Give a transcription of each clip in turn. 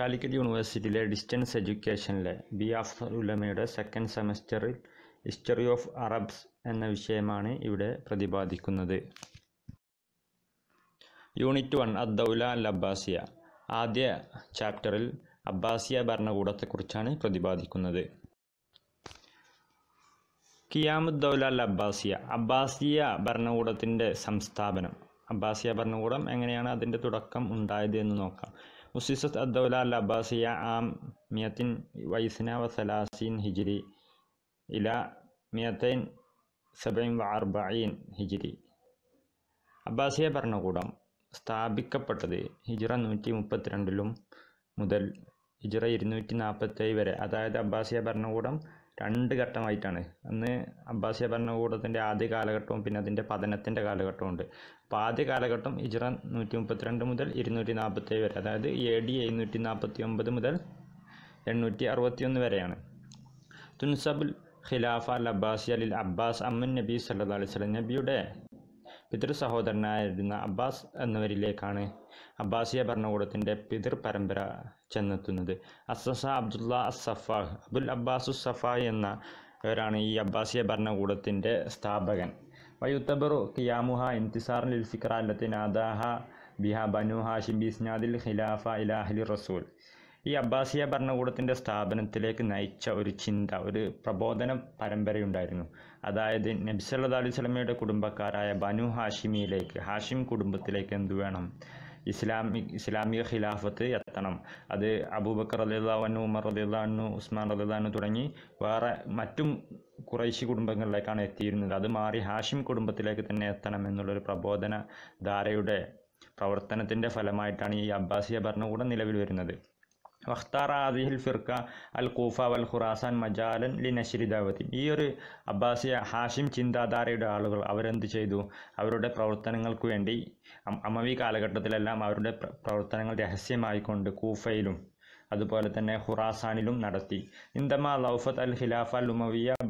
കാലിക്കറ്റ് യൂണിവേഴ്സിറ്റിയിലെ ഡിസ്റ്റൻസ് എഡ്യൂക്കേഷനിലെ ബി ആഫ് ഉലമയുടെ സെക്കൻഡ് സെമസ്റ്ററിൽ ഹിസ്റ്ററി ഓഫ് അറബ്സ് എന്ന വിഷയമാണ് ഇവിടെ പ്രതിപാദിക്കുന്നത് യൂണിറ്റ് വൺ അദ്ദൗല അൽ അബ്ബാസിയ ആദ്യ ചാപ്റ്ററിൽ അബ്ബാസിയ ഭരണകൂടത്തെക്കുറിച്ചാണ് പ്രതിപാദിക്കുന്നത് കിയാമുദ്ദൗല അൽ അബ്ബാസിയ അബ്ബാസിയ ഭരണകൂടത്തിൻ്റെ സംസ്ഥാപനം അബ്ബാസിയ ഭരണകൂടം എങ്ങനെയാണ് അതിൻ്റെ തുടക്കം ഉണ്ടായത് എന്ന് നോക്കാം أسست الدولة العباسية عام 232 هجري إلى 247 ഹിജിരി അബ്ബാസിയ ഭരണകൂടം സ്ഥാപിക്കപ്പെട്ടത് ഹിജ്റ നൂറ്റി മുപ്പത്തിരണ്ടിലും മുതൽ ഹിജ്റ ഇരുന്നൂറ്റി നാൽപ്പത്തേഴ് വരെ അതായത് അബ്ബാസിയ ഭരണകൂടം രണ്ട് ഘട്ടമായിട്ടാണ് അന്ന് അബ്ബാസിയ ഭരണകൂടത്തിൻ്റെ ആദ്യ കാലഘട്ടവും പിന്നെ അതിൻ്റെ പതനത്തിൻ്റെ കാലഘട്ടവും ഉണ്ട് അപ്പോൾ ആദ്യ കാലഘട്ടം ഇജ്ര നൂറ്റി മുപ്പത്തിരണ്ട് മുതൽ ഇരുന്നൂറ്റി നാൽപ്പത്തേഴ് വരെ അതായത് എ ഡി എഴുന്നൂറ്റി നാൽപ്പത്തി ഒമ്പത് മുതൽ എണ്ണൂറ്റി അറുപത്തിയൊന്ന് വരെയാണ് തുൻസബുൽ ഖിലാഫ അൽ അബ്ബാസി അലിൽ അബ്ബാസ് അമ്മൻ നബി സല്ലാ അലൈഹി സ്വലം നബിയുടെ പിതൃ സഹോദരനായിരുന്ന അബ്ബാസ് എന്നിവരിലേക്കാണ് അബ്ബാസിയ ഭരണകൂടത്തിൻ്റെ പിതൃ പരമ്പര ചെന്നെത്തുന്നത് അസസ അബ്ദുള്ള അസഫാർ അബുൽ അബ്ബാസു സഫ എന്ന ഇവരാണ് ഈ അബ്ബാസിയ ഭരണകൂടത്തിൻ്റെ സ്ഥാപകൻ വയുത്തബറു കിയാമുഹ ഇംതിസാർ ലിൽ ഫിക്ര അല്ലത്തിൻ അദാഹ ബിഹ ബനു ഹാഷിം ബിസ്നാദിൽ ഖിലാഫ ഇലാഹലി റസൂൽ ഈ അബ്ബാസിയ ഭരണകൂടത്തിൻ്റെ സ്ഥാപനത്തിലേക്ക് നയിച്ച ഒരു ചിന്ത ഒരു പ്രബോധന പരമ്പരയുണ്ടായിരുന്നു അതായത് നബ്സല്ലാ അലൈഹി കുടുംബക്കാരായ ബനു ഹാഷിമിയിലേക്ക് ഹാഷിം കുടുംബത്തിലേക്ക് എന്തു വേണം ഇസ്ലാമി ഇസ്ലാമിക ഖിലാഫത്ത് എത്തണം അത് അബൂബക്കർ റലിള്ളാഹു ഉമർ റലിള്ളാഹു ഉസ്മാൻ റലിള്ളാഹു തുടങ്ങി വേറെ മറ്റും കുറേശ്ശി കുടുംബങ്ങളിലേക്കാണ് എത്തിയിരുന്നത് അത് മാറി ഹാഷിം കുടുംബത്തിലേക്ക് തന്നെ എത്തണം എന്നുള്ളൊരു പ്രബോധന ധാരയുടെ പ്രവർത്തനത്തിൻ്റെ ഫലമായിട്ടാണ് ഈ അബ്ബാസിയ ഭരണകൂടം നിലവിൽ വരുന്നത് വഖ്താർ ആദിഹിൽ ഫിർക്ക അൽ കൂഫ വൽ ഖുറാസാൻ മജാലൻ ലി നശ്രി ദാവതി ഈ ഒരു അബ്ബാസിയ ഹാഷിം ചിന്താധാരയുടെ ആളുകൾ അവരെന്ത് ചെയ്തു അവരുടെ പ്രവർത്തനങ്ങൾക്ക് വേണ്ടി അമവി കാലഘട്ടത്തിലെല്ലാം അവരുടെ പ്രവർത്തനങ്ങൾ രഹസ്യമായിക്കൊണ്ട് കൂഫയിലും അതുപോലെ തന്നെ ഖുറാസാനിലും നടത്തി ഇന്ദമ ലൗഫത്ത് അൽ ഖിലാഫ അൽ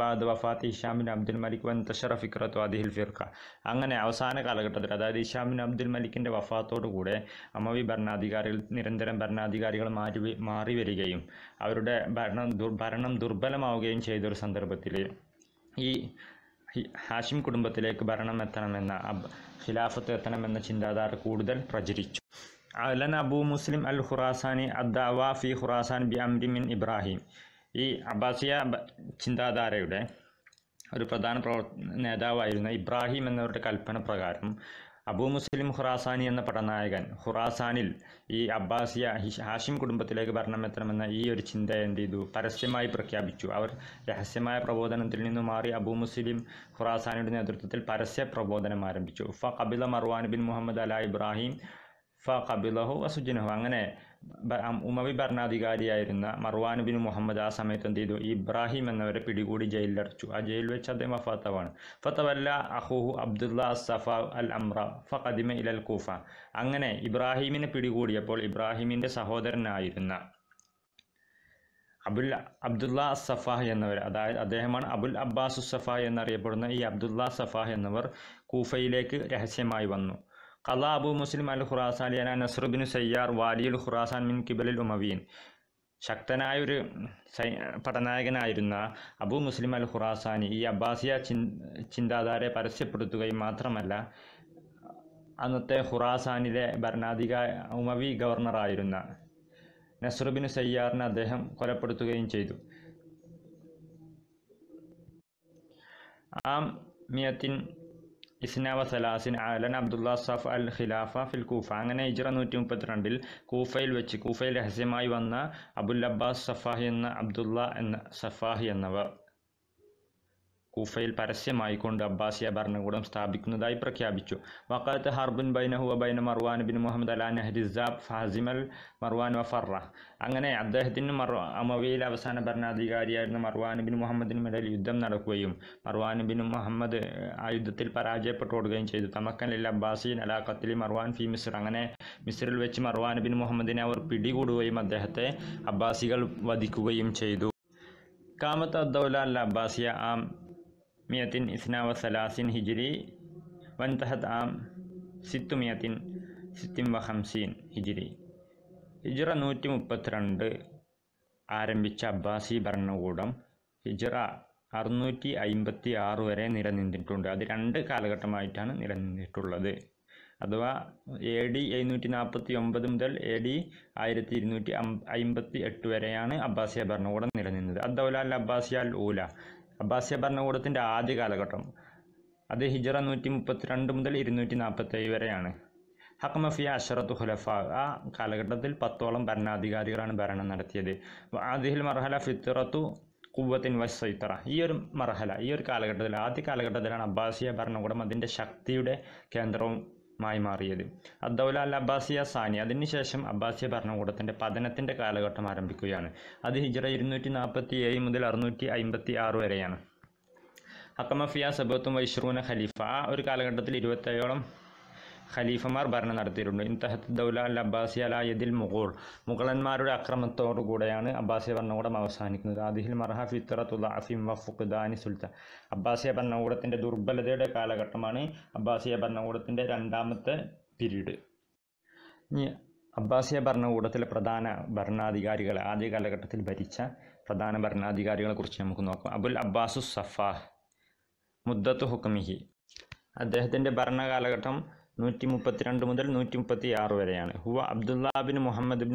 ബാദ് വഫാത്ത് ഇഷാമിൻ അബ്ദുൽ മലിക് വൻ തഷറ ഫിക്രത്ത് അദിഹിൽ ഫിർഖ അങ്ങനെ അവസാന കാലഘട്ടത്തിൽ അതായത് ഇഷാമിൻ അബ്ദുൽ മലിക്കിൻ്റെ വഫാത്തോടുകൂടെ അമവി ഭരണാധികാരികൾ നിരന്തരം ഭരണാധികാരികൾ മാറി മാറി വരികയും അവരുടെ ഭരണം ഭരണം ദുർബലമാവുകയും ചെയ്ത ഒരു സന്ദർഭത്തിൽ ഈ ഹാഷിം കുടുംബത്തിലേക്ക് ഭരണം എത്തണമെന്ന ഖിലാഫത്ത് എത്തണമെന്ന ചിന്താധാര കൂടുതൽ പ്രചരിച്ചു അലന അബൂ മുസ്ലിം അൽ ഖുറാസാനി അദ്ദാവ ഫി ഖുറാസാൻ ബി അംരി മിൻ ഇബ്രാഹിം ഈ അബ്ബാസിയ ചിന്താധാരയുടെ ഒരു പ്രധാന പ്രവർ നേതാവായിരുന്ന ഇബ്രാഹിം എന്നവരുടെ കൽപ്പന പ്രകാരം അബൂ മുസ്ലിം ഖുറാസാനി എന്ന പടനായകൻ ഖുറാസാനിൽ ഈ അബ്ബാസിയ ഹാഷിം കുടുംബത്തിലേക്ക് ഭരണമെത്തണമെന്ന ഈ ഒരു ചിന്ത എന്ത് ചെയ്തു പരസ്യമായി പ്രഖ്യാപിച്ചു അവർ രഹസ്യമായ പ്രബോധനത്തിൽ നിന്ന് മാറി അബൂ മുസ്ലിം ഖുറാസാനിയുടെ നേതൃത്വത്തിൽ പരസ്യ പ്രബോധനം ആരംഭിച്ചു ഫ കബില മർവാൻ ബിൻ മുഹമ്മദ് അല ഇബ്രാഹിം ഫ അസുജിനഹു അങ്ങനെ ഉമവി ഭരണാധികാരിയായിരുന്ന മർവാൻ ബിൻ മുഹമ്മദ് ആ സമയത്ത് എന്ത് ചെയ്തു ഇബ്രാഹിം എന്നവരെ പിടികൂടി ജയിലിലടച്ചു ആ ജയിൽ വെച്ച് അദ്ദേഹം അഫാത്തവാണ് ഫത്തവല്ല അഹുഹു അബ്ദുല്ല സഫ അൽ അമ്ര ഫിമ ഇൽ ഇലൽ കൂഫ അങ്ങനെ ഇബ്രാഹിമിനെ പിടികൂടിയപ്പോൾ ഇബ്രാഹിമിൻ്റെ സഹോദരനായിരുന്ന അബുൽ അബ്ദുല്ല സഫാഹ് എന്നവർ അതായത് അദ്ദേഹമാണ് അബുൽ അബ്ബാസ് സഫാഹ് എന്നറിയപ്പെടുന്ന ഈ അബ്ദുല്ല സഫാഹ് എന്നവർ കൂഫയിലേക്ക് രഹസ്യമായി വന്നു കലാ അബു മുസ്ലിം അൽ ഖുറാസാലിയന നസറുബിൻ സയ്യാർ വാലിയുൽ ഖുറാസാൻ മിൻ കിബലിൽ ഉമവീൻ ശക്തനായ ഒരു പടനായകനായിരുന്ന അബു മുസ്ലിം അൽ ഖുറാസാനി ഈ അബ്ബാസിയ ചിന്താധാരയെ പരസ്യപ്പെടുത്തുകയും മാത്രമല്ല അന്നത്തെ ഖുറാസാനിലെ ഭരണാധിക ഉമവി ഗവർണറായിരുന്ന നസറുബിൻ സയ്യാറിനെ അദ്ദേഹം കൊലപ്പെടുത്തുകയും ചെയ്തു ആം മിയത്തിൻ ഇസ്നാവ സലാസിൻ ആലൻ അബ്ദുല്ലാ സഫ് അൽ ഖിലാഫ ഫിൽ കൂഫ അങ്ങനെ ഇജ്ര നൂറ്റി മുപ്പത്തിരണ്ടിൽ കൂഫയിൽ വെച്ച് കൂഫയിൽ രഹസ്യമായി വന്ന അബുൽ അബ്ബാസ് സഫാഹി എന്ന അബ്ദുള്ള എന്ന സഫാഹി എന്നവർ കൂഫയിൽ കൊണ്ട് അബ്ബാസിയ ഭരണകൂടം സ്ഥാപിക്കുന്നതായി പ്രഖ്യാപിച്ചു വക്കാലത്ത് ഹർബുൻ ബൈനഹു ബൈന മർവാൻ ബിൻ മുഹമ്മദ് അല നെഹ്രിസാബ് ഫാസിമൽ മർവാൻ വഫറ അങ്ങനെ അദ്ദേഹത്തിന് മർ അമവിയിൽ അവസാന ഭരണാധികാരിയായിരുന്ന മർവാൻ ബിൻ ഇടയിൽ യുദ്ധം നടക്കുകയും മർവാൻ ബിൻ മുഹമ്മദ് ആ യുദ്ധത്തിൽ പരാജയപ്പെട്ടു കൊടുക്കുകയും ചെയ്തു തമക്കനിൽ അബ്ബാസി അലാഖത്തിലെ മർവാൻ ഫി മിസ്ർ അങ്ങനെ മിസ്റിൽ വെച്ച് മർവാൻ ബിൻ മുഹമ്മദിനെ അവർ പിടികൂടുകയും അദ്ദേഹത്തെ അബ്ബാസികൾ വധിക്കുകയും ചെയ്തു കാമത്ത് അദ്ദൗല അല്ല അബ്ബാസിയ ആം മിയത്തിൻ ഇസ്ന വ സലാസിൻ ഹിജിരി വൻതഹത് ആം സിത്തു മിയത്തിൻ സിത്തിം വ ഹംസീൻ ഹിജിരി ഹിജറ നൂറ്റി മുപ്പത്തിരണ്ട് ആരംഭിച്ച അബ്ബാസി ഭരണകൂടം ഹിജറ അറുന്നൂറ്റി അയിമ്പത്തി ആറ് വരെ നിലനിന്നിട്ടുണ്ട് അത് രണ്ട് കാലഘട്ടമായിട്ടാണ് നിലനിന്നിട്ടുള്ളത് അഥവാ എ ഡി എഴുന്നൂറ്റി നാൽപ്പത്തി ഒമ്പത് മുതൽ എ ഡി ആയിരത്തി ഇരുന്നൂറ്റി അം അമ്പത്തി എട്ട് വരെയാണ് അബ്ബാസിയ ഭരണകൂടം നിലനിന്നത് അദ്ദൗല അൽ അബ്ബാസിയ ഊല അബ്ബാസിയ ഭരണകൂടത്തിൻ്റെ ആദ്യ കാലഘട്ടം അത് ഹിജറ നൂറ്റി മുപ്പത്തിരണ്ട് മുതൽ ഇരുന്നൂറ്റി നാൽപ്പത്തേഴ് വരെയാണ് ഹക്മഫിയ അഷറത്ത് ഖുലഫ ആ കാലഘട്ടത്തിൽ പത്തോളം ഭരണാധികാരികളാണ് ഭരണം നടത്തിയത് ആദിഹിൽ മർഹല ഫിത്തുറത്തു കുവത്തിൻ വസൈത്തറ ഈ ഒരു മർഹല ഈ ഒരു കാലഘട്ടത്തിൽ ആദ്യ കാലഘട്ടത്തിലാണ് അബ്ബാസിയ ഭരണകൂടം അതിൻ്റെ ശക്തിയുടെ കേന്ദ്രവും മായി മാറിയത് അദ്ദൗല അൽ അബ്ബാസിയ സാനി അതിനുശേഷം അബ്ബാസിയ ഭരണകൂടത്തിൻ്റെ പതനത്തിൻ്റെ കാലഘട്ടം ആരംഭിക്കുകയാണ് അത് ഹിജറ ഇരുന്നൂറ്റി നാൽപ്പത്തി ഏഴ് മുതൽ അറുന്നൂറ്റി അമ്പത്തി ആറ് വരെയാണ് അക്കമഫിയ സബത്തും വൈശ്രൂന ഖലീഫ ആ ഒരു കാലഘട്ടത്തിൽ ഇരുപത്തേഴോളം ഖലീഫമാർ ഭരണം നടത്തിയിട്ടുണ്ട് ഇൻതഹത്ത് ദൗല അൽ അബ്ബാസിയ അല യദിൽ മുഗൂർ മുഗളന്മാരുടെ അക്രമത്തോടുകൂടെയാണ് അബ്ബാസിയ ഭരണകൂടം അവസാനിക്കുന്നത് ആദിഹിൽ മർഹ ഫിത്തറത്തു അഫിം വഫുഖ്ദാനി സുൽത്താൻ അബ്ബാസിയ ഭരണകൂടത്തിൻ്റെ ദുർബലതയുടെ കാലഘട്ടമാണ് അബ്ബാസിയ ഭരണകൂടത്തിൻ്റെ രണ്ടാമത്തെ ഇനി അബ്ബാസിയ ഭരണകൂടത്തിലെ പ്രധാന ഭരണാധികാരികൾ ആദ്യ കാലഘട്ടത്തിൽ ഭരിച്ച പ്രധാന ഭരണാധികാരികളെക്കുറിച്ച് നമുക്ക് നോക്കാം അബുൽ അബ്ബാസു സഫാഹ് മുദ്ദത്ത് ഹുക്കമിഹി അദ്ദേഹത്തിൻ്റെ ഭരണകാലഘട്ടം നൂറ്റി മുപ്പത്തിരണ്ട് മുതൽ നൂറ്റി മുപ്പത്തി ആറ് വരെയാണ് ഹുവ bin Muhammad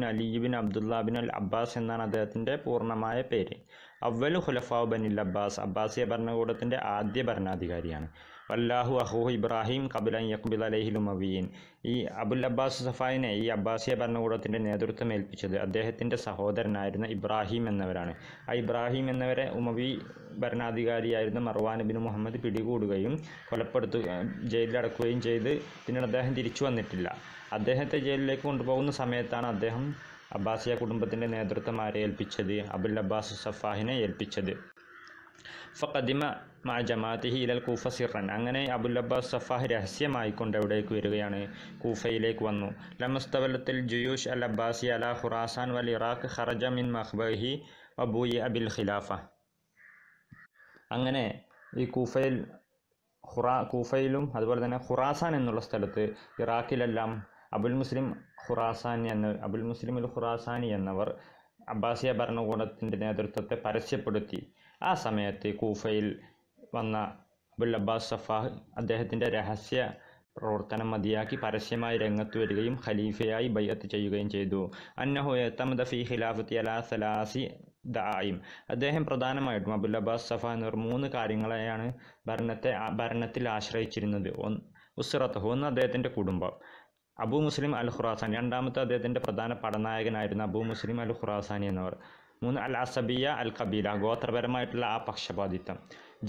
bin Abdullah bin al Abbas എന്നാണ് അദ്ദേഹത്തിൻ്റെ പൂർണ്ണമായ പേര് അവൽ ഹുലഫാ ബനിൽ അബ്ബാസ് അബ്ബാസിയ ഭരണകൂടത്തിൻ്റെ ആദ്യ ഭരണാധികാരിയാണ് വല്ലാഹു അഹു ഇബ്രാഹിം കബില യക്ബിൽ അലഹിൽ മബീൻ ഈ അബുൽ അബ്ബാസ് സഫായിനെ ഈ അബ്ബാസിയ ഭരണകൂടത്തിൻ്റെ നേതൃത്വം ഏൽപ്പിച്ചത് അദ്ദേഹത്തിൻ്റെ സഹോദരനായിരുന്ന ഇബ്രാഹിം എന്നവരാണ് ആ ഇബ്രാഹിം എന്നവരെ ഉമവി ഭരണാധികാരിയായിരുന്ന മർവാൻ ബിൻ മുഹമ്മദ് പിടികൂടുകയും കൊലപ്പെടുത്തുക ജയിലിലടക്കുകയും ചെയ്ത് പിന്നീട് അദ്ദേഹം തിരിച്ചു വന്നിട്ടില്ല അദ്ദേഹത്തെ ജയിലിലേക്ക് കൊണ്ടുപോകുന്ന സമയത്താണ് അദ്ദേഹം അബ്ബാസിയ കുടുംബത്തിൻ്റെ നേതൃത്വം ആരെ ഏൽപ്പിച്ചത് അബുൽ അബ്ബാസ് സഫാഹിനെ ഏൽപ്പിച്ചത് ഫഖദിമ മാ ജമാഅത്തിഹി ഇലൽ കൂഫ സിറൻ അങ്ങനെ അബുൽ അബ്ബാസ് സഫാഹ് കൊണ്ട് എവിടേക്ക് വരികയാണ് കൂഫയിലേക്ക് വന്നു ലമസ്തവലത്തിൽ ജുയൂഷ് അൽ അബ്ബാസി അല ഖുറാസാൻ വൽ ഇറാഖ് ഖറജ മിൻ മഹ്ബഹി അബൂയി അബിൽ ഖിലാഫ അങ്ങനെ ഈ കൂഫയിൽ ഖുറാ കൂഫയിലും അതുപോലെ തന്നെ ഖുറാസാൻ എന്നുള്ള സ്ഥലത്ത് ഇറാഖിലെല്ലാം അബുൽ മുസ്ലിം ഖുറാസാനി എന്ന അബുൽ മുസ്ലിം അൽ ഖുറാസാനി എന്നവർ അബ്ബാസിയ ഭരണകൂടത്തിൻ്റെ നേതൃത്വത്തെ പരസ്യപ്പെടുത്തി ആ സമയത്ത് കൂഫയിൽ വന്ന അബുൽ അബ്ബാസ് സഫാഹ് അദ്ദേഹത്തിൻ്റെ രഹസ്യ പ്രവർത്തനം മതിയാക്കി പരസ്യമായി രംഗത്ത് വരികയും ഖലീഫയായി ബയ്യത്ത് ചെയ്യുകയും ചെയ്തു ഫി ഖിലാഫത്തി അലാ സലാസി ദായിം അദ്ദേഹം പ്രധാനമായിട്ടും അബുൽ അബ്ബാസ് സഫ എന്നിവർ മൂന്ന് കാര്യങ്ങളെയാണ് ഭരണത്തെ ഭരണത്തിൽ ആശ്രയിച്ചിരുന്നത് ഒന്ന് ഉസ്റത്തഹു ഒന്ന് അദ്ദേഹത്തിൻ്റെ കുടുംബം അബു മുസ്ലിം അൽ ഖുറാസാൻ രണ്ടാമത്തെ അദ്ദേഹത്തിൻ്റെ പ്രധാന പടനായകനായിരുന്നു അബു മുസ്ലിം അൽ ഖുറാസാനി എന്നിവർ മൂന്ന് അൽ അസബിയ അൽ കബീല ഗോത്രപരമായിട്ടുള്ള ആ പക്ഷപാതിത്വം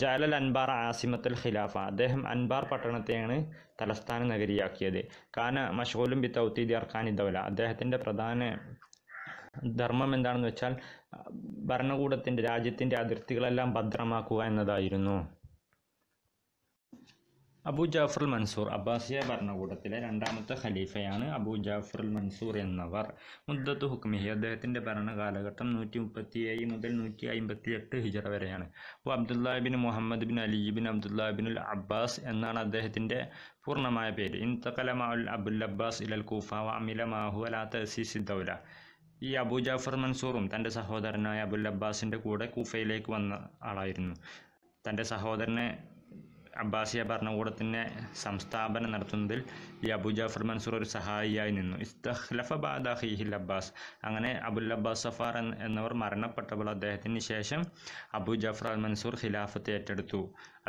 ജാലൽ അൻബാർ ആസിമത്തുൽ ഖിലാഫ അദ്ദേഹം അൻബാർ പട്ടണത്തെയാണ് തലസ്ഥാന നഗരിയാക്കിയത് കാന മഷൂലും ബി തൗത്തീദി അർഖാനി ദൗല അദ്ദേഹത്തിൻ്റെ പ്രധാന ധർമ്മം എന്താണെന്ന് വെച്ചാൽ ഭരണകൂടത്തിൻ്റെ രാജ്യത്തിൻ്റെ അതിർത്തികളെല്ലാം ഭദ്രമാക്കുക എന്നതായിരുന്നു അബൂ ജാഫർ മൻസൂർ അബ്ബാസിയ ഭരണകൂടത്തിലെ രണ്ടാമത്തെ ഖലീഫയാണ് അബൂ ജാഫർ മൻസൂർ എന്നവർ മുദ്ദത്ത് ഹുക്മിഹി അദ്ദേഹത്തിൻ്റെ ഭരണകാലഘട്ടം നൂറ്റി ഏഴ് മുതൽ നൂറ്റി അമ്പത്തി എട്ട് ഹിജറ വരെയാണ് അപ്പോൾ bin Muhammad bin Ali bin bin ul Abbas എന്നാണ് അദ്ദേഹത്തിൻ്റെ പൂർണ്ണമായ പേര് ഇൻതക്കലമാഉൽ അബുൽ അബ്ബാസ് ഇലൽ കൂഫ വാമില മാഹു അലാ തസീസ് ദൗല ഈ അബൂ ജാഫർ മൻസൂറും തൻ്റെ സഹോദരനായ അബുൽ അബ്ബാസിൻ്റെ കൂടെ കൂഫയിലേക്ക് വന്ന ആളായിരുന്നു തൻ്റെ സഹോദരനെ അബ്ബാസിയ ഭരണകൂടത്തിൻ്റെ സംസ്ഥാപനം നടത്തുന്നതിൽ ഈ അബു ജാഫർ മൻസൂർ ഒരു സഹായിയായി നിന്നു ഇസ്തഖ്ലഫ അബ്ബാസ് അങ്ങനെ അബുൽ അബ്ബാസ് സഫാർ എന്നവർ മരണപ്പെട്ടപ്പോൾ അദ്ദേഹത്തിന് ശേഷം അബു ജാഫർ അൽ മൻസൂർ ഖിലാഫത്ത് ഏറ്റെടുത്തു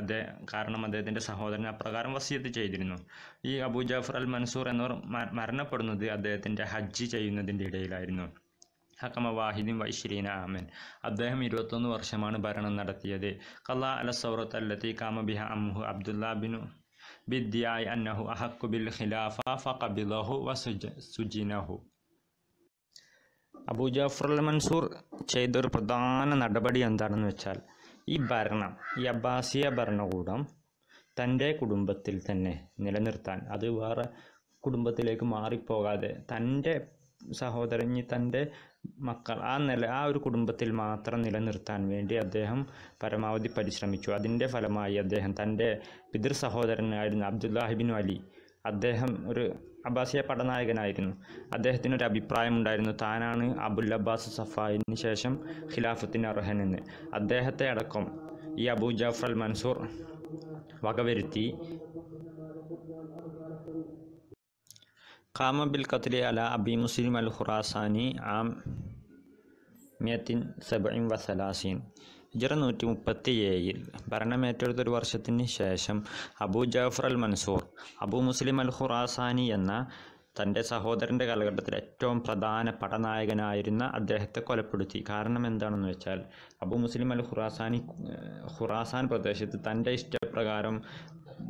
അദ്ദേഹം കാരണം അദ്ദേഹത്തിൻ്റെ സഹോദരൻ അപ്രകാരം വസീത്ത് ചെയ്തിരുന്നു ഈ അബു ജാഫർ അൽ മൻസൂർ എന്നവർ മരണപ്പെടുന്നത് അദ്ദേഹത്തിൻ്റെ ഹജ്ജ് ചെയ്യുന്നതിൻ്റെ ഇടയിലായിരുന്നു ഹക്കമ വാഹിദിൻ വൈശ്രീന ആമൻ അദ്ദേഹം ഇരുപത്തൊന്ന് വർഷമാണ് ഭരണം നടത്തിയത് കല്ലാ അല സൗറത്ത് അല്ലത്തി കാമബിഹ അംഹു അബ്ദുല്ല ബിനു ബിദ്യായ് അന്നഹു അഹക്കു ബിൽ ഖിലാഫ ഫിലഹു വ അബു അബൂ അൽ മൻസൂർ ചെയ്തൊരു പ്രധാന നടപടി എന്താണെന്ന് വെച്ചാൽ ഈ ഭരണം ഈ അബ്ബാസിയ ഭരണകൂടം തൻ്റെ കുടുംബത്തിൽ തന്നെ നിലനിർത്താൻ അത് വേറെ കുടുംബത്തിലേക്ക് മാറിപ്പോകാതെ തൻ്റെ സഹോദരൻ തൻ്റെ മക്കൾ ആ നില ആ ഒരു കുടുംബത്തിൽ മാത്രം നിലനിർത്താൻ വേണ്ടി അദ്ദേഹം പരമാവധി പരിശ്രമിച്ചു അതിൻ്റെ ഫലമായി അദ്ദേഹം തൻ്റെ പിതൃ സഹോദരനായിരുന്ന അബ്ദുല്ലാഹിബിൻ അലി അദ്ദേഹം ഒരു അബ്ബാസിയ പടനായകനായിരുന്നു അദ്ദേഹത്തിന് ഒരു അഭിപ്രായമുണ്ടായിരുന്നു താനാണ് അബുൽ അബ്ബാസ് സഫായിന് ശേഷം ഖിലാഫത്തിന് അർഹനെന്ന് അദ്ദേഹത്തെ അടക്കം ഈ അബു ജാഫർ അൽ മൻസൂർ വകവരുത്തി ഖാമ ബിൽ ഖത്ലി أبي مسلم മുസ്ലിം അൽ ഖുറാസാനി ആം മിയത്തിൻ ഹിജറ നൂറ്റി മുപ്പത്തി ഏഴിൽ ഭരണമേറ്റെടുത്ത ഒരു വർഷത്തിന് ശേഷം Abu Jafar al Mansoor Abu Muslim al ഖുറാസാനി എന്ന തൻ്റെ സഹോദരൻ്റെ കാലഘട്ടത്തിൽ ഏറ്റവും പ്രധാന പടനായകനായിരുന്ന അദ്ദേഹത്തെ കൊലപ്പെടുത്തി കാരണം എന്താണെന്ന് വെച്ചാൽ അബു മുസ്ലിം അൽ ഖുറാസാനി ഖുറാസാൻ പ്രദേശത്ത് തൻ്റെ ഇഷ്ടപ്രകാരം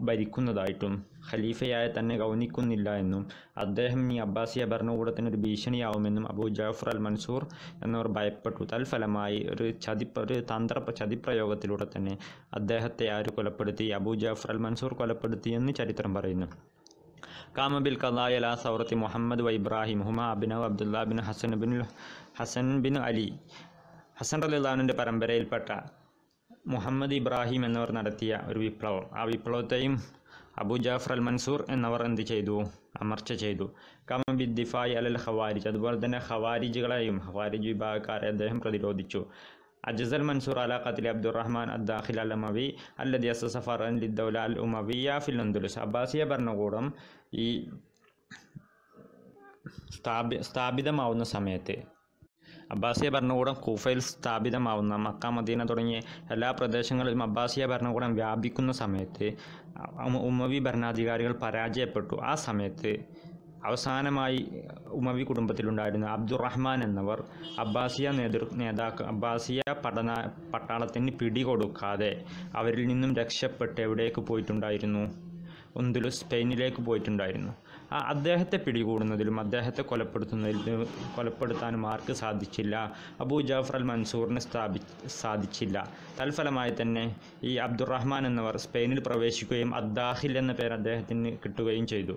ഭരിക്കുന്നതായിട്ടും ഖലീഫയായി തന്നെ ഗൗനിക്കുന്നില്ല എന്നും അദ്ദേഹം ഈ അബ്ബാസിയ ഭരണകൂടത്തിന് ഒരു ഭീഷണിയാവുമെന്നും അബൂ ജാഫർ അൽ മൻസൂർ എന്നിവർ ഭയപ്പെട്ടു തൽഫലമായി ഒരു ചതി ഒരു തന്ത്ര ചതിപ്രയോഗത്തിലൂടെ തന്നെ അദ്ദേഹത്തെ ആര് കൊലപ്പെടുത്തി അബൂ ജാഫർ അൽ മൻസൂർ കൊലപ്പെടുത്തി എന്ന് ചരിത്രം പറയുന്നു കാമബിൽ കദായല സൗറത്തി മുഹമ്മദ് വ ഇബ്രാഹിം ഹുമ അബിനവ് Abdullah bin Hasan bin Hasan bin Ali Hasan റലിദാനിൻ്റെ പരമ്പരയിൽപ്പെട്ട മുഹമ്മദ് ഇബ്രാഹിം എന്നിവർ നടത്തിയ ഒരു വിപ്ലവം ആ വിപ്ലവത്തെയും അബു ജാഫർ അൽ മൻസൂർ എന്നവർ എന്ത് ചെയ്തു അമർച്ച ചെയ്തു കമ ബിദ്ദിഫായ് അലൽ ഹവാരിജ് അതുപോലെ തന്നെ ഹവാരിജുകളെയും ഹവാരിജ് വിഭാഗക്കാരെ അദ്ദേഹം പ്രതിരോധിച്ചു അജസൽ മൻസൂർ ഖത്തിൽ അബ്ദുറഹ്മാൻ അദ്ദാഹിൽ അൽ അമവി അല്ലദി അസ സഫർ ലിദ്ദൗല അൽ ഉമവിയ ഫിൽ അന്തുലുസ് അബ്ബാസിയ ഭരണകൂടം ഈ സ്ഥാപി സ്ഥാപിതമാവുന്ന സമയത്ത് അബ്ബാസിയ ഭരണകൂടം കൂഫയിൽ സ്ഥാപിതമാവുന്ന മക്ക മദീന തുടങ്ങിയ എല്ലാ പ്രദേശങ്ങളിലും അബ്ബാസിയ ഭരണകൂടം വ്യാപിക്കുന്ന സമയത്ത് ഉമവി ഭരണാധികാരികൾ പരാജയപ്പെട്ടു ആ സമയത്ത് അവസാനമായി ഉമവി കുടുംബത്തിലുണ്ടായിരുന്ന അബ്ദുറഹ്മാൻ എന്നവർ അബ്ബാസിയ നേതൃ നേതാക്കൾ അബ്ബാസിയ പഠന പട്ടാളത്തിന് പിടികൊടുക്കാതെ അവരിൽ നിന്നും രക്ഷപ്പെട്ട് എവിടേക്ക് പോയിട്ടുണ്ടായിരുന്നു ഒന്തുലു സ്പെയിനിലേക്ക് പോയിട്ടുണ്ടായിരുന്നു അദ്ദേഹത്തെ പിടികൂടുന്നതിലും അദ്ദേഹത്തെ കൊലപ്പെടുത്തുന്നതിലും കൊലപ്പെടുത്താനും ആർക്ക് സാധിച്ചില്ല അബൂ ജാഫർ അൽ മൻസൂറിനെ സ്ഥാപി സാധിച്ചില്ല തൽഫലമായി തന്നെ ഈ അബ്ദുറഹ്മാൻ എന്നവർ സ്പെയിനിൽ പ്രവേശിക്കുകയും അദ്ദാഹിൽ എന്ന പേര് അദ്ദേഹത്തിന് കിട്ടുകയും ചെയ്തു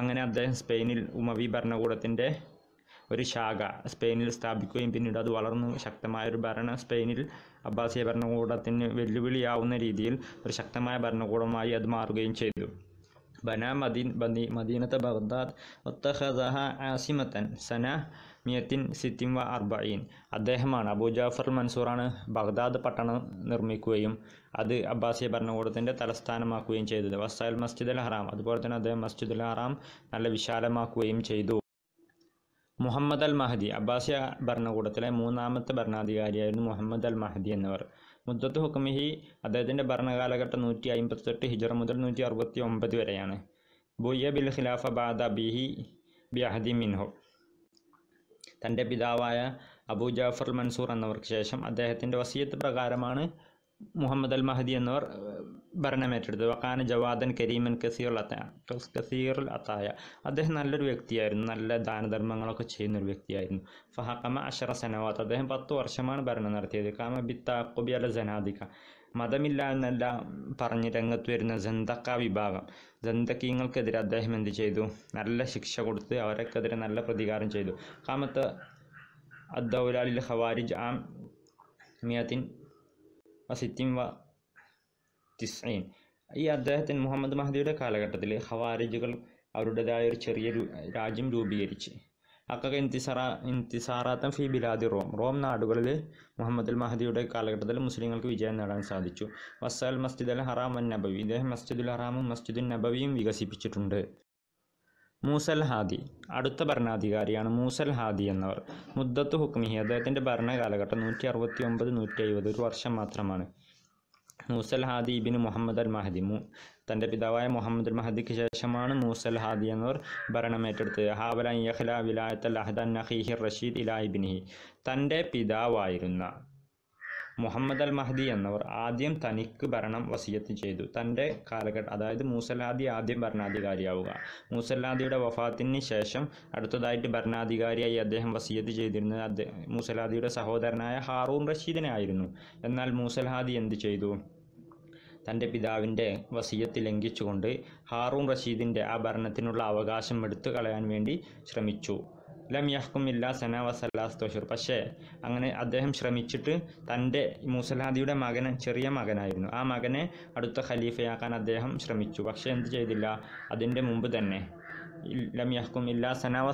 അങ്ങനെ അദ്ദേഹം സ്പെയിനിൽ ഉമവി ഭരണകൂടത്തിൻ്റെ ഒരു ശാഖ സ്പെയിനിൽ സ്ഥാപിക്കുകയും പിന്നീട് അത് വളർന്നു ശക്തമായ ഒരു ഭരണ സ്പെയിനിൽ അബ്ബാസിയ ഭരണകൂടത്തിന് വെല്ലുവിളിയാവുന്ന രീതിയിൽ ഒരു ശക്തമായ ഭരണകൂടമായി അത് മാറുകയും ചെയ്തു ബന മദീൻ ബദീ മദീനത്തെ ബഗ്ദാദ് ഒത്തഹദഹ ആസിമത്തൻ സന മിയത്തിൻ സിത്തിം വ അർബീൻ അദ്ദേഹമാണ് അബൂ ജാഫർ മൻസൂറാണ് ബഗ്ദാദ് പട്ടണം നിർമ്മിക്കുകയും അത് അബ്ബാസിയ ഭരണകൂടത്തിൻ്റെ തലസ്ഥാനമാക്കുകയും ചെയ്തത് വസ്സാൽ മസ്ജിദ് അൽ ഹറാം അതുപോലെ തന്നെ അദ്ദേഹം മസ്ജിദ് അൽ ഹറാം നല്ല വിശാലമാക്കുകയും ചെയ്തു മുഹമ്മദ് അൽ മഹദി അബ്ബാസിയ ഭരണകൂടത്തിലെ മൂന്നാമത്തെ ഭരണാധികാരിയായിരുന്നു മുഹമ്മദ് അൽ മഹദി എന്നിവർ മുദ്ദത്ത് ഹുക്കുമിഹി അദ്ദേഹത്തിൻ്റെ ഭരണകാലഘട്ടം നൂറ്റി അമ്പത്തെട്ട് ഹിജറ മുതൽ നൂറ്റി അറുപത്തി ഒമ്പത് വരെയാണ് ബുയ്യ ബിൽ ഖിലാഫ ബാദ ബിഹി ബിഅഹദി മിൻഹു തൻ്റെ പിതാവായ അബൂ ജാഫർ മൻസൂർ എന്നവർക്ക് ശേഷം അദ്ദേഹത്തിൻ്റെ വസീയത്ത് പ്രകാരമാണ് മുഹമ്മദ് അൽ മഹദി എന്നിവർ ഭരണമേറ്റെടുത്തത് വഖാന ജവാദൻ കരീമൻ കസീർ അത്തായ കസീർ അത്തായ അദ്ദേഹം നല്ലൊരു വ്യക്തിയായിരുന്നു നല്ല ദാനധർമ്മങ്ങളൊക്കെ ചെയ്യുന്ന ഒരു വ്യക്തിയായിരുന്നു ഫഹക്കമ അഷറ സനവാത്ത് അദ്ദേഹം പത്ത് വർഷമാണ് ഭരണം നടത്തിയത് കാമ ബിത്താക്കുബി അല ജനാദിക മതമില്ല എന്നല്ല പറഞ്ഞ് രംഗത്ത് വരുന്ന ജന്തക്ക വിഭാഗം ജന്തക്കീങ്ങൾക്കെതിരെ അദ്ദേഹം എന്ത് ചെയ്തു നല്ല ശിക്ഷ കൊടുത്ത് അവർക്കെതിരെ നല്ല പ്രതികാരം ചെയ്തു കാമത്ത് അദ്ദൗലാലിൽ ഹവാരിജ് ആം മിയത്തിൻ വസിറ്റിം വ തിസ്ഈൻ ഈ അദ്ദേഹത്തിന് മുഹമ്മദ് മഹദിയുടെ കാലഘട്ടത്തിൽ ഹവാരിജുകൾ അവരുടേതായ ഒരു ചെറിയ രാജ്യം രൂപീകരിച്ച് അക്കക ഇൻതിസാറ ഇൻതിസാറാത്തം ഫി ബിലാദി റോം റോം നാടുകളിൽ മുഹമ്മദ് അൽ മഹദിയുടെ കാലഘട്ടത്തിൽ മുസ്ലിങ്ങൾക്ക് വിജയം നേടാൻ സാധിച്ചു വസ്സൽ മസ്ജിദ് അൽ ഹറാം അൻ നബവി ഇദ്ദേഹം മസ്ജിദുൽ ഹറാമും മസ്ജിദുൻ നബവിയും വികസിപ്പിച്ചിട്ടുണ്ട് മൂസൽ ഹാദി അടുത്ത ഭരണാധികാരിയാണ് മൂസൽ ഹാദി എന്നവർ മുദ്ദത്ത് ഹുക്മിഹി അദ്ദേഹത്തിൻ്റെ ഭരണകാലഘട്ടം നൂറ്റി അറുപത്തി ഒമ്പത് നൂറ്റി എഴുപത് ഒരു വർഷം മാത്രമാണ് മൂസൽ ഹാദി ഇബിന് മുഹമ്മദ് അൽ മഹദി മു തൻ്റെ പിതാവായ മുഹമ്മദ് അൽ മഹദിക്ക് ശേഷമാണ് മൂസൽ ഹാദി എന്നവർ ഭരണമേറ്റെടുത്തത് ഹാബല യഹ്ല വിലായത്തൽ അൽ നഹീഹിർ റഷീദ് ഇലാ ഇലാഹിബിനിഹി തൻ്റെ പിതാവായിരുന്ന മുഹമ്മദ് അൽ മഹദി എന്നവർ ആദ്യം തനിക്ക് ഭരണം വസിയത്ത് ചെയ്തു തൻ്റെ കാലഘട്ടം അതായത് മൂസലാദി ആദ്യം ഭരണാധികാരിയാവുക മൂസലാദിയുടെ വഫാത്തിന് ശേഷം അടുത്തതായിട്ട് ഭരണാധികാരിയായി അദ്ദേഹം വസിയത്ത് ചെയ്തിരുന്നത് അദ്ദേഹം മൂസലാദിയുടെ സഹോദരനായ ഹാറൂൺ റഷീദിനായിരുന്നു എന്നാൽ മൂസൽഹാദി എന്ത് ചെയ്തു തൻ്റെ പിതാവിൻ്റെ വസീയത്ത് ലംഘിച്ചുകൊണ്ട് ഹാറൂൺ റഷീദിൻ്റെ ആ ഭരണത്തിനുള്ള അവകാശം എടുത്തു കളയാൻ വേണ്ടി ശ്രമിച്ചു ലം ഇല്ല സന വസലാസ്തോഷൂർ പക്ഷേ അങ്ങനെ അദ്ദേഹം ശ്രമിച്ചിട്ട് തൻ്റെ മുസലാദിയുടെ മകന് ചെറിയ മകനായിരുന്നു ആ മകനെ അടുത്ത ഖലീഫയാക്കാൻ അദ്ദേഹം ശ്രമിച്ചു പക്ഷേ എന്ത് ചെയ്തില്ല അതിൻ്റെ മുമ്പ് തന്നെ ലം ഇല്ല സന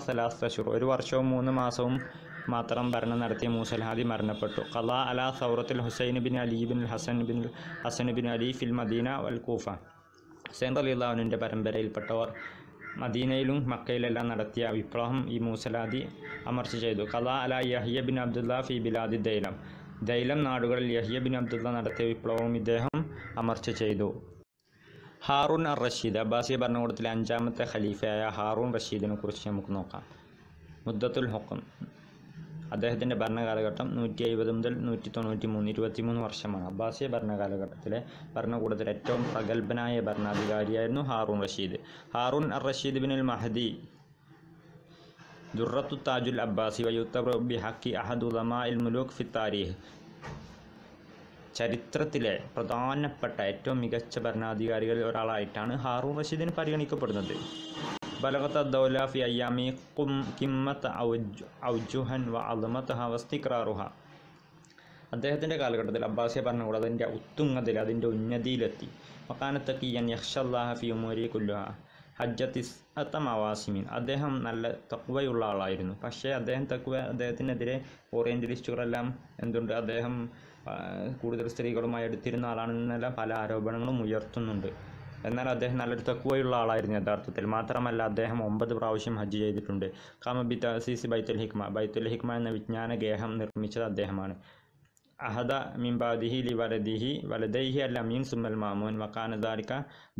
തോഷുർ ഒരു വർഷവും മൂന്ന് മാസവും മാത്രം ഭരണം നടത്തിയ മൂസൽഹാദി മരണപ്പെട്ടു ഖലാ അല സൗറത്തുൽ Husain bin Ali bin Hasan bin Hasan bin Ali ഫിൽ മദീന വൽ കൂഫ ഹുസൈൻ അലി അള്ളാഹുവിൻ്റെ പരമ്പരയിൽപ്പെട്ടവർ മദീനയിലും മക്കയിലെല്ലാം നടത്തിയ വിപ്ലവം ഈ മൂസലാദി അമർച്ച ചെയ്തു കലാ അല യഹിയ ബിൻ അബ്ദുല്ല ഫി ബിലാദി ദൈലം ദൈലം നാടുകളിൽ യഹിയ ബിൻ അബ്ദുല്ല നടത്തിയ വിപ്ലവം ഇദ്ദേഹം അമർച്ച ചെയ്തു ഹാറൂൺ അർ റഷീദ് അബ്ബാസി ഭരണകൂടത്തിലെ അഞ്ചാമത്തെ ഖലീഫയായ ഹാറൂൺ റഷീദിനെ കുറിച്ച് നമുക്ക് നോക്കാം മുദ്ദത്തുൽ ഹുക്കം അദ്ദേഹത്തിൻ്റെ ഭരണകാലഘട്ടം നൂറ്റി എഴുപത് മുതൽ നൂറ്റി തൊണ്ണൂറ്റി മൂന്ന് മൂന്ന് വർഷമാണ് അബ്ബാസിയ ഭരണകാലഘട്ടത്തിലെ ഭരണകൂടത്തിൽ ഏറ്റവും പ്രഗത്ഭനായ ഭരണാധികാരിയായിരുന്നു Haroon Rashid Harun ar Rashid bin al Mahdi ദുറത്തു താജുൽ അബ്ബാസി വയുത്തബ് ഹക്കി അഹദ് ഉലമാ ഇൽ മുലൂഖ് ഫിത്താരിഹ് ചരിത്രത്തിലെ പ്രധാനപ്പെട്ട ഏറ്റവും മികച്ച ഭരണാധികാരികളിൽ ഒരാളായിട്ടാണ് ഹാറൂൺ റഷീദിന് പരിഗണിക്കപ്പെടുന്നത് بلغت ദൗലാഫി في أيام قمة ഔജുഹൻ വ അദമത്തഹ വസ്തിക്രാറുഹ അദ്ദേഹത്തിൻ്റെ കാലഘട്ടത്തിൽ അബ്ബാസിയ ഭരണകൂടം അതിൻ്റെ ഉത്തുങ്ങതിൽ അതിൻ്റെ ഉന്നതിയിലെത്തി മക്കാനത്തക്കിയൻ യക്ഷല്ലാഹ ഫി ഉമോരി കുല്ലുഹ ഹജ്ജത്തിസ് അത്തമാവാസിമിൻ അദ്ദേഹം നല്ല തക്വയുള്ള ആളായിരുന്നു പക്ഷേ അദ്ദേഹം തക്വ അദ്ദേഹത്തിനെതിരെ ഓറിയൻ്റലിസ്റ്റുകളെല്ലാം എന്തുണ്ട് അദ്ദേഹം കൂടുതൽ സ്ത്രീകളുമായി എടുത്തിരുന്ന ആളാണെന്നെല്ലാം പല ആരോപണങ്ങളും ഉയർത്തുന്നുണ്ട് എന്നാൽ അദ്ദേഹം നല്ലൊരു തക്കുവയുള്ള ആളായിരുന്നു യഥാർത്ഥത്തിൽ മാത്രമല്ല അദ്ദേഹം ഒമ്പത് പ്രാവശ്യം ഹജ്ജ് ചെയ്തിട്ടുണ്ട് കാമബി തസീസ് ബൈത്തുൽ ഹിക്മ ബൈത്തുൽ ഹിക്മ എന്ന വിജ്ഞാന ഗേഹം നിർമ്മിച്ചത് അദ്ദേഹമാണ് അഹദ മിംബാദിഹി ലി വലദിഹി വലദൈഹി അൽ അമീൻ സുമൽ മാമോൻ വക്കാനദാരിക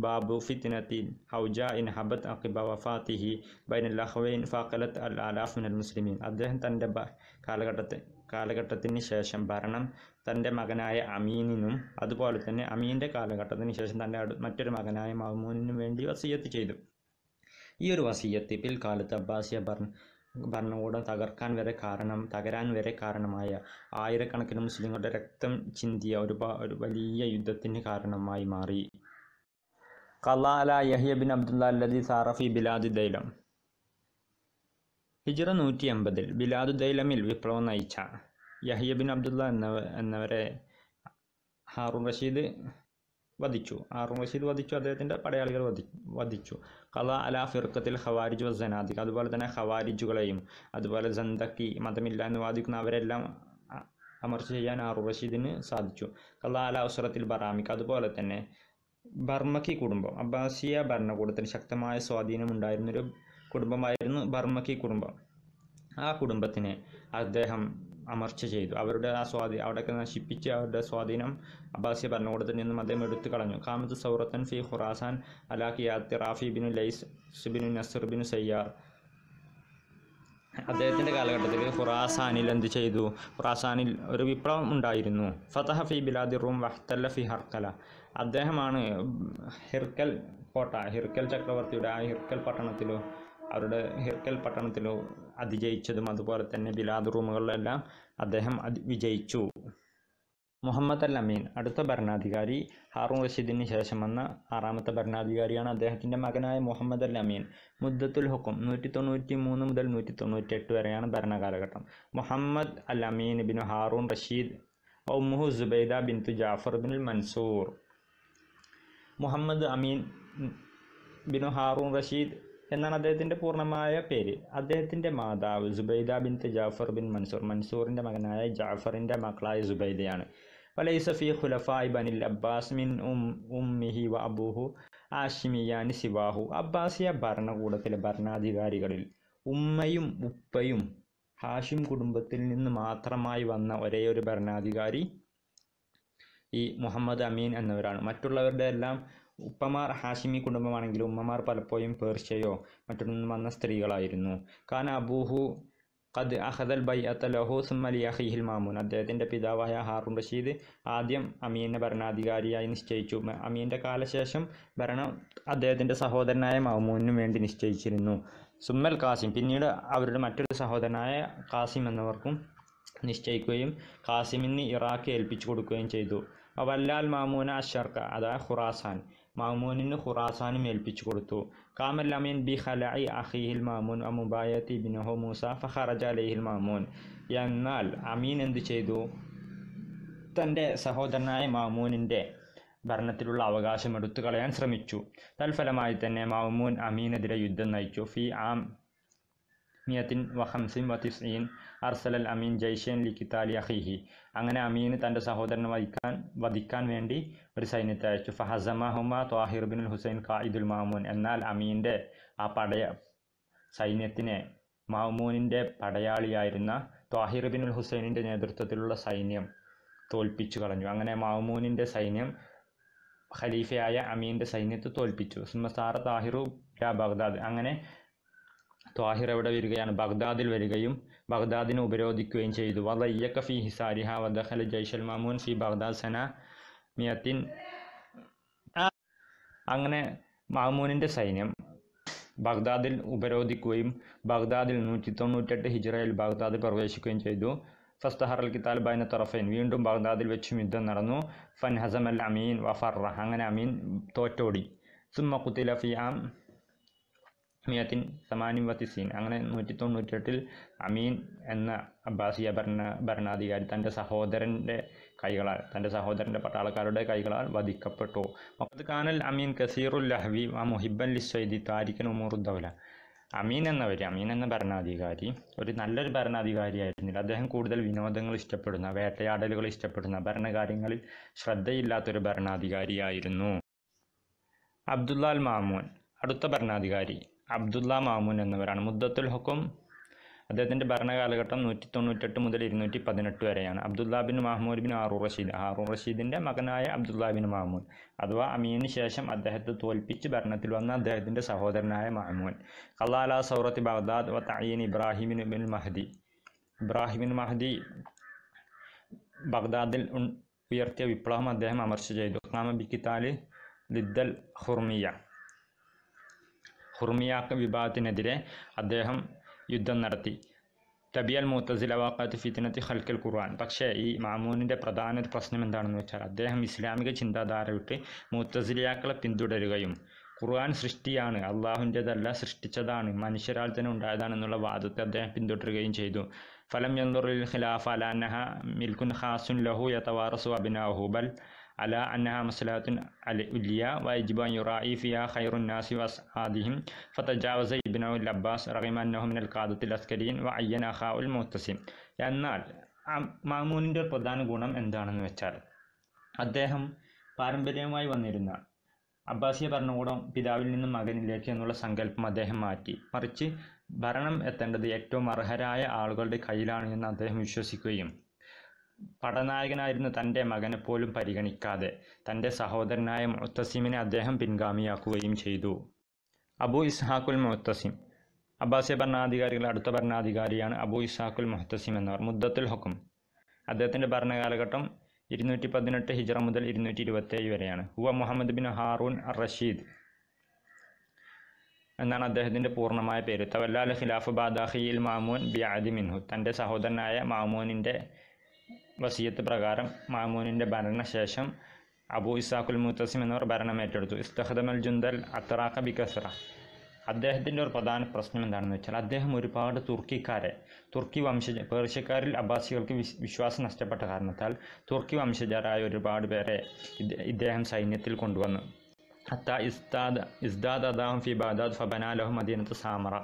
ബാബു ഫിത്തിനത്തിൻ ഹൗജ ഇൻ ഹബത്ത് അക്കിബ വഫാത്തിഹി ബൈൻ അഹ്വൈൻ ഫാഖലത്ത് അൽ അലാഫ് മിനൽ മുസ്ലിമീൻ അദ്ദേഹം തൻ്റെ കാലഘട്ടത്തെ കാലഘട്ടത്തിന് ശേഷം ഭരണം തൻ്റെ മകനായ അമീനിനും അതുപോലെ തന്നെ അമീൻ്റെ കാലഘട്ടത്തിന് ശേഷം തൻ്റെ മറ്റൊരു മകനായ മഹ്മൂദിനും വേണ്ടി വസീയത്ത് ചെയ്തു ഈ ഒരു വസീയത്ത് പിൽക്കാലത്ത് അബ്ബാസിയ ഭരണ ഭരണകൂടം തകർക്കാൻ വരെ കാരണം തകരാൻ വരെ കാരണമായ ആയിരക്കണക്കിന് മുസ്ലിങ്ങളുടെ രക്തം ചിന്തിയ ഒരു ഒരു വലിയ യുദ്ധത്തിന് കാരണമായി മാറി കല അല യഹിയ സാറഫി ബിലാദു ദൈലം ഹിജറ നൂറ്റി അമ്പതിൽ ബിലാദു ദൈലമിൽ വിപ്ലവം നയിച്ച യഹിയ ബിൻ അബ്ദുള്ള എന്നവ എന്നവരെ ഹാറൂൺ റഷീദ് വധിച്ചു ഹാറൂൺ റഷീദ് വധിച്ചു അദ്ദേഹത്തിൻ്റെ പടയാളികൾ വധി വധിച്ചു കഥ അല ഫിർക്കത്തിൽ ഹവാരിജ് വ സനാദി അതുപോലെ തന്നെ ഹവാരിജുകളെയും അതുപോലെ ജന്തക്കി മതമില്ല എന്ന് വാദിക്കുന്ന അവരെല്ലാം അമർച്ച ചെയ്യാൻ ആറു റഷീദിന് സാധിച്ചു കഥ അല ഉസ്രത്തിൽ ബറാമിക് അതുപോലെ തന്നെ ബർമക്കി കുടുംബം അബ്ബാസിയ ഭരണകൂടത്തിന് ശക്തമായ സ്വാധീനമുണ്ടായിരുന്നൊരു കുടുംബമായിരുന്നു ബർമക്കി കുടുംബം ആ കുടുംബത്തിനെ അദ്ദേഹം അമർച്ച ചെയ്തു അവരുടെ ആ സ്വാധീനം അവിടെയൊക്കെ നശിപ്പിച്ച് അവരുടെ സ്വാധീനം അബ്ബാസിയ ഭരണകൂടത്തിൽ നിന്നും അദ്ദേഹം എടുത്തു കളഞ്ഞു കാമത്ത് സൗറത്തൻ ഫി ഖുറാസാൻ അലാഖിയാത്തി Rafi bin Laith bin Nasr bin Sayyar അദ്ദേഹത്തിൻ്റെ കാലഘട്ടത്തിൽ ഖുറാസാനിൽ എന്ത് ചെയ്തു ഖുറാസാനിൽ ഒരു വിപ്ലവം ഉണ്ടായിരുന്നു ഫതഹ ഫി ബിലാദി റൂം വഹ്തല്ല ഫി ഹർക്കല അദ്ദേഹമാണ് ഹിർക്കൽ കോട്ട ഹിർക്കൽ ചക്രവർത്തിയുടെ ആ ഹിർക്കൽ പട്ടണത്തിലോ അവരുടെ ഹിർക്കൽ പട്ടണത്തിലോ അതിജയിച്ചതും അതുപോലെ തന്നെ ബിലാദ് റൂമുകളിലെല്ലാം അദ്ദേഹം വിജയിച്ചു മുഹമ്മദ് അൽ അമീൻ അടുത്ത ഭരണാധികാരി ഹാറൂൺ റഷീദിന് ശേഷം വന്ന ആറാമത്തെ ഭരണാധികാരിയാണ് അദ്ദേഹത്തിൻ്റെ മകനായ മുഹമ്മദ് അൽ അമീൻ മുദ്ദത്തുൽ ഹുക്കും നൂറ്റി തൊണ്ണൂറ്റി മൂന്ന് മുതൽ നൂറ്റി തൊണ്ണൂറ്റി എട്ട് വരെയാണ് ഭരണകാലഘട്ടം Muhammad al Amin bin Harun Rashid Zubaida bin bint Jafar bin Mansur Muhammad Amin bin Harun Rashid എന്നാണ് അദ്ദേഹത്തിൻ്റെ പൂർണ്ണമായ പേര് അദ്ദേഹത്തിൻ്റെ മാതാവ് Zubaida bin Jafar bin Mansur മൻസൂറിൻ്റെ മകനായ ജാഫറിൻ്റെ മക്കളായ സുബൈദയാണ് വലൈസ സഫി ഖുലഫായ് ബനിൽ അബ്ബാസ് മിൻ ഉം ഉമ്മിഹി വ അബുഹു ആഷിമിയാൻ സിവാഹു അബ്ബാസിയ ഭരണകൂടത്തിലെ ഭരണാധികാരികളിൽ ഉമ്മയും ഉപ്പയും ഹാഷിം കുടുംബത്തിൽ നിന്ന് മാത്രമായി വന്ന ഒരേ ഒരു ഭരണാധികാരി ഈ മുഹമ്മദ് അമീൻ എന്നവരാണ് മറ്റുള്ളവരുടെ എല്ലാം ഉപ്പമാർ ഹാഷിമി കുടുംബമാണെങ്കിലും ഉമ്മമാർ പലപ്പോഴും പേർഷ്യയോ മറ്റൊന്നും വന്ന സ്ത്രീകളായിരുന്നു ഖാൻ അബൂഹു ഖദ് അഹദൽ ബൈ അത്തലഹു സുമ്മലി അഹിഹിൽ മാമൂൻ അദ്ദേഹത്തിൻ്റെ പിതാവായ ഹാറൂൺ റഷീദ് ആദ്യം അമീനെ ഭരണാധികാരിയായി നിശ്ചയിച്ചു അമീൻ്റെ കാലശേഷം ഭരണം അദ്ദേഹത്തിൻ്റെ സഹോദരനായ മാമൂനു വേണ്ടി നിശ്ചയിച്ചിരുന്നു സുമ്മൽ കാസിം പിന്നീട് അവരുടെ മറ്റൊരു സഹോദരനായ കാസിം എന്നവർക്കും നിശ്ചയിക്കുകയും കാസിമിന് ഇറാഖ് ഏൽപ്പിച്ചു കൊടുക്കുകയും ചെയ്തു വല്ലാൽ മാമൂന അഷർക്ക അതായത് ഖുറാസാൻ മാമൂനിന് ഖുറാസാനും ഏൽപ്പിച്ചു കൊടുത്തു കാമല്ലമീൻ ബി ഖലായി അഹിഹിൽ മാമൂൻ അമുബായത്തി ഇബിനഹു മൂസ ഫഹറജ അലൈഹിൽ മാമൂൻ എന്നാൽ അമീൻ എന്തു ചെയ്തു തൻ്റെ സഹോദരനായ മാമൂനിൻ്റെ ഭരണത്തിലുള്ള അവകാശം എടുത്തു കളയാൻ ശ്രമിച്ചു തൽഫലമായി തന്നെ മാമൂൻ അമീനെതിരെ യുദ്ധം നയിച്ചു ഫി ആം അർസലൽ അമീൻ ജയ്ഷൻ ലിഖിത്താലി അഹീഹി അങ്ങനെ അമീന് തൻ്റെ സഹോദരനെ വധിക്കാൻ വധിക്കാൻ വേണ്ടി ഒരു സൈന്യത്തെ അയച്ചു ഫഹസമഹുമ ത്വാഹിർ ബിൻ ഹുസൈൻ ഖായിദുൽ മാമൂൻ എന്നാൽ അമീൻ്റെ ആ പടയ സൈന്യത്തിനെ മാമൂനിൻ്റെ പടയാളിയായിരുന്ന ത്വാഹിർ ബിൻ ഹുസൈനിൻ്റെ നേതൃത്വത്തിലുള്ള സൈന്യം തോൽപ്പിച്ചു കളഞ്ഞു അങ്ങനെ മാമൂനിൻ്റെ സൈന്യം ഖലീഫയായ അമീൻ്റെ സൈന്യത്തെ തോൽപ്പിച്ചു സുമസാറ താഹിറു ബഗ്ദാദ് അങ്ങനെ ത്വാഹിർ അവിടെ വരികയാണ് ബഗ്ദാദിൽ വരികയും ബഗ്ദാദിനെ ഉപരോധിക്കുകയും ചെയ്തു വദയ്യക്ക ഫി ഹിസാരിഹ വദഹൽ ജയ്ഷൽ മാമൂൻ ഫി ബഗ്ദാദ് സന മിയത്തിൻ അങ്ങനെ മാമൂനിൻ്റെ സൈന്യം ബഗ്ദാദിൽ ഉപരോധിക്കുകയും ബഗ്ദാദിൽ നൂറ്റി തൊണ്ണൂറ്റെട്ട് ഹിജ്റയിൽ ബഗ്ദാദ് പ്രവേശിക്കുകയും ചെയ്തു ഫസ്തഹർ അൽ കിതാൽ ബൈന തറഫൈൻ വീണ്ടും ബഗ്ദാദിൽ വെച്ചും യുദ്ധം നടന്നു ഫൻ ഹസം അൽ അമീൻ വഫർ അങ്ങനെ അമീൻ തോറ്റോടി സുമ്മ കുത്തിലഫി ആം മിയത്തിൻ സമാനി വസിസീൻ അങ്ങനെ നൂറ്റി തൊണ്ണൂറ്റെട്ടിൽ അമീൻ എന്ന അബ്ബാസിയ ഭരണ ഭരണാധികാരി തൻ്റെ സഹോദരൻ്റെ കൈകളാൽ തൻ്റെ സഹോദരൻ്റെ പട്ടാളക്കാരുടെ കൈകളാൽ വധിക്കപ്പെട്ടു മുഹമ്മദ് ഖാനൽ അമീൻ കസീറുൽ ലഹ്വി ആ മുഹിബൻ ലിസ്വൈദി താരിഖൻ ഉമറുദ്ദൗല അമീൻ എന്നവർ അമീൻ എന്ന ഭരണാധികാരി ഒരു നല്ലൊരു ഭരണാധികാരിയായിരുന്നില്ല അദ്ദേഹം കൂടുതൽ വിനോദങ്ങൾ ഇഷ്ടപ്പെടുന്ന വേട്ടയാടലുകൾ ഇഷ്ടപ്പെടുന്ന ഭരണകാര്യങ്ങളിൽ ശ്രദ്ധയില്ലാത്തൊരു ഭരണാധികാരിയായിരുന്നു അബ്ദുല്ലാൽ മാമൂൻ അടുത്ത ഭരണാധികാരി അബ്ദുല്ല മാമൂൻ എന്നിവരാണ് മുദ്ദത്തുൽ ഹുക്കും അദ്ദേഹത്തിൻ്റെ ഭരണകാലഘട്ടം നൂറ്റി തൊണ്ണൂറ്റെട്ട് മുതൽ ഇരുന്നൂറ്റി പതിനെട്ട് വരെയാണ് അബ്ദുല്ല ബിൻ മഹ്മൂദ് ബിൻ ആറു റഷീദ് ആറു റഷീദിൻ്റെ മകനായ അബ്ദുല്ല ബിൻ മാമൂൻ അഥവാ അമീന് ശേഷം അദ്ദേഹത്തെ തോൽപ്പിച്ച് ഭരണത്തിൽ വന്ന അദ്ദേഹത്തിൻ്റെ സഹോദരനായ മാമൂൻ കലാല സൗറത്ത് ബഗ്ദാദ് വ തയ്യൻ ഇബ്രാഹിമിൻ ബിൻ മഹദി ഇബ്രാഹിമിൻ മഹദി ബഗ്ദാദിൽ ഉയർത്തിയ വിപ്ലവം അദ്ദേഹം അമർച്ച ചെയ്തു കാമബിക്കിത്താൽ ലിദ്ദൽ ഹുർമിയ ഹുർമിയാക്ക് വിഭാഗത്തിനെതിരെ അദ്ദേഹം യുദ്ധം നടത്തി തബിയൽ മൂത്തസില വാക്കാത്ത് ഫിത്തിനത്തി ഹൽക്കൽ ഖുർആൻ പക്ഷേ ഈ മാമൂനിൻ്റെ പ്രധാന ഒരു പ്രശ്നം എന്താണെന്ന് വെച്ചാൽ അദ്ദേഹം ഇസ്ലാമിക ചിന്താധാര വിട്ട് മൂത്തസിലിയാക്കളെ പിന്തുടരുകയും ഖുർആൻ സൃഷ്ടിയാണ് അള്ളാഹുൻ്റെതല്ല സൃഷ്ടിച്ചതാണ് മനുഷ്യരാൾ തന്നെ ഉണ്ടായതാണെന്നുള്ള വാദത്തെ അദ്ദേഹം പിന്തുടരുകയും ചെയ്തു ഫലം യന്തുറിൽ ഖിലാഫ അലാനഹ മിൽക്കുൻ ഹാസുൻ ലഹു യഥവാറസു അബിനാഹുബൽ ബൽ അല അന്നഹ മസ്ലാത്തുൻ അൽ ഉല്യ വൈജിബ യുറായി ഫിയ خير الناس വസ് فتجاوز ابن العباس رغم റഹിമന്നഹുമിൻ من ഖാദത്തിൽ അസ്കരീൻ وعين അയ്യൻ അഹാ എന്നാൽ മാമൂനിൻ്റെ പ്രധാന ഗുണം എന്താണെന്ന് വെച്ചാൽ അദ്ദേഹം പാരമ്പര്യമായി വന്നിരുന്ന അബ്ബാസിയ ഭരണകൂടം പിതാവിൽ നിന്നും മകനിലേക്ക് എന്നുള്ള സങ്കല്പം അദ്ദേഹം മാറ്റി മറിച്ച് ഭരണം എത്തേണ്ടത് ഏറ്റവും അർഹരായ ആളുകളുടെ കയ്യിലാണ് എന്ന് അദ്ദേഹം വിശ്വസിക്കുകയും പടനായകനായിരുന്ന തൻ്റെ മകനെ പോലും പരിഗണിക്കാതെ തൻ്റെ സഹോദരനായ മുത്തസീമിനെ അദ്ദേഹം പിൻഗാമിയാക്കുകയും ചെയ്തു അബു ഇസ്ഹാഖുൽ മുത്തസീം അബ്ബാസിയ ഭരണാധികാരികളുടെ അടുത്ത ഭരണാധികാരിയാണ് അബു ഇസ്ഹാഖുൽ മുഹത്തസീം എന്നവർ മുദ്ദത്തുൽ ഹുക്കും അദ്ദേഹത്തിൻ്റെ ഭരണകാലഘട്ടം ഇരുന്നൂറ്റി പതിനെട്ട് ഹിജറ മുതൽ ഇരുന്നൂറ്റി ഇരുപത്തേഴ് വരെയാണ് ഹുവ മുഹമ്മദ് ബിൻ ഹാറൂൻ റഷീദ് എന്നാണ് അദ്ദേഹത്തിൻ്റെ പൂർണ്ണമായ പേര് തവല്ലാൽ ഖിലാഫ് ബാദാഹിയിൽ മാമൂൻ ബിയാദി മിൻഹു തൻ്റെ സഹോദരനായ മാമൂനിൻ്റെ വസീയത്ത് പ്രകാരം മാമൂനിൻ്റെ ഭരണശേഷം അബൂ ഇസാഖുൽ മുത്തസിം എന്നിവർ ഭരണം ഏറ്റെടുത്തു ഇസ്തഹദമൽ ജുന്തൽ അത്തറാഖ ബിക്കസറ അദ്ദേഹത്തിൻ്റെ ഒരു പ്രധാന പ്രശ്നം എന്താണെന്ന് വെച്ചാൽ അദ്ദേഹം ഒരുപാട് തുർക്കിക്കാരെ തുർക്കി വംശജ പേർഷ്യക്കാരിൽ അബ്ബാസികൾക്ക് വിശ്വാസം നഷ്ടപ്പെട്ട കാരണത്താൽ തുർക്കി വംശജരായ ഒരുപാട് പേരെ ഇദ്ദേഹം സൈന്യത്തിൽ കൊണ്ടുവന്നു അത്ത ഇസ്താദ് ഇസ്താദ് അദാം ഫി ബാദാദ് ഫബനാലഹു മദീനത്ത് സാമറ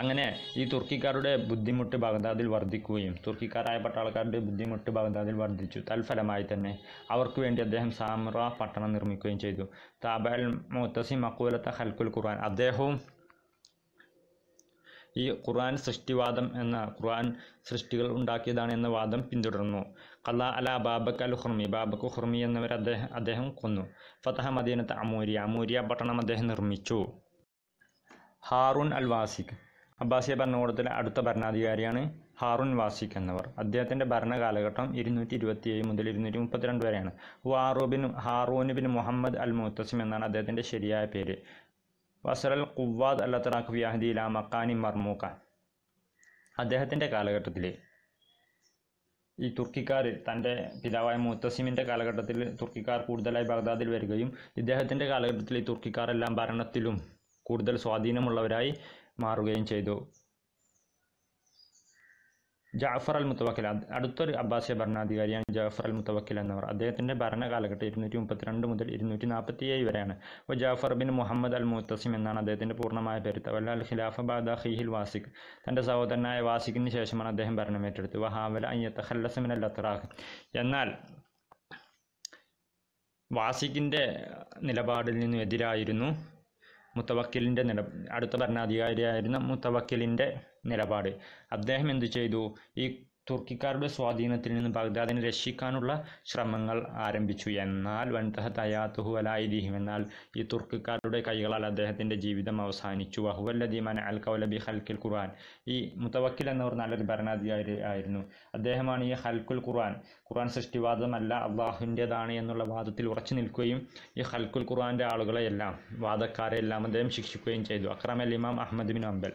അങ്ങനെ ഈ തുർക്കിക്കാരുടെ ബുദ്ധിമുട്ട് ബാഗ്ദാദിൽ വർദ്ധിക്കുകയും തുർക്കിക്കാരായ പട്ടാളക്കാരുടെ ബുദ്ധിമുട്ട് ബാഗ്ദാദിൽ വർദ്ധിച്ചു തൽഫലമായി തന്നെ അവർക്ക് വേണ്ടി അദ്ദേഹം സാമ്ര പട്ടണം നിർമ്മിക്കുകയും ചെയ്തു താബൽ മുത്തസി മക്കൂലത്ത ഹൽക്കുൽ ഖുർആൻ അദ്ദേഹവും ഈ ഖുർആൻ സൃഷ്ടിവാദം എന്ന ഖുർആൻ സൃഷ്ടികൾ ഉണ്ടാക്കിയതാണ് എന്ന വാദം പിന്തുടർന്നു കല്ല അല ബാബക്ക് അൽ ഖുർമി ബാബക്ക് ഖുർമി എന്നിവർ അദ്ദേഹം അദ്ദേഹം കൊന്നു ഫതഹ മദീനത്ത് അമൂരിയ അമൂരിയ പട്ടണം അദ്ദേഹം നിർമ്മിച്ചു ഹാറൂൻ അൽ വാസിഖ് അബ്ബാസിയ ഭരണകൂടത്തിലെ അടുത്ത ഭരണാധികാരിയാണ് ഹാറുൻ വാസിഖ് എന്നവർ അദ്ദേഹത്തിൻ്റെ ഭരണകാലഘട്ടം ഇരുന്നൂറ്റി ഇരുപത്തിയേഴ് മുതൽ ഇരുന്നൂറ്റി മുപ്പത്തിരണ്ട് വരെയാണ് വാറൂബിൻ ഹാറൂന് ബിൻ മുഹമ്മദ് അൽ മുത്തസിം എന്നാണ് അദ്ദേഹത്തിൻ്റെ ശരിയായ പേര് വസറൽ കുവാദ് അൽ അത്തറാഖ് വ്യാഹദി ഇലാ മക്കാനി മർമൂക്ക അദ്ദേഹത്തിൻ്റെ കാലഘട്ടത്തിൽ ഈ തുർക്കിക്കാർ തൻ്റെ പിതാവായ മുത്തസിമിൻ്റെ കാലഘട്ടത്തിൽ തുർക്കിക്കാർ കൂടുതലായി ബഗ്ദാദിൽ വരികയും ഇദ്ദേഹത്തിൻ്റെ കാലഘട്ടത്തിൽ ഈ തുർക്കിക്കാരെല്ലാം ഭരണത്തിലും കൂടുതൽ സ്വാധീനമുള്ളവരായി മാറുകയും ചെയ്തു ജാഫർ അൽ മുത്തവക്കിൽ അടുത്തൊരു അബ്ബാസിയ ഭരണാധികാരിയാണ് ജാഫർ അൽ മുത്തവക്കിൽ എന്നവർ അദ്ദേഹത്തിൻ്റെ ഭരണകാലഘട്ടം ഇരുന്നൂറ്റി മുപ്പത്തിരണ്ട് മുതൽ ഇരുന്നൂറ്റി ഏഴ് വരെയാണ് ഒ ജാഫർ ബിൻ മുഹമ്മദ് അൽ മുത്തസിം എന്നാണ് അദ്ദേഹത്തിൻ്റെ പൂർണ്ണമായ പേര് തവല്ല അൽ ഖിലാഫബാദ ഹിഹിൽ വാസിഖ് തൻ്റെ സഹോദരനായ വാസിഖിന് ശേഷമാണ് അദ്ദേഹം ഭരണം ഏറ്റെടുത്തു വഹാവല അയ്യത്ത ഹല്ലസമിൻ അൽ അത്രാഖ് എന്നാൽ വാസിഖിൻ്റെ നിലപാടിൽ നിന്നും എതിരായിരുന്നു മുത്തവക്കിലിൻ്റെ നില അടുത്ത ഭരണാധികാരിയായിരുന്ന മുത്തവക്കിലിൻ്റെ നിലപാട് അദ്ദേഹം എന്തു ചെയ്തു ഈ തുർക്കിക്കാരുടെ സ്വാധീനത്തിൽ നിന്ന് ബഗ്ദാദിനെ രക്ഷിക്കാനുള്ള ശ്രമങ്ങൾ ആരംഭിച്ചു എന്നാൽ വൻതഹ തയാത്തുഹു അലായിദിഹിം എന്നാൽ ഈ തുർക്കിക്കാരുടെ കൈകളാൽ അദ്ദേഹത്തിൻ്റെ ജീവിതം അവസാനിച്ചു വഹുവല്ലദീമൻ അൽ കൗലബി ഹൽക്കിൽ ഖുർആൻ ഈ മുത്തവക്കിൽ എന്നവർ നല്ലൊരു ഭരണാധികാരി ആയിരുന്നു അദ്ദേഹമാണ് ഈ ഹൽക്കുൽ ഖുർആൻ ഖുർആൻ സൃഷ്ടിവാദമല്ല അള്ളാഹുവിൻ്റെതാണ് എന്നുള്ള വാദത്തിൽ ഉറച്ചു നിൽക്കുകയും ഈ ഹൽക്കുൽ ഖുർആൻ്റെ ആളുകളെയെല്ലാം വാദക്കാരെല്ലാം അദ്ദേഹം ശിക്ഷിക്കുകയും ചെയ്തു അക്രമൽ ഇമാം അഹമ്മദ് ബിൻ അംബൽ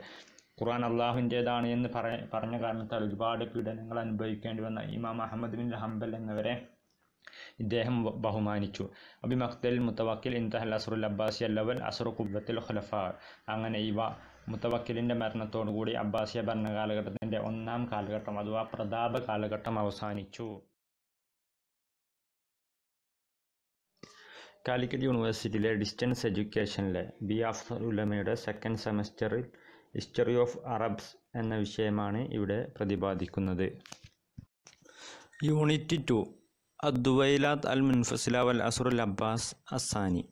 ഖുർആൻ അള്ളാഹുവിൻ്റേതാണ് എന്ന് പറയ പറഞ്ഞ കാരണത്താൽ ഒരുപാട് പീഡനങ്ങൾ അനുഭവിക്കേണ്ടി വന്ന ഇമാം അഹമ്മദ് ബിൻ ഹംബൽ എന്നിവരെ ഇദ്ദേഹം ബഹുമാനിച്ചു അബി മഖ്തൽ മുത്തവക്കിൽ ഇന്തഹൽ അസറുൽ അബ്ബാസി അല്ലവൽ അസറു കുബത്തിൽ ഖുലഫ അങ്ങനെ ഇവ മുത്തവക്കിലിൻ്റെ മരണത്തോടുകൂടി അബ്ബാസിയ ഭരണ കാലഘട്ടത്തിൻ്റെ ഒന്നാം കാലഘട്ടം അഥവാ പ്രതാപ കാലഘട്ടം അവസാനിച്ചു കാലിക്കറ്റ് യൂണിവേഴ്സിറ്റിയിലെ ഡിസ്റ്റൻസ് എഡ്യൂക്കേഷനിലെ ബി ആഫ് ഉലമയുടെ സെക്കൻഡ് സെമസ്റ്ററിൽ ഹിസ്റ്ററി ഓഫ് അറബ്സ് എന്ന വിഷയമാണ് ഇവിടെ പ്രതിപാദിക്കുന്നത് യൂണിറ്റ് ടു അദ്വൈലാത്ത് അൽ മുൻഫസില വൽ അസുറുൽ അബ്ബാസ് അസാനി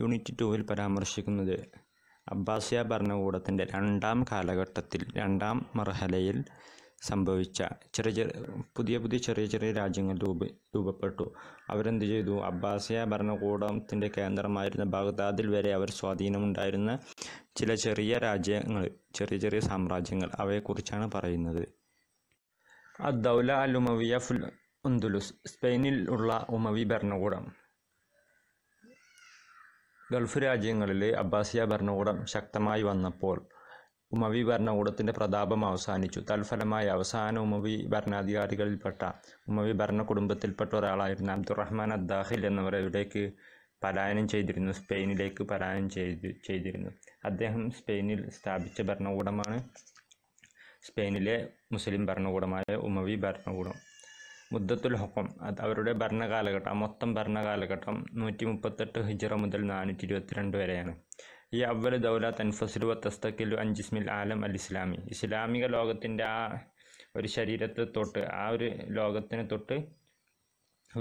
യൂണിറ്റ് ടുവിൽ പരാമർശിക്കുന്നത് അബ്ബാസിയ ഭരണകൂടത്തിൻ്റെ രണ്ടാം കാലഘട്ടത്തിൽ രണ്ടാം മർഹലയിൽ സംഭവിച്ച ചെറിയ ചെറിയ പുതിയ പുതിയ ചെറിയ ചെറിയ രാജ്യങ്ങൾ രൂപ രൂപപ്പെട്ടു അവരെന്ത് ചെയ്തു അബ്ബാസിയ ഭരണകൂടത്തിൻ്റെ കേന്ദ്രമായിരുന്ന ബാഗ്ദാദിൽ വരെ അവർ സ്വാധീനമുണ്ടായിരുന്ന ചില ചെറിയ രാജ്യങ്ങൾ ചെറിയ ചെറിയ സാമ്രാജ്യങ്ങൾ അവയെക്കുറിച്ചാണ് പറയുന്നത് അദ്ദൗല അൽ ഉമവിയ ഫുൽ ഉന്തുലുസ് സ്പെയിനിൽ ഉള്ള ഉമവി ഭരണകൂടം ഗൾഫ് രാജ്യങ്ങളിൽ അബ്ബാസിയ ഭരണകൂടം ശക്തമായി വന്നപ്പോൾ ഉമവി ഭരണകൂടത്തിൻ്റെ പ്രതാപം അവസാനിച്ചു തൽഫലമായി അവസാന ഉമവി ഭരണാധികാരികളിൽപ്പെട്ട ഉമവി ഭരണ കുടുംബത്തിൽപ്പെട്ട ഒരാളായിരുന്ന അബ്ദുറഹ്മാൻ അദ്ദാഹിൽ എന്നവർ ഇവിടേക്ക് പലായനം ചെയ്തിരുന്നു സ്പെയിനിലേക്ക് പലായനം ചെയ്ത് ചെയ്തിരുന്നു അദ്ദേഹം സ്പെയിനിൽ സ്ഥാപിച്ച ഭരണകൂടമാണ് സ്പെയിനിലെ മുസ്ലിം ഭരണകൂടമായ ഉമവി ഭരണകൂടം മുദ്ദത്തുൽ അത് അവരുടെ ഭരണകാലഘട്ടം മൊത്തം ഭരണകാലഘട്ടം നൂറ്റി മുപ്പത്തെട്ട് ഹിജറ മുതൽ നാനൂറ്റി ഇരുപത്തിരണ്ട് വരെയാണ് ഈ അവൽ ദൗല തൻഫസിലു തസ്തക്കിലു അഞ്ചിസ്മിൽ ആലം അൽ ഇസ്ലാമി ഇസ്ലാമിക ലോകത്തിൻ്റെ ആ ഒരു ശരീരത്തെ തൊട്ട് ആ ഒരു ലോകത്തിനെ തൊട്ട്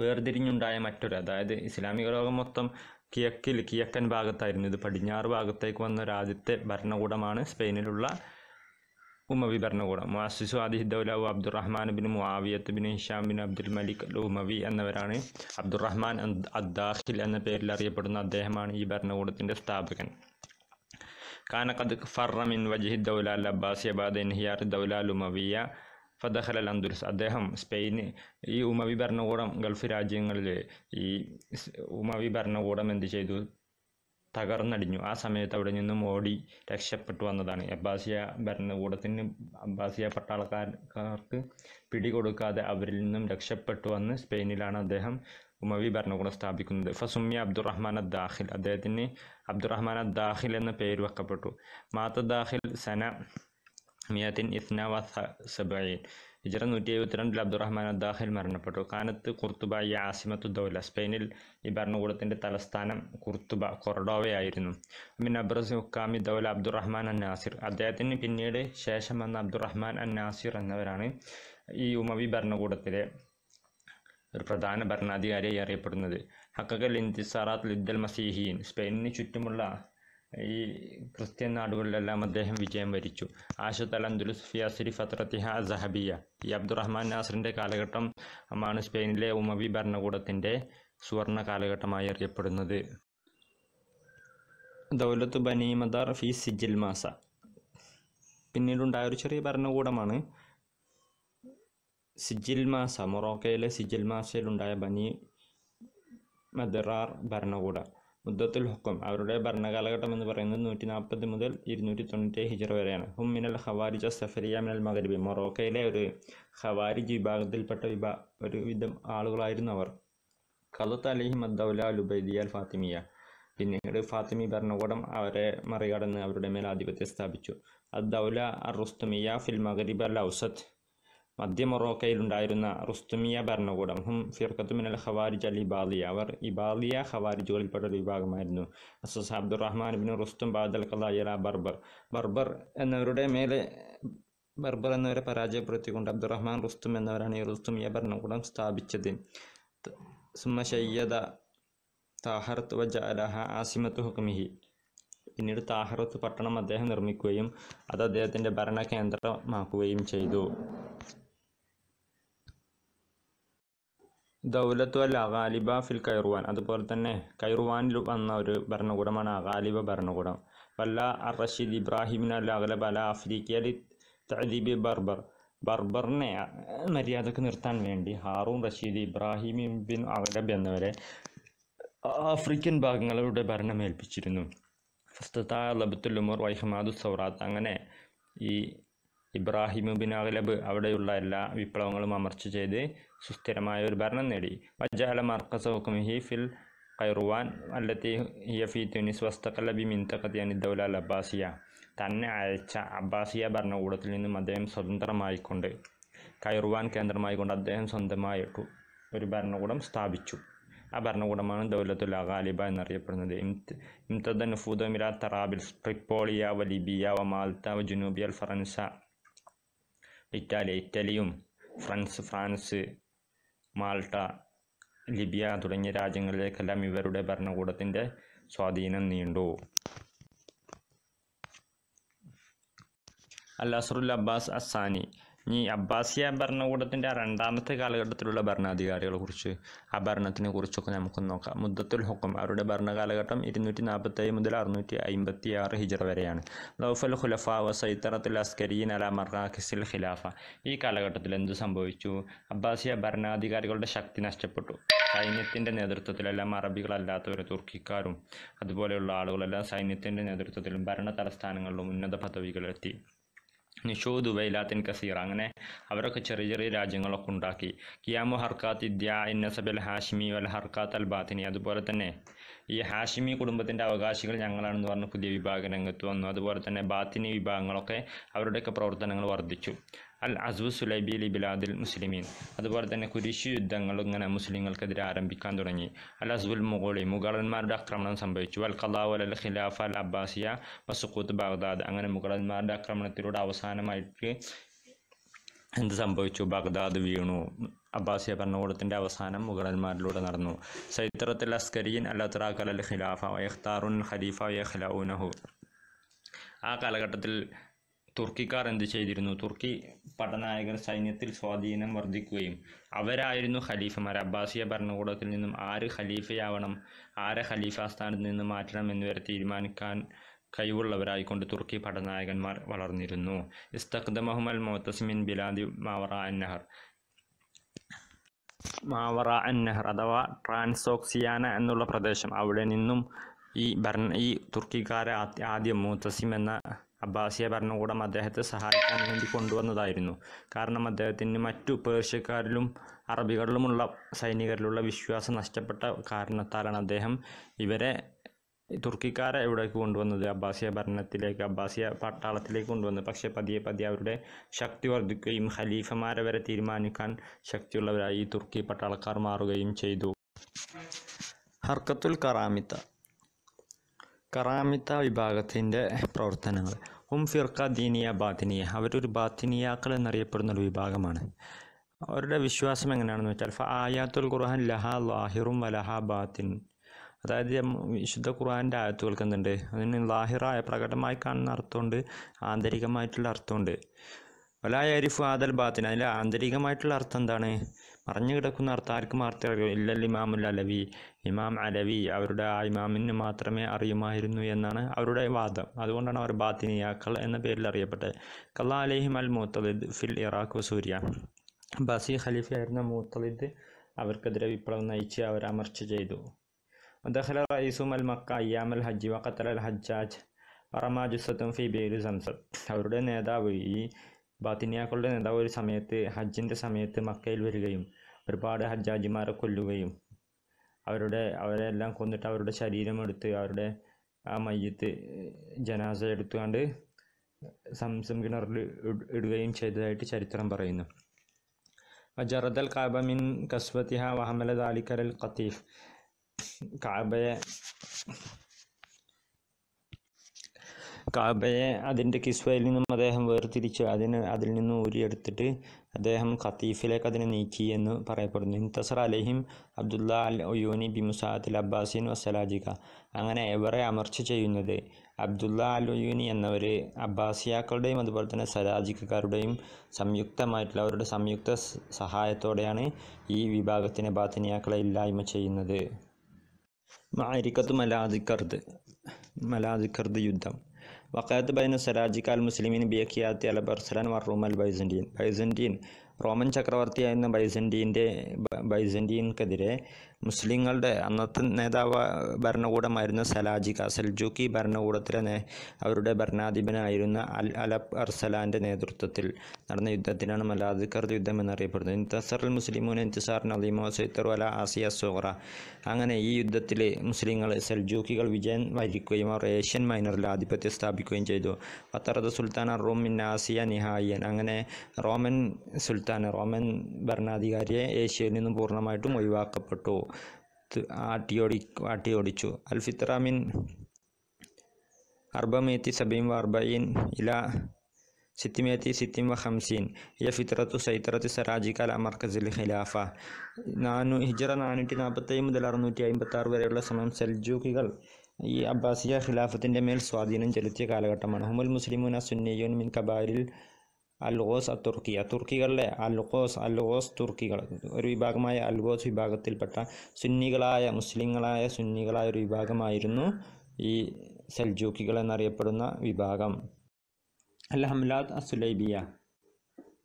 വേർതിരിഞ്ഞുണ്ടായ മറ്റൊരു അതായത് ഇസ്ലാമിക ലോകം മൊത്തം കിഴക്കിൽ കിഴക്കൻ ഭാഗത്തായിരുന്നു ഇത് പടിഞ്ഞാറ് ഭാഗത്തേക്ക് വന്ന ഒരു ആദ്യത്തെ ഭരണകൂടമാണ് സ്പെയിനിലുള്ള ഉമവി ഭരണകൂടം മുഅസ്സിസു ആദി ദൗലാവു അബ്ദുറഹ്മാൻ ബിൻ മുആവിയത്ത് ബിൻ ഹിഷാം ബിൻ അബ്ദുൽ മലിക് അൽ ഉമവി എന്നിവരാണ് അബ്ദുറഹ്മാൻ അദ്ദാഹിൽ എന്ന പേരിൽ അറിയപ്പെടുന്ന അദ്ദേഹമാണ് ഈ ഭരണകൂടത്തിൻ്റെ സ്ഥാപകൻ കാനഖദ് ഫർറമിൻ മിൻ ദൗലാൽ ദൗല അൽ ഇൻഹിയാർ ദൗലാൽ ഉമവിയ ഫതഹൽ അൽ അന്തുലുസ് അദ്ദേഹം സ്പെയിന് ഈ ഉമവി ഭരണകൂടം ഗൾഫ് രാജ്യങ്ങളിൽ ഈ ഉമവി ഭരണകൂടം എന്ത് ചെയ്തു തകർന്നടിഞ്ഞു ആ സമയത്ത് അവിടെ നിന്നും ഓടി രക്ഷപ്പെട്ടു വന്നതാണ് അബ്ബാസിയ ഭരണകൂടത്തിന് അബ്ബാസിയ പട്ടാളക്കാർക്ക് പിടികൊടുക്കാതെ അവരിൽ നിന്നും രക്ഷപ്പെട്ടു വന്ന് സ്പെയിനിലാണ് അദ്ദേഹം ഉമവി ഭരണകൂടം സ്ഥാപിക്കുന്നത് ഫസുമ്യ അബ്ദുറഹ്മാൻ അദ്ദാഹിൽ അദ്ദേഹത്തിന് അബ്ദുറഹ്മാൻ അദ്ദാഹിൽ എന്ന പേര് വെക്കപ്പെട്ടു മാത്ത സന മിയത്തിൻ ഇസ്നവ വ സബയിൽ ഹിജറ നൂറ്റി എഴുപത്തിരണ്ടിൽ അബ്ദുറഹ്മാൻ അദ്ദാഹിൽ മരണപ്പെട്ടു കാനത്ത് കുർത്തുബ ഈ ആസിമത്തുദ്ദൗല സ്പെയിനിൽ ഈ ഭരണകൂടത്തിൻ്റെ തലസ്ഥാനം കുർത്തുബ കൊറഡോവയായിരുന്നു മിൻ അബ്രസ് ഹുക്കാമി ദൗല അബ്ദുറഹ്മാൻ അൻ നാസിർ അദ്ദേഹത്തിന് പിന്നീട് ശേഷം വന്ന അബ്ദുറഹ്മാൻ അൻ നാസിർ എന്നവരാണ് ഈ ഉമവി ഭരണകൂടത്തിലെ ഒരു പ്രധാന ഭരണാധികാരിയായി അറിയപ്പെടുന്നത് ഹക്കകൽ ഇന്തിസാറാത്ത് ലിദ്ദൽ മസീഹീൻ സ്പെയിനിന് ചുറ്റുമുള്ള ഈ ക്രിസ്ത്യൻ നാടുകളിലെല്ലാം അദ്ദേഹം വിജയം വരിച്ചു ആശുത്തൽ അന്തുലുസ് ഫത്രത്തിഹ സഹബിയ ഈ അബ്ദുറഹ്മാൻ നാസറിൻ്റെ കാലഘട്ടം ആണ് സ്പെയിനിലെ ഉമവി ഭരണകൂടത്തിൻ്റെ സുവർണ കാലഘട്ടമായി അറിയപ്പെടുന്നത് ദൗലത്ത് ബനി ഫി സിജിൽ മാസ പിന്നീടുണ്ടായ ഒരു ചെറിയ ഭരണകൂടമാണ് സിജിൽ മാസ മൊറോക്കയിലെ സിജിൽ മാസയിലുണ്ടായ ബനി മദറാർ ഭരണകൂടം മുദ്ദത്തുൽ ഹുക്കും അവരുടെ ഭരണകാലഘട്ടം എന്ന് പറയുന്നത് നൂറ്റി നാൽപ്പത് മുതൽ ഇരുന്നൂറ്റി തൊണ്ണൂറ്റി ഹിജറ വരെയാണ് ഹുമ്മിനൽ ഹവാരിജ സഫരിയ മിനൽ മഗരിബി മൊറോക്കയിലെ ഒരു ഹവാരിജ് വിഭാഗത്തിൽപ്പെട്ട വിഭാ ഒരു വിധം ആളുകളായിരുന്നു അവർ കലത്ത് അലിഹിം അദ്ദൌല ലുബൈദിയ ഫാത്തിമിയ പിന്നീട് ഫാത്തിമി ഭരണകൂടം അവരെ മറികടന്ന് അവരുടെ മേൽ ആധിപത്യം സ്ഥാപിച്ചു അദ്ദൗല അർ റുസ്തുമിയ ഫിൽ മഗരിബ് അൽ ഔസത്ത് മധ്യ മൊറോക്കയിലുണ്ടായിരുന്ന റുസ്തുമിയ ഭരണകൂടം ഹും മിനൽ ഖവാരിജ് അൽ ഇബാദിയ അവർ ഇബാദിയ ഖവാരിജുകളിൽപ്പെട്ട ഒരു വിഭാഗമായിരുന്നു അസസ് അബ്ദുറഹ്മാൻ ബിൻ റുസ്തും ബാദൽ കലായല ബർബർ ബർബർ എന്നവരുടെ മേലെ ബർബർ എന്നവരെ പരാജയപ്പെടുത്തിക്കൊണ്ട് അബ്ദുറഹ്മാൻ റുസ്തും എന്നവരാണ് ഈ റുസ്തുമിയ ഭരണകൂടം സ്ഥാപിച്ചത് സുമ ഷയ്യദ താഹർത്ത് അലഹ ആസിമത്ത് ഹുക്മിഹി പിന്നീട് താഹറത്ത് പട്ടണം അദ്ദേഹം നിർമ്മിക്കുകയും അത് അദ്ദേഹത്തിൻ്റെ ഭരണകേന്ദ്രമാക്കുകയും ചെയ്തു അല്ല അഗാലിബ ഫിൽ കൈറുവാൻ അതുപോലെ തന്നെ കൈറുവാനിൽ വന്ന ഒരു ഭരണകൂടമാണ് അഗാലിബ ഭരണകൂടം വല്ല അറഷീദ് ഇബ്രാഹിമിന് അല്ല അഗലബ അല ആഫ്രിക്ക അലി ബർബർ ബർബറിനെ മര്യാദക്ക് നിർത്താൻ വേണ്ടി ഹാറൂൺ റഷീദ് ഇബ്രാഹിം ബിൻ അഗലബ് എന്നിവരെ ആഫ്രിക്കൻ ഭാഗങ്ങളുടെ ഭരണം ഏൽപ്പിച്ചിരുന്നു ഫസ്താ ലബത്തുൽ ഉമർ വൈഹമാദു സൗറാത്ത് അങ്ങനെ ഈ ഇബ്രാഹിം ബിൻ അഗ്ലബ് അവിടെയുള്ള എല്ലാ വിപ്ലവങ്ങളും അമർച്ച ചെയ്ത് സുസ്ഥിരമായ ഒരു ഭരണം നേടി വജാല മർക്കസ ഹുക്കുംഹി ഫിൽ കൈറുവാൻ അല്ലത്തി ഹിയഫി തുനിസ് വസ്തക്കലബി മിന്തഖത്തിയാൻ ഇദ്ദൗല അൽ അബ്ബാസിയ തന്നെ അയച്ച അബ്ബാസിയ ഭരണകൂടത്തിൽ നിന്നും അദ്ദേഹം സ്വതന്ത്രമായിക്കൊണ്ട് കൈറുവാൻ കേന്ദ്രമായിക്കൊണ്ട് അദ്ദേഹം സ്വന്തമായിട്ട് ഒരു ഭരണകൂടം സ്ഥാപിച്ചു ആ ഭരണകൂടമാണ് ദൗലത്തുൽ അഗാലിബ എന്നറിയപ്പെടുന്നത് ഇംതദ് നഫൂദമില തറാബിൽ ട്രിപ്പോളിയ വ ലിബിയ വ മാൽത്ത വ ജുനൂബിയൽ ഫറൻസ ഇറ്റാലി ഇറ്റലിയും ഫ്രാൻസ് ഫ്രാൻസ് മാൾട്ട ലിബിയ തുടങ്ങിയ രാജ്യങ്ങളിലേക്കെല്ലാം ഇവരുടെ ഭരണകൂടത്തിൻ്റെ സ്വാധീനം നീണ്ടു അൽ അബ്ബാസ് അസാനി ഈ അബ്ബാസിയ ഭരണകൂടത്തിൻ്റെ രണ്ടാമത്തെ കാലഘട്ടത്തിലുള്ള ഭരണാധികാരികളെ കുറിച്ച് ആ ഭരണത്തിനെ കുറിച്ചൊക്കെ നമുക്ക് നോക്കാം മുദ്ദത്തുൽ ഹുക്കം അവരുടെ ഭരണകാലഘട്ടം ഇരുന്നൂറ്റി നാൽപ്പത്തേഴ് മുതൽ അറുന്നൂറ്റി അമ്പത്തി ആറ് ഹിജറ വരെയാണ് ലൗഫൽ ഖുലഫ വ സൈത്തറത്തുൽ അസ്കരീൻ അല മറാഖിസിൽ ഖിലാഫ ഈ കാലഘട്ടത്തിൽ എന്ത് സംഭവിച്ചു അബ്ബാസിയ ഭരണാധികാരികളുടെ ശക്തി നഷ്ടപ്പെട്ടു സൈന്യത്തിൻ്റെ നേതൃത്വത്തിലെല്ലാം അറബികളല്ലാത്തവരെ തുർക്കിക്കാരും അതുപോലെയുള്ള ആളുകളെല്ലാം സൈന്യത്തിൻ്റെ നേതൃത്വത്തിലും ഭരണ തലസ്ഥാനങ്ങളിലും ഉന്നത പദവികളിലെത്തി നിഷൂദ് വൈലാത്തിൻ കസീർ അങ്ങനെ അവരൊക്കെ ചെറിയ ചെറിയ രാജ്യങ്ങളൊക്കെ ഉണ്ടാക്കി കിയാമു ഹർക്കാത്ത് ഇദ്യ അൽ ഹാഷിമി വൽ ഹർക്കാത്ത് അൽ ബാത്തിനി അതുപോലെ തന്നെ ഈ ഹാഷിമി കുടുംബത്തിൻ്റെ അവകാശികൾ ഞങ്ങളാണെന്ന് പറഞ്ഞ് പുതിയ വിഭാഗ രംഗത്ത് വന്നു അതുപോലെ തന്നെ ബാത്തിനി വിഭാഗങ്ങളൊക്കെ അവരുടെയൊക്കെ പ്രവർത്തനങ്ങൾ വർദ്ധിച്ചു അൽ അസു സുലൈബി ബിലാദിൽ മുസ്ലിമീൻ അതുപോലെ തന്നെ കുരിശ് യുദ്ധങ്ങൾ ഇങ്ങനെ മുസ്ലിങ്ങൾക്കെതിരെ ആരംഭിക്കാൻ തുടങ്ങി അൽ അസുൽ മുഗോളി മുഗളന്മാരുടെ ആക്രമണം സംഭവിച്ചു അൽ ഖലാവു അൽ ഖിലാഫ് അൽ അബ്ബാസിയ വസുക്കൂത്ത് ബാഗ്ദാദ് അങ്ങനെ മുഗളന്മാരുടെ ആക്രമണത്തിലൂടെ അവസാനമായിട്ട് എന്ത് സംഭവിച്ചു ബഗ്ദാദ് വീണു അബ്ബാസിയ ഭരണകൂടത്തിൻ്റെ അവസാനം മുഗളന്മാരിലൂടെ നടന്നു സൈത്രത്തിൽ അസ്കരീൻ അൽ അത്രാഖൽ അൽ ഖിലാഫ വയഖ്താറുൻ ഖലീഫ യഖ്ലൗനഹു ആ കാലഘട്ടത്തിൽ തുർക്കിക്കാർ എന്ത് ചെയ്തിരുന്നു തുർക്കി പടനായകർ സൈന്യത്തിൽ സ്വാധീനം വർദ്ധിക്കുകയും അവരായിരുന്നു ഖലീഫമാർ അബ്ബാസിയ ഭരണകൂടത്തിൽ നിന്നും ആര് ഖലീഫയാവണം ആരെ ഖലീഫ സ്ഥാനത്ത് നിന്ന് മാറ്റണം വരെ തീരുമാനിക്കാൻ കഴിവുള്ളവരായിക്കൊണ്ട് തുർക്കി പടനായകന്മാർ വളർന്നിരുന്നു ഇസ്തഖ്ദ മുഹമ്മൽ മൊത്തസിമിൻ ബിലാദി മാവറ അന്നഹർ മാവറ അന്നഹർ അഥവാ ട്രാൻസോക്സിയാന എന്നുള്ള പ്രദേശം അവിടെ നിന്നും ഈ ഭരണ ഈ തുർക്കിക്കാരെ ആദ്യം മൂത്തസിം എന്ന അബ്ബാസിയ ഭരണകൂടം അദ്ദേഹത്തെ സഹായിക്കാൻ വേണ്ടി കൊണ്ടുവന്നതായിരുന്നു കാരണം അദ്ദേഹത്തിന് മറ്റു പേർഷ്യക്കാരിലും അറബികളിലുമുള്ള സൈനികരിലുള്ള വിശ്വാസം നഷ്ടപ്പെട്ട കാരണത്താലാണ് അദ്ദേഹം ഇവരെ തുർക്കിക്കാരെ എവിടേക്ക് കൊണ്ടുവന്നത് അബ്ബാസിയ ഭരണത്തിലേക്ക് അബ്ബാസിയ പട്ടാളത്തിലേക്ക് കൊണ്ടുവന്നത് പക്ഷേ പതിയെ പതിയെ അവരുടെ ശക്തി വർദ്ധിക്കുകയും ഖലീഫമാരെ വരെ തീരുമാനിക്കാൻ ശക്തിയുള്ളവരായി തുർക്കി പട്ടാളക്കാർ മാറുകയും ചെയ്തു ഹർക്കത്തുൽ കറാമിത്ത കറാമിത്ത വിഭാഗത്തിൻ്റെ പ്രവർത്തനങ്ങൾ ഹും ഫിർക്ക ദീനിയ ബാത്തിനിയ അവരൊരു ബാത്തിനിയാക്കൾ എന്നറിയപ്പെടുന്ന ഒരു വിഭാഗമാണ് അവരുടെ വിശ്വാസം എങ്ങനെയാണെന്ന് വെച്ചാൽ ഫ ആയാത്തുൽ ഖുർഹാൻ ലഹ ലാഹിറും വലഹ ബാത്തിൻ അതായത് വിശുദ്ധ ഖുർആാൻ്റെ ആയത്തുകൾക്ക് എന്തുണ്ട് അതിന് ലാഹിറായ പ്രകടമായി കാണുന്ന അർത്ഥമുണ്ട് ആന്തരികമായിട്ടുള്ള അർത്ഥമുണ്ട് അരിഫ് ആദൽ ബാത്തിൻ അതിൻ്റെ ആന്തരികമായിട്ടുള്ള അർത്ഥം എന്താണ് മറഞ്ഞു കിടക്കുന്ന അർത്ഥാർക്കും അർത്ഥം അറിയൂ ഇല്ലൽ ഇമാമുൽ അലവി ഇമാം അലവി അവരുടെ ആ ഇമാമിന് മാത്രമേ അറിയുമായിരുന്നു എന്നാണ് അവരുടെ വാദം അതുകൊണ്ടാണ് അവർ ബാത്തിനിയാക്കൾ എന്ന പേരിൽ അറിയപ്പെട്ടത് കല്ലാ അലഹിം അൽ മുത്തലിദ് ഫിൽ ഇറാഖ് സൂര്യ ബസി ആയിരുന്ന മുത്തലിദ് അവർക്കെതിരെ വിപ്ലവം നയിച്ച് അവർ അമർച്ച ചെയ്തു ദഹല റൈസും അൽ മക്ക അയ്യാം അൽ ഹജ്ജ് വഖത്തൽ അൽ ഹജ്ജാജ് ഫി ഫിബിയിൽ സംസദ് അവരുടെ നേതാവ് ഈ ബാത്തിനിയാക്കളുടെ നേതാവ് ഒരു സമയത്ത് ഹജ്ജിൻ്റെ സമയത്ത് മക്കയിൽ വരികയും ഒരുപാട് ഹജ്ജാജിമാരെ കൊല്ലുകയും അവരുടെ അവരെല്ലാം കൊന്നിട്ട് അവരുടെ ശരീരം എടുത്ത് അവരുടെ ആ മയ്യത്ത് ജനാസ എടുത്തുകൊണ്ട് സംസം കിണറിൽ ഇടുകയും ചെയ്തതായിട്ട് ചരിത്രം പറയുന്നു ജറദൽ കാബ മിൻ കസ്വത്തിഹ വഹമല താലിക്കരൽ കത്തീഫ് കാബയെ കാബയെ അതിൻ്റെ കിസ്വയിൽ നിന്നും അദ്ദേഹം വേർതിരിച്ച് അതിന് അതിൽ നിന്നും ഊരിയെടുത്തിട്ട് അദ്ദേഹം ഖത്തീഫിലേക്ക് അതിനെ നീക്കി എന്ന് പറയപ്പെടുന്നു ഇൻതസർ അലഹിം അബ്ദുല്ല അൽ ഒയൂനി ബി അൽ അബ്ബാസിൻ വസലാജിക അങ്ങനെ ഇവരെ അമർച്ച ചെയ്യുന്നത് അബ്ദുല്ല അൽ ഒയൂനി എന്നവർ അബ്ബാസിയാക്കളുടെയും അതുപോലെ തന്നെ സലാജിക്കാരുടെയും സംയുക്തമായിട്ടുള്ള അവരുടെ സംയുക്ത സഹായത്തോടെയാണ് ഈ വിഭാഗത്തിനെ ബാധനിയാക്കളെ ഇല്ലായ്മ ചെയ്യുന്നത് മാരിക്കത്ത് മലാദിക്കർദ് മലാദിക്കർദ് യുദ്ധം വക്കാത്ത് ബൈന സരാജിക്കാൽ മുസ്ലിമിൻ ബിയക്കിയാത്തി അൽ ബർസലൻ മർറൂം അൽ ബൈസൻറ്റീൻ ബൈസൻറ്റീൻ റോമൻ ചക്രവർത്തിയായിരുന്ന ബൈസൻറ്റീൻ്റെ ബൈസൻറ്റീൻക്കെതിരെ മുസ്ലിങ്ങളുടെ അന്നത്തെ നേതാവ് ഭരണകൂടമായിരുന്ന സലാജിക സൽജൂക്കി ഭരണകൂടത്തിലെ അവരുടെ ഭരണാധിപനായിരുന്ന അൽ അലബ് അർസലാൻ്റെ നേതൃത്വത്തിൽ നടന്ന യുദ്ധത്തിനാണ് മലാദിക്കർ യുദ്ധം എന്നറിയപ്പെടുന്നത് ഇൻതസറൽ മുസ്ലിമൂൻ ഇൻതിസാർ നദീമോ സൈത്തറു അല ആസിയ സോറ അങ്ങനെ ഈ യുദ്ധത്തിൽ മുസ്ലിങ്ങൾ സെൽജൂക്കികൾ വിജയം വഹിക്കുകയും അവർ ഏഷ്യൻ മൈനറിൽ ആധിപത്യം സ്ഥാപിക്കുകയും ചെയ്തു പത്തറത് സുൽത്താൻ റോമിൻ ആസിയ നിഹായിയൻ അങ്ങനെ റോമൻ സുൽത്താൻ റോമൻ ഭരണാധികാരിയെ ഏഷ്യയിൽ നിന്നും പൂർണ്ണമായിട്ടും ഒഴിവാക്കപ്പെട്ടു ആട്ടിയോടി ആട്ടി അൽ ഫിത്രാമിൻ അർബമേത്തി സബീം വർബയിൻ ഇല സിത്തിമേത്തി സിത്തിം വ ഹംസീൻ ഇയ ഫിത്രത്തു സരാജി കല മർക്കസിൽ ഖിലാഫ നാനൂ ഹിജറ നാനൂറ്റി നാൽപ്പത്തേഴ് മുതൽ അറുന്നൂറ്റി ആറ് വരെയുള്ള സമയം സെൽജൂക്കികൾ ഈ അബ്ബാസിയ ഖിലാഫത്തിൻ്റെ മേൽ സ്വാധീനം ചെലുത്തിയ കാലഘട്ടമാണ് ഹുമുൽ മുസ്ലിമുന സുന്നിയൂൻ മിൻ കബാരിൽ അൽഗോസ് തുർക്കിയ തുർക്കികളുടെ അൽഗോസ് അൽഗോസ് തുർക്കികൾ ഒരു വിഭാഗമായ അൽഗോസ് വിഭാഗത്തിൽപ്പെട്ട സുന്നികളായ മുസ്ലിങ്ങളായ സുന്നികളായ ഒരു വിഭാഗമായിരുന്നു ഈ സെൽജൂക്കികൾ എന്നറിയപ്പെടുന്ന വിഭാഗം അൽ ഹംലാദ് അസുലൈബിയ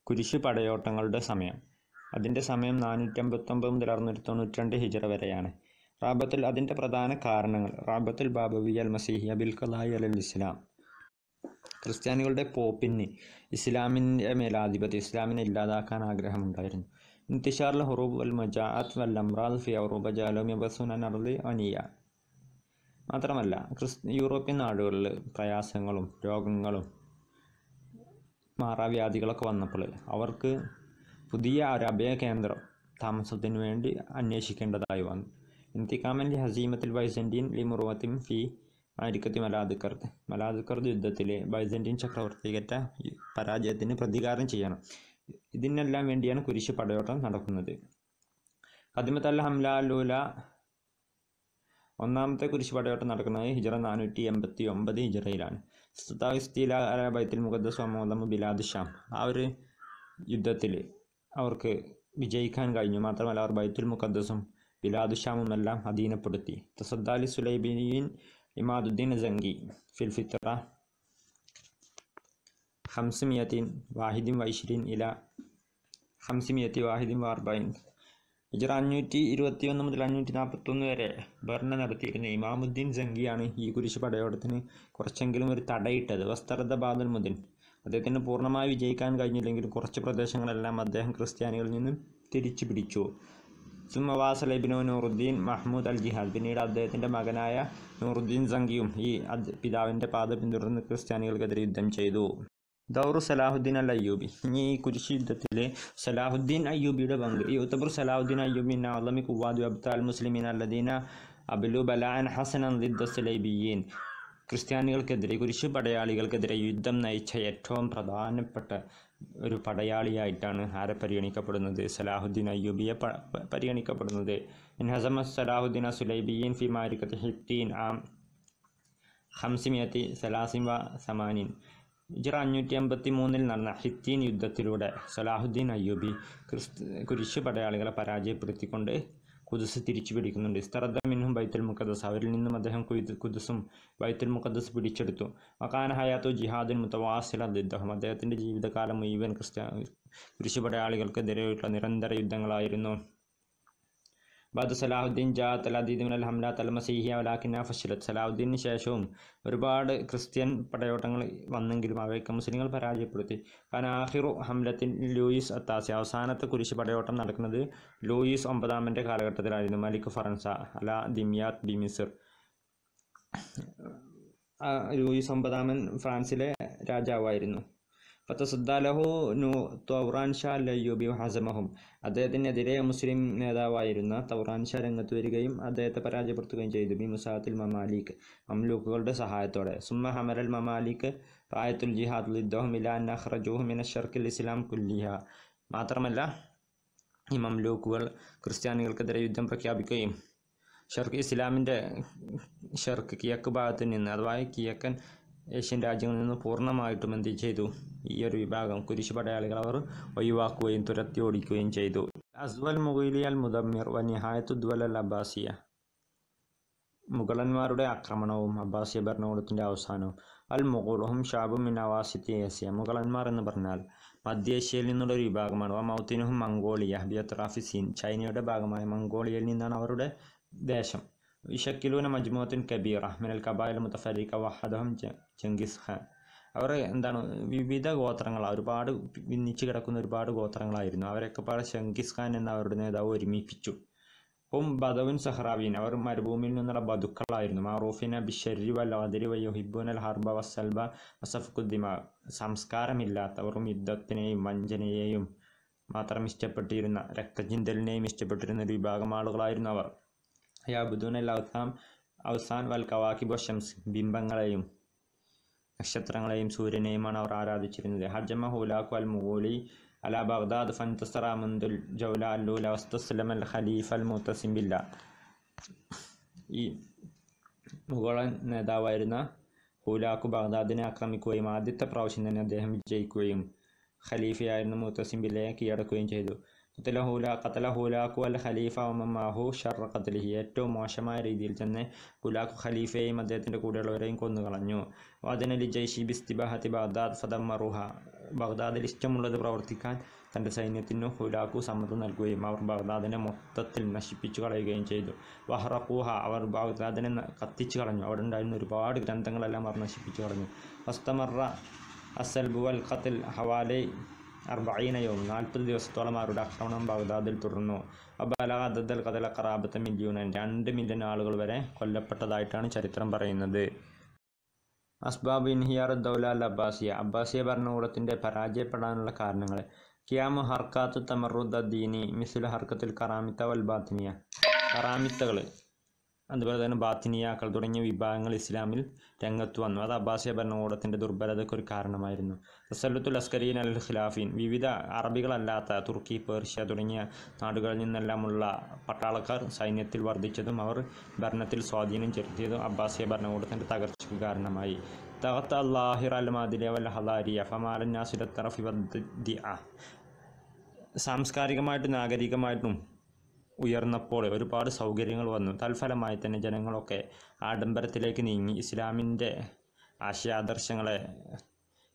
കുരിശു പടയോട്ടങ്ങളുടെ സമയം അതിൻ്റെ സമയം നാനൂറ്റമ്പത്തൊമ്പത് മുതൽ അറുന്നൂറ്റി തൊണ്ണൂറ്റി രണ്ട് ഹിജറ വരെയാണ് റാബത്തിൽ അതിൻ്റെ പ്രധാന കാരണങ്ങൾ റാബത്തുൽ ബാബവി അൽ മസീഹി അബിൽ കലായി അൽ ഇസ്ലാം ക്രിസ്ത്യാനികളുടെ പോപ്പിന് ഇസ്ലാമിൻ്റെ മേലാധിപത്യം ഇസ്ലാമിനെ ഇല്ലാതാക്കാൻ ആഗ്രഹമുണ്ടായിരുന്നു ഇന്തിഷാർൽ ഹുറൂബ് അൽ മജാഅത്ത് വൽ അമ്രാദ് ഫി ഔറൂബ ജാലോമി നർദി അനിയ മാത്രമല്ല ക്രിസ് യൂറോപ്യൻ നാടുകളിൽ പ്രയാസങ്ങളും രോഗങ്ങളും മാറാവ്യാധികളൊക്കെ വന്നപ്പോൾ അവർക്ക് പുതിയ ഒരു അഭയ കേന്ദ്രം താമസത്തിന് വേണ്ടി അന്വേഷിക്കേണ്ടതായി വന്നു ഇന്തിക്കാമൻ്റെ ഹസീമത്തിൽ വൈസൻറ്റീൻ ലിമുറുവത്തിൻ ഫി ആയിരിക്കത്തി മലാദിക്കർദ് മലാദിക്കർദ് യുദ്ധത്തിലെ ബൈസന്റീൻ ചക്രവർത്തികറ്റ പരാജയത്തിന് പ്രതികാരം ചെയ്യണം ഇതിനെല്ലാം വേണ്ടിയാണ് കുരിശ് പടയോട്ടം നടക്കുന്നത് കദിമത്തല്ല ഹംലാലൂല ഒന്നാമത്തെ കുരിശ് പടയോട്ടം നടക്കുന്നത് ഹിജറ നാനൂറ്റി എൺപത്തി ഒമ്പത് ഹിജറയിലാണ് സുതാവിസ്തീലാബൈത്തിൽ മുഖദ്ദസ് മോദമു ബിലാദ് ഷാം ആ ഒരു യുദ്ധത്തിൽ അവർക്ക് വിജയിക്കാൻ കഴിഞ്ഞു മാത്രമല്ല അവർ ബൈത്തുൽ മുഖദ്ദസും ബിലാദ് എല്ലാം അധീനപ്പെടുത്തി തസദ്ദാലി സുലൈബിൻ إماد الدين زنجي في الفترة خمسمائة واحد وعشرين إلى خمسمائة واحد وأربعين ഇജറ അഞ്ഞൂറ്റി ഇരുപത്തിയൊന്ന് മുതൽ അഞ്ഞൂറ്റി നാൽപ്പത്തൊന്ന് വരെ ഭരണം നടത്തിയിരുന്ന ഇമാമുദ്ദീൻ സംഗിയാണ് ഈ കുരിശ് പടയോടത്തിന് കുറച്ചെങ്കിലും ഒരു തടയിട്ടത് വസ്തറദ ബാദൽ മുദ്ദീൻ അദ്ദേഹത്തിന് പൂർണ്ണമായി വിജയിക്കാൻ കഴിഞ്ഞില്ലെങ്കിലും കുറച്ച് പ്രദേശങ്ങളെല്ലാം അദ്ദേഹം ക്രിസ്ത്യാനികളിൽ നിന്നും തിരിച്ചു പിടിച്ചു സുമ വാസൽ ഇബിനു നൂറുദ്ദീൻ മഹ്മൂദ് അൽ ജിഹാദ് പിന്നീട് അദ്ദേഹത്തിൻ്റെ മകനായ നൂറുദ്ദീൻ സംഗിയും ഈ പിതാവിൻ്റെ പാത പിന്തുടർന്ന് ക്രിസ്ത്യാനികൾക്കെതിരെ യുദ്ധം ചെയ്തു ദൗറു സലാഹുദ്ദീൻ അൽ അയ്യൂബി ഇനി ഈ കുരിശ് യുദ്ധത്തിലെ സലാഹുദ്ദീൻ അയ്യൂബിയുടെ പങ്ക് യൂത്തബർ സലാഹുദ്ദീൻ അയ്യൂബിൻ അലമി കുവാദ് അബ്ദ അൽ മുസ്ലിമീൻ അല്ലദീന അബിലു ബലാൻ ഹസൻ അലിദ്ദ സുലൈബിയീൻ ക്രിസ്ത്യാനികൾക്കെതിരെ കുരിശു പടയാളികൾക്കെതിരെ യുദ്ധം നയിച്ച ഏറ്റവും പ്രധാനപ്പെട്ട ഒരു പടയാളിയായിട്ടാണ് ആരെ പരിഗണിക്കപ്പെടുന്നത് സലാഹുദ്ദീൻ അയ്യൂബിയെ പരിഗണിക്കപ്പെടുന്നത് ഹസമ സലാഹുദ്ദീൻ സുലൈബിയൻ ഫി മാരിക്കത്ത് ഹിത്തീൻ ആം ഹംസിമിയത്തി സലാസിംബ സമാനിൻ ഇജറ അഞ്ഞൂറ്റി അമ്പത്തി മൂന്നിൽ നടന്ന ഹിത്തീൻ യുദ്ധത്തിലൂടെ സലാഹുദ്ദീൻ അയ്യൂബി ക്രിസ്തു കുരിശു പടയാളികളെ പരാജയപ്പെടുത്തിക്കൊണ്ട് കുദസ് തിരിച്ചു പിടിക്കുന്നുണ്ട് ഇസ്തറദ്ദ മിന്നും ബൈത്തുൽ മുഖദ്ദസ് അവരിൽ നിന്നും അദ്ദേഹം കുദസും ബൈത്തുൽ മുഖദ്ദസ് പിടിച്ചെടുത്തു മക്കാന ഹയാത്തു ജിഹാദിൻ മുത്തവാസില അദ്ദേഹം അദ്ദേഹത്തിൻ്റെ ജീവിതകാലം മുഴുവൻ ക്രിസ്ത്യ കുരിശുപടയാളികൾക്കെതിരെയുള്ള നിരന്തര യുദ്ധങ്ങളായിരുന്നു ബദ് സലാഹുദ്ദീൻ ജാത്ത് തലാദീദ് അദീദുൻ അൽ ഹംലാത്ത് അൽ മസീഹിയ വലാഖിന ഫഷിലത്ത് സലാഹുദ്ദീനു ശേഷവും ഒരുപാട് ക്രിസ്ത്യൻ പടയോട്ടങ്ങൾ വന്നെങ്കിലും അവയൊക്കെ മുസ്ലിങ്ങൾ പരാജയപ്പെടുത്തി ആഹിറു ഹംലത്തിൻ ലൂയിസ് അത്താസി അവസാനത്തെ കുരിശ് പടയോട്ടം നടക്കുന്നത് ലൂയിസ് ഒമ്പതാമൻ്റെ കാലഘട്ടത്തിലായിരുന്നു മലിക് ഫറൻസ അല ദിമിയാത്ത് ബിമിസർ ലൂയിസ് ഒമ്പതാമൻ ഫ്രാൻസിലെ രാജാവായിരുന്നു നു തൗറാൻ അദ്ദേഹത്തിനെതിരെ മുസ്ലിം നേതാവായിരുന്ന തൗറാൻ ഷാ രംഗത്ത് വരികയും അദ്ദേഹത്തെ പരാജയപ്പെടുത്തുകയും ചെയ്തു ബി മുസാത്തിൽ മമാലിക് മംലൂക്കുകളുടെ സഹായത്തോടെ സുമ്മ ഹമരൽ മമാലിക് റായത്തുൽ ജിഹാദ് ഇലാ മിന ഇസ്ലാം കുല്ലിഹ മാത്രമല്ല ഈ മംലൂക്കുകൾ ക്രിസ്ത്യാനികൾക്കെതിരെ യുദ്ധം പ്രഖ്യാപിക്കുകയും ഷർക്ക് ഇസ്ലാമിൻ്റെ ഷർക്ക് കിയക്ക് ഭാഗത്ത് നിന്ന് അഥവാ കിയക്കൻ ഏഷ്യൻ രാജ്യങ്ങളിൽ നിന്ന് പൂർണ്ണമായിട്ടും എന്ത് ചെയ്തു ഈ ഒരു വിഭാഗം കുരിശ് പടയാളികൾ അവർ ഒഴിവാക്കുകയും തുരത്തി ഓടിക്കുകയും ചെയ്തു അസ്വൽ മുഗലിയൽ മുദമ്മിർ വ നിഹായത്തുദ്വൽ അൽ അബ്ബാസിയ മുഗളന്മാരുടെ ആക്രമണവും അബ്ബാസിയ ഭരണകൂടത്തിൻ്റെ അവസാനവും അൽ മുഗുറുഹും ഷാബും മിനവാസിത്തി അവാസിത്തി ഏസ്യ മുഗളന്മാർ എന്ന് പറഞ്ഞാൽ മധ്യേഷ്യയിൽ നിന്നുള്ള ഒരു വിഭാഗമാണ് വ മൗത്തിനുഹും മംഗോളിയ ബിയത്രാഫിസീൻ ചൈനയുടെ ഭാഗമായ മംഗോളിയയിൽ നിന്നാണ് അവരുടെ ദേശം ഇഷക്കിലൂന മജ്മൂഅത്തിൻ കബീറ മിനൽ കബായിൽ മുത്തഫരിക്ക വഹദഹം ചെങ്കിസ് ഖാൻ അവർ എന്താണ് വിവിധ ഗോത്രങ്ങൾ ഒരുപാട് ഭിന്നിച്ചു കിടക്കുന്ന ഒരുപാട് ഗോത്രങ്ങളായിരുന്നു അവരൊക്കെ പാടെ ചെങ്കിസ് ഖാൻ എന്ന അവരുടെ നേതാവ് ഒരുമിപ്പിച്ചു ഉം ബദവുൻ സഹ്റാവീൻ അവർ മരുഭൂമിയിൽ നിന്നുള്ള ബതുക്കളായിരുന്നു മാറൂഫിൻ ബിഷരി വല്ലാതിരി വയ്യുഹിബുൻ അൽ ഹർബ വസൽബ വസഫ്കുദ്ദിമ സംസ്കാരമില്ലാത്തവരും യുദ്ധത്തിനെയും വഞ്ചനയെയും മാത്രം ഇഷ്ടപ്പെട്ടിരുന്ന രക്തചിന്തലിനെയും ഇഷ്ടപ്പെട്ടിരുന്ന ഒരു വിഭാഗം ആളുകളായിരുന്നു അവർ യാബുദൂനൽ ഔസാം ഔസാൻ വൽ കവാക്കിബോ ഷംസ് ബിംബങ്ങളെയും നക്ഷത്രങ്ങളെയും സൂര്യനെയുമാണ് അവർ ആരാധിച്ചിരുന്നത് ഹജമ ഹുലാഖു അൽ മുഗോലി അല ബഗ്ദാദ് ഫൻ തുസറാമുന്ദുൽ ജൗല അല്ലൂല വസ്തുസ്ലം അൽ ഖലീഫ് അൽ ബില്ല ഈ മുഗോള നേതാവായിരുന്ന ഹൂലാഖു ബഗ്ദാദിനെ ആക്രമിക്കുകയും ആദ്യത്തെ പ്രാവശ്യം തന്നെ അദ്ദേഹം വിജയിക്കുകയും ഖലീഫയായിരുന്ന ബില്ലയെ കീഴടക്കുകയും ചെയ്തു കുത്തലഹൂല കത്തലഹൂലാക്കു അൽ ഖലീഫ ഒമമാഹു ഷർ കത്തലിഹി ഏറ്റവും മോശമായ രീതിയിൽ തന്നെ ഹുലാഖു ഖലീഫയെയും അദ്ദേഹത്തിൻ്റെ കൂടെയുള്ളവരെയും കൊന്നുകളഞ്ഞു വദനലി ജയ്ഷി ബിസ്തിബഹത്തി ബഗ്ദാദ് ഫതമ്മറുഹ ബഗ്ദാദിൽ ഇഷ്ടമുള്ളത് പ്രവർത്തിക്കാൻ തൻ്റെ സൈന്യത്തിനു ഹുലാഖു സമ്മതം നൽകുകയും അവർ ബഗ്ദാദിനെ മൊത്തത്തിൽ നശിപ്പിച്ചു കളയുകയും ചെയ്തു വഹ്റഖൂഹ അവർ ബഗ്ദാദിനെ കത്തിച്ചു കളഞ്ഞു അവിടെ ഉണ്ടായിരുന്ന ഒരുപാട് ഗ്രന്ഥങ്ങളെല്ലാം അവർ നശിപ്പിച്ചു കളഞ്ഞു വസ്തമറ അസൽബുൽ ഖത്തിൽ ഹവാലെ അർബൈനയവും നാൽപ്പത് ദിവസത്തോളം അവരുടെ ആക്രമണം ബഗ്ദാദിൽ തുടർന്നു അബല അദദൽ രണ്ട് മില്യൺ ആളുകൾ വരെ കൊല്ലപ്പെട്ടതായിട്ടാണ് ചരിത്രം പറയുന്നത് അസ്ബാബ് ഇൻഹിയാർ ദൗല അൽ അബ്ബാസിയ അബ്ബാസിയ ഭരണകൂടത്തിൻ്റെ പരാജയപ്പെടാനുള്ള കാരണങ്ങൾ ക്യാമു ഹർക്കാത്ത് തമറുദ്ദീനി മിസുൽ ഹർക്കത്തിൽ കറാമിത്ത വൽ ബാത്തിനിയ കറാമിത്തകൾ അതുപോലെ തന്നെ ബാത്തിനിയാക്കൾ തുടങ്ങിയ വിഭാഗങ്ങൾ ഇസ്ലാമിൽ രംഗത്ത് വന്നു അത് അബ്ബാസിയ ഭരണകൂടത്തിൻ്റെ ദുർബലതയ്ക്ക് ഒരു കാരണമായിരുന്നു തസല്ലുത്തുൽ അസ്കരീൻ അൽ ഖിലാഫീൻ വിവിധ അറബികളല്ലാത്ത തുർക്കി പേർഷ്യ തുടങ്ങിയ നാടുകളിൽ നിന്നെല്ലാമുള്ള പട്ടാളക്കാർ സൈന്യത്തിൽ വർദ്ധിച്ചതും അവർ ഭരണത്തിൽ സ്വാധീനം ചെലുത്തിയതും അബ്ബാസിയ ഭരണകൂടത്തിൻ്റെ തകർച്ചയ്ക്ക് കാരണമായി തകത്ത അള്ളാഹിർ അൽ മാദിലെ വല്ല ഹലാരിയ ഫമാലൻ നാസുരത്തറഫി സാംസ്കാരികമായിട്ടും നാഗരികമായിട്ടും ഉയർന്നപ്പോൾ ഒരുപാട് സൗകര്യങ്ങൾ വന്നു തൽഫലമായി തന്നെ ജനങ്ങളൊക്കെ ആഡംബരത്തിലേക്ക് നീങ്ങി ഇസ്ലാമിൻ്റെ ആശയാദർശങ്ങളെ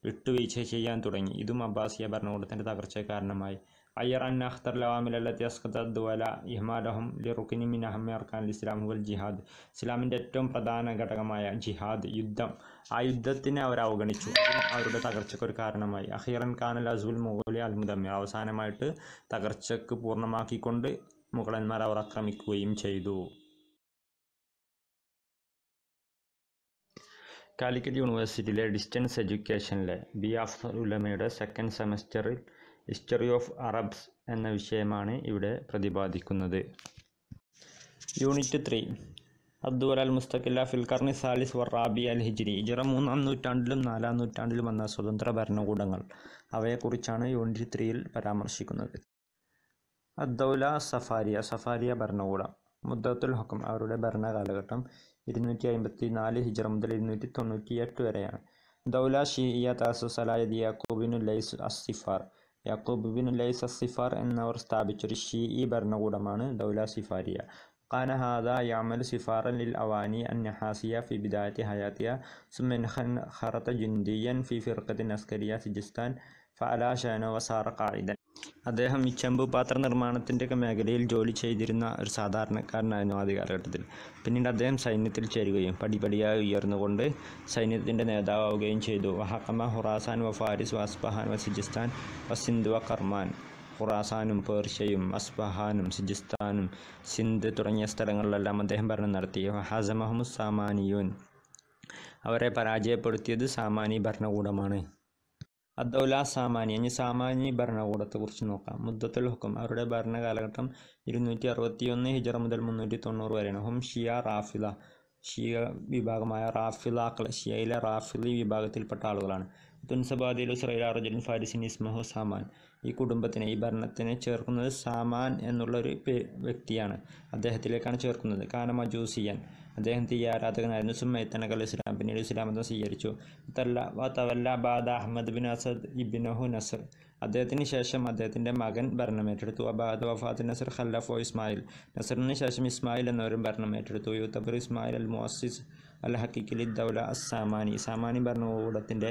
വിട്ടുവീഴ്ച ചെയ്യാൻ തുടങ്ങി ഇതും അബ്ബാസിയ ഭരണകൂടത്തിൻ്റെ തകർച്ചയ്ക്ക് കാരണമായി അയ്യർ അൻ അഖ്തർ ലവാമിലത്തി അസ്ഖത്തുവല ഇഹ്മാലഹും ലിറുക്കിനി മിൻ അഹമ്മർ ഖാൻ ഇസ്ലാം വൽ ജിഹാദ് ഇസ്ലാമിൻ്റെ ഏറ്റവും പ്രധാന ഘടകമായ ജിഹാദ് യുദ്ധം ആ യുദ്ധത്തിനെ അവർ അവഗണിച്ചു അവരുടെ തകർച്ചയ്ക്ക് ഒരു കാരണമായി അഹീറൻ ഖാൻ അൽ അസുൽ മുഗോലി അൽ മുദമ്മിർ അവസാനമായിട്ട് തകർച്ചയ്ക്ക് പൂർണ്ണമാക്കിക്കൊണ്ട് മുഗളന്മാർ അവർ ആക്രമിക്കുകയും ചെയ്തു കാലിക്കറ്റ് യൂണിവേഴ്സിറ്റിയിലെ ഡിസ്റ്റൻസ് എഡ്യൂക്കേഷനിലെ ബി ആഫ് ഉലമയുടെ സെക്കൻഡ് സെമസ്റ്ററിൽ ഹിസ്റ്ററി ഓഫ് അറബ്സ് എന്ന വിഷയമാണ് ഇവിടെ പ്രതിപാദിക്കുന്നത് യൂണിറ്റ് ത്രീ അബ്ദുൽ അൽ മുസ്തഖില്ല ഫിൽഖർണി സാലിസ് വറാബി അൽ ഹിജ്രി ഇജറ മൂന്നാം നൂറ്റാണ്ടിലും നാലാം നൂറ്റാണ്ടിലും വന്ന സ്വതന്ത്ര ഭരണകൂടങ്ങൾ അവയെക്കുറിച്ചാണ് യൂണിറ്റ് ത്രീയിൽ പരാമർശിക്കുന്നത് الدولة സഫാരിയ സഫാരിയ ഭരണകൂടം മുദ്ദത്തുൽ ഹുക്കം അവരുടെ ഭരണകാലഘട്ടം ഇരുന്നൂറ്റി അമ്പത്തി നാല് ഹിജറ മുതൽ ഇരുന്നൂറ്റി തൊണ്ണൂറ്റിയെട്ട് വരെയാണ് ദൗല ഷീയ താസുസലായത് യാക്കൂബിനു ലൈസ് അസിഫാർ യാക്കൂബ് ബിൻ ലൈസ് അസിഫാർ എന്നവർ സ്ഥാപിച്ചൊരു ഷീ ഇ ഭരണകൂടമാണ് ദൗല സിഫാരിയ قال هذا يعمل سفارا للأواني النحاسية في بداية حياتها ثم انخرط جنديا في فرقة عسكرية في جستان فعلى شأنه وصار قاعدا അദ്ദേഹം ഈ പാത്ര നിർമ്മാണത്തിൻ്റെയൊക്കെ മേഖലയിൽ ജോലി ചെയ്തിരുന്ന ഒരു സാധാരണക്കാരനായിരുന്നു ആദ്യ കാലഘട്ടത്തിൽ പിന്നീട് അദ്ദേഹം സൈന്യത്തിൽ ചേരുകയും പടിപടിയായി ഉയർന്നുകൊണ്ട് സൈന്യത്തിൻ്റെ നേതാവുകയും ചെയ്തു വഹക്കമ ഹുറാസാൻ വ ഫാരിസ് വസ്ബഹാൻ വ സിജിസ്ഥാൻ വ സിന്ധു വ കർമാൻ ഖുറാസാനും പേർഷ്യയും അസ്ബഹാനും സിജിസ്ഥാനും സിന്ധ് തുടങ്ങിയ സ്ഥലങ്ങളിലെല്ലാം അദ്ദേഹം ഭരണം നടത്തി ഹസമഹമുസ് സാമാനിയൂൻ അവരെ പരാജയപ്പെടുത്തിയത് സാമാനി ഭരണകൂടമാണ് അദ്ദൗല സാമാനി ഇനി ഭരണകൂടത്തെ കുറിച്ച് നോക്കാം മുദ്ദത്തുൽ ഹുക്കും അവരുടെ ഭരണകാലഘട്ടം ഇരുന്നൂറ്റി അറുപത്തി ഒന്ന് ഹിജറ മുതൽ മുന്നൂറ്റി തൊണ്ണൂറ് വരെയാണ് ഹും ഷിയ റാഫിദ ഷിയ വിഭാഗമായ റാഫിദാക്കൾ ഷിയയിലെ റാഫിലി വിഭാഗത്തിൽപ്പെട്ട ആളുകളാണ് തുൻസബാദിൽ ഇസ്രയേൽ അർജുൻ ഫാരിസിൻ ഇസ്മഹു സാമാൻ ഈ കുടുംബത്തിനെ ഈ ഭരണത്തിനെ ചേർക്കുന്നത് സാമാൻ എന്നുള്ള ഒരു വ്യക്തിയാണ് അദ്ദേഹത്തിലേക്കാണ് ചേർക്കുന്നത് കാനമ ജൂസിയൻ അദ്ദേഹം തീ ആരാധകനായിരുന്നു സുമ്മത്തനകൽ ഇസ്ലാം പിന്നീട് ഇസ്ലാം മതം സ്വീകരിച്ചു തവല്ല ബാദ അഹമ്മദ് ബിൻ അസദ് ഇബിനഹു നസർ അദ്ദേഹത്തിന് ശേഷം അദ്ദേഹത്തിൻ്റെ മകൻ ഭരണമേറ്റെടുത്തു അബാദ് വഫാദ് നസർ ഖല്ലഫോ ഇസ്മായിൽ നസറിന് ശേഷം ഇസ്മായിൽ എന്നവരും ഭരണമേറ്റെടുത്തു യൂത്തബർ ഇസ്മായിൽ അൽ മോസിസ് അൽ ഹക്കീഖിലി ദൗല അസ്സാമാനി സാമാനി ഭരണകൂടത്തിൻ്റെ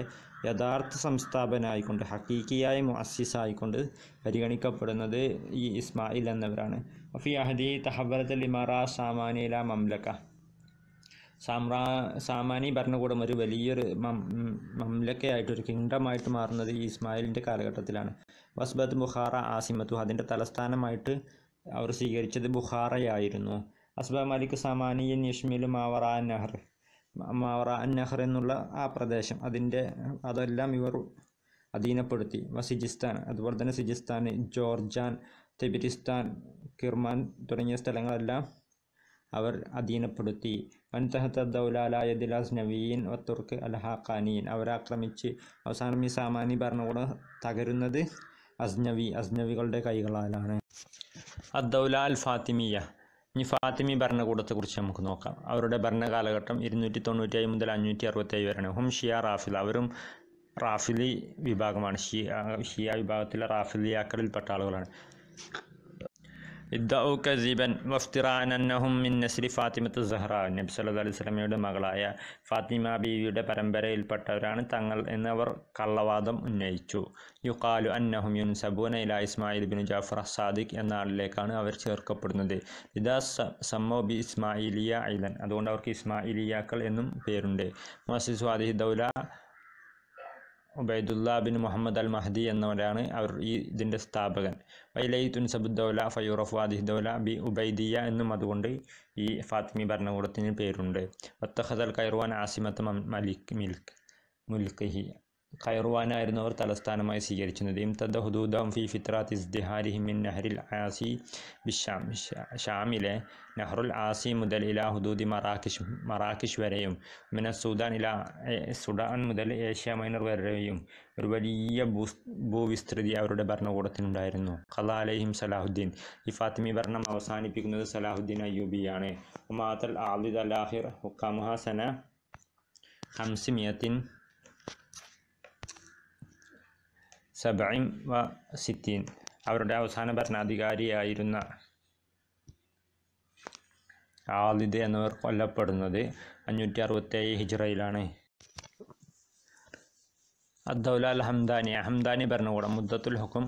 യഥാർത്ഥ സംസ്ഥാപനായിക്കൊണ്ട് ഹക്കീക്കിയായ മുഅസിസായിക്കൊണ്ട് പരിഗണിക്കപ്പെടുന്നത് ഈ ഇസ്മായിൽ എന്നവരാണ് അഫി അഹദി തഹബറത്തൽ ഇമാറ സാമാനിയില മംലക്ക സാമ്രാ സാമാനി ഭരണകൂടം ഒരു വലിയൊരു മംലക്കയായിട്ട് ഒരു ആയിട്ട് മാറുന്നത് ഈ ഇസ്മായിലിൻ്റെ കാലഘട്ടത്തിലാണ് വസ്ബത്ത് ബുഹാറ ആസിമത്തു അതിൻ്റെ തലസ്ഥാനമായിട്ട് അവർ സ്വീകരിച്ചത് ബുഹാറയായിരുന്നു അസ്ബ മലിക് എൻ യഷ്മിലും മാവറ നഹർ മാവറ നഹർ എന്നുള്ള ആ പ്രദേശം അതിൻ്റെ അതെല്ലാം ഇവർ അധീനപ്പെടുത്തി സിജിസ്ഥാൻ അതുപോലെ തന്നെ സിജിസ്ഥാൻ ജോർജാൻ തെബിരിസ്ഥാൻ കിർമാൻ തുടങ്ങിയ സ്ഥലങ്ങളെല്ലാം അവർ അധീനപ്പെടുത്തി ദൗലാലായ ദിലാസ് നവീൻ വത്തുർക്ക് അൽഹാഖാനീൻ അവരാക്രമിച്ച് അവസാനം ഈ സാമാന്യ ഭരണകൂടം തകരുന്നത് അസ്നവി അസ്നവികളുടെ കൈകളാലാണ് അദ്ദൗല അൽ ഫാത്തിമിയ ഇനി ഫാത്തിമി ഭരണകൂടത്തെക്കുറിച്ച് നമുക്ക് നോക്കാം അവരുടെ ഭരണകാലഘട്ടം ഇരുന്നൂറ്റി തൊണ്ണൂറ്റി മുതൽ അഞ്ഞൂറ്റി അറുപത്തേഴ് വരെയാണ് ഹും ഷിയ റാഫിൽ അവരും റാഫിലി വിഭാഗമാണ് ഷിയ ഷിയ വിഭാഗത്തിലെ റാഫിലിയാക്കളിൽപ്പെട്ട ആളുകളാണ് ഇദ്ദു ഇദ്ദീബൻ വഫ്തിറാനഹും മിൻ നസ്രി ഫാത്തിമത്ത് സഹ്റ നബി സല്ലു അലൈഹി സ്വലമയുടെ മകളായ ഫാത്തിമ ബീവിയുടെ പരമ്പരയിൽപ്പെട്ടവരാണ് തങ്ങൾ എന്നവർ കള്ളവാദം ഉന്നയിച്ചു യുക്കാലു അന്നഹും യുൻ സബൂന ഇല ഇസ്മായിൽ ബിൻ ജാഫർ സാദിഖ് എന്ന ആളിലേക്കാണ് അവർ ചേർക്കപ്പെടുന്നത് ഇദാ സമ്മോ ബി ഇസ്മായിലിയ ഐലൻ അതുകൊണ്ട് അവർക്ക് ഇസ്മായിലിയാക്കൾ എന്നും പേരുണ്ട് മസിസ് വാദിഹി ദൗല ഉബൈദുല്ല ബിൻ മുഹമ്മദ് അൽ മഹദി എന്നവരാണ് അവർ ഈ ഇതിൻ്റെ സ്ഥാപകൻ വൈലൈ തുൻസബുദ്ദൗല ഫയൂറഫ് അദിഹ്ദൗല ബി ഉബൈദിയ എന്നും അതുകൊണ്ട് ഈ ഫാത്തിമി ഭരണകൂടത്തിന് പേരുണ്ട് വത്തഹദൽ കൈറുവാൻ ആസിമത്ത് മലിക് മിൽക്ക് മുൽക്കഹി ഖൈർവാനായിരുന്നു അവർ തലസ്ഥാനമായി സ്വീകരിച്ചിരുന്നത് ഇംതദ ഹുദൂദം ഫി ഫിത്രാത്ത് ഇസ്ദിഹാരിഹി മിൻ ആസി ബിഷാം ഷാമിലെ നഹറുൽ ആസി മുതൽ ഇലാ ഹുദൂദി മറാഖിഷ് മറാഖിഷ് വരെയും മിന സുദാൻ ഇല സുഡാൻ മുതൽ ഏഷ്യ മൈനർ വരെയും ഒരു വലിയ ഭൂവിസ്തൃതി അവരുടെ ഭരണകൂടത്തിനുണ്ടായിരുന്നു ഖലാ അലഹിം സലാഹുദ്ദീൻ ഈ ഫാത്തിമി ഭരണം അവസാനിപ്പിക്കുന്നത് സലാഹുദ്ദീൻ അയ്യൂബിയാണ് ഉമാത്തൽ ആബിദ് അലാഹിർ ഹുക്കാമുഹാസന ഹംസിമിയത്തിൻ സബൈം വ സിത്തീൻ അവരുടെ അവസാന ഭരണാധികാരിയായിരുന്ന ആദിദ് എന്നിവർ കൊല്ലപ്പെടുന്നത് അഞ്ഞൂറ്റി അറുപത്തേഴ് ഹിജറയിലാണ് അദ്ദൗല അൽ ഹംദാനി അഹംദാനി ഭരണകൂടം മുദ്ദത്തുൽ ഹുക്കും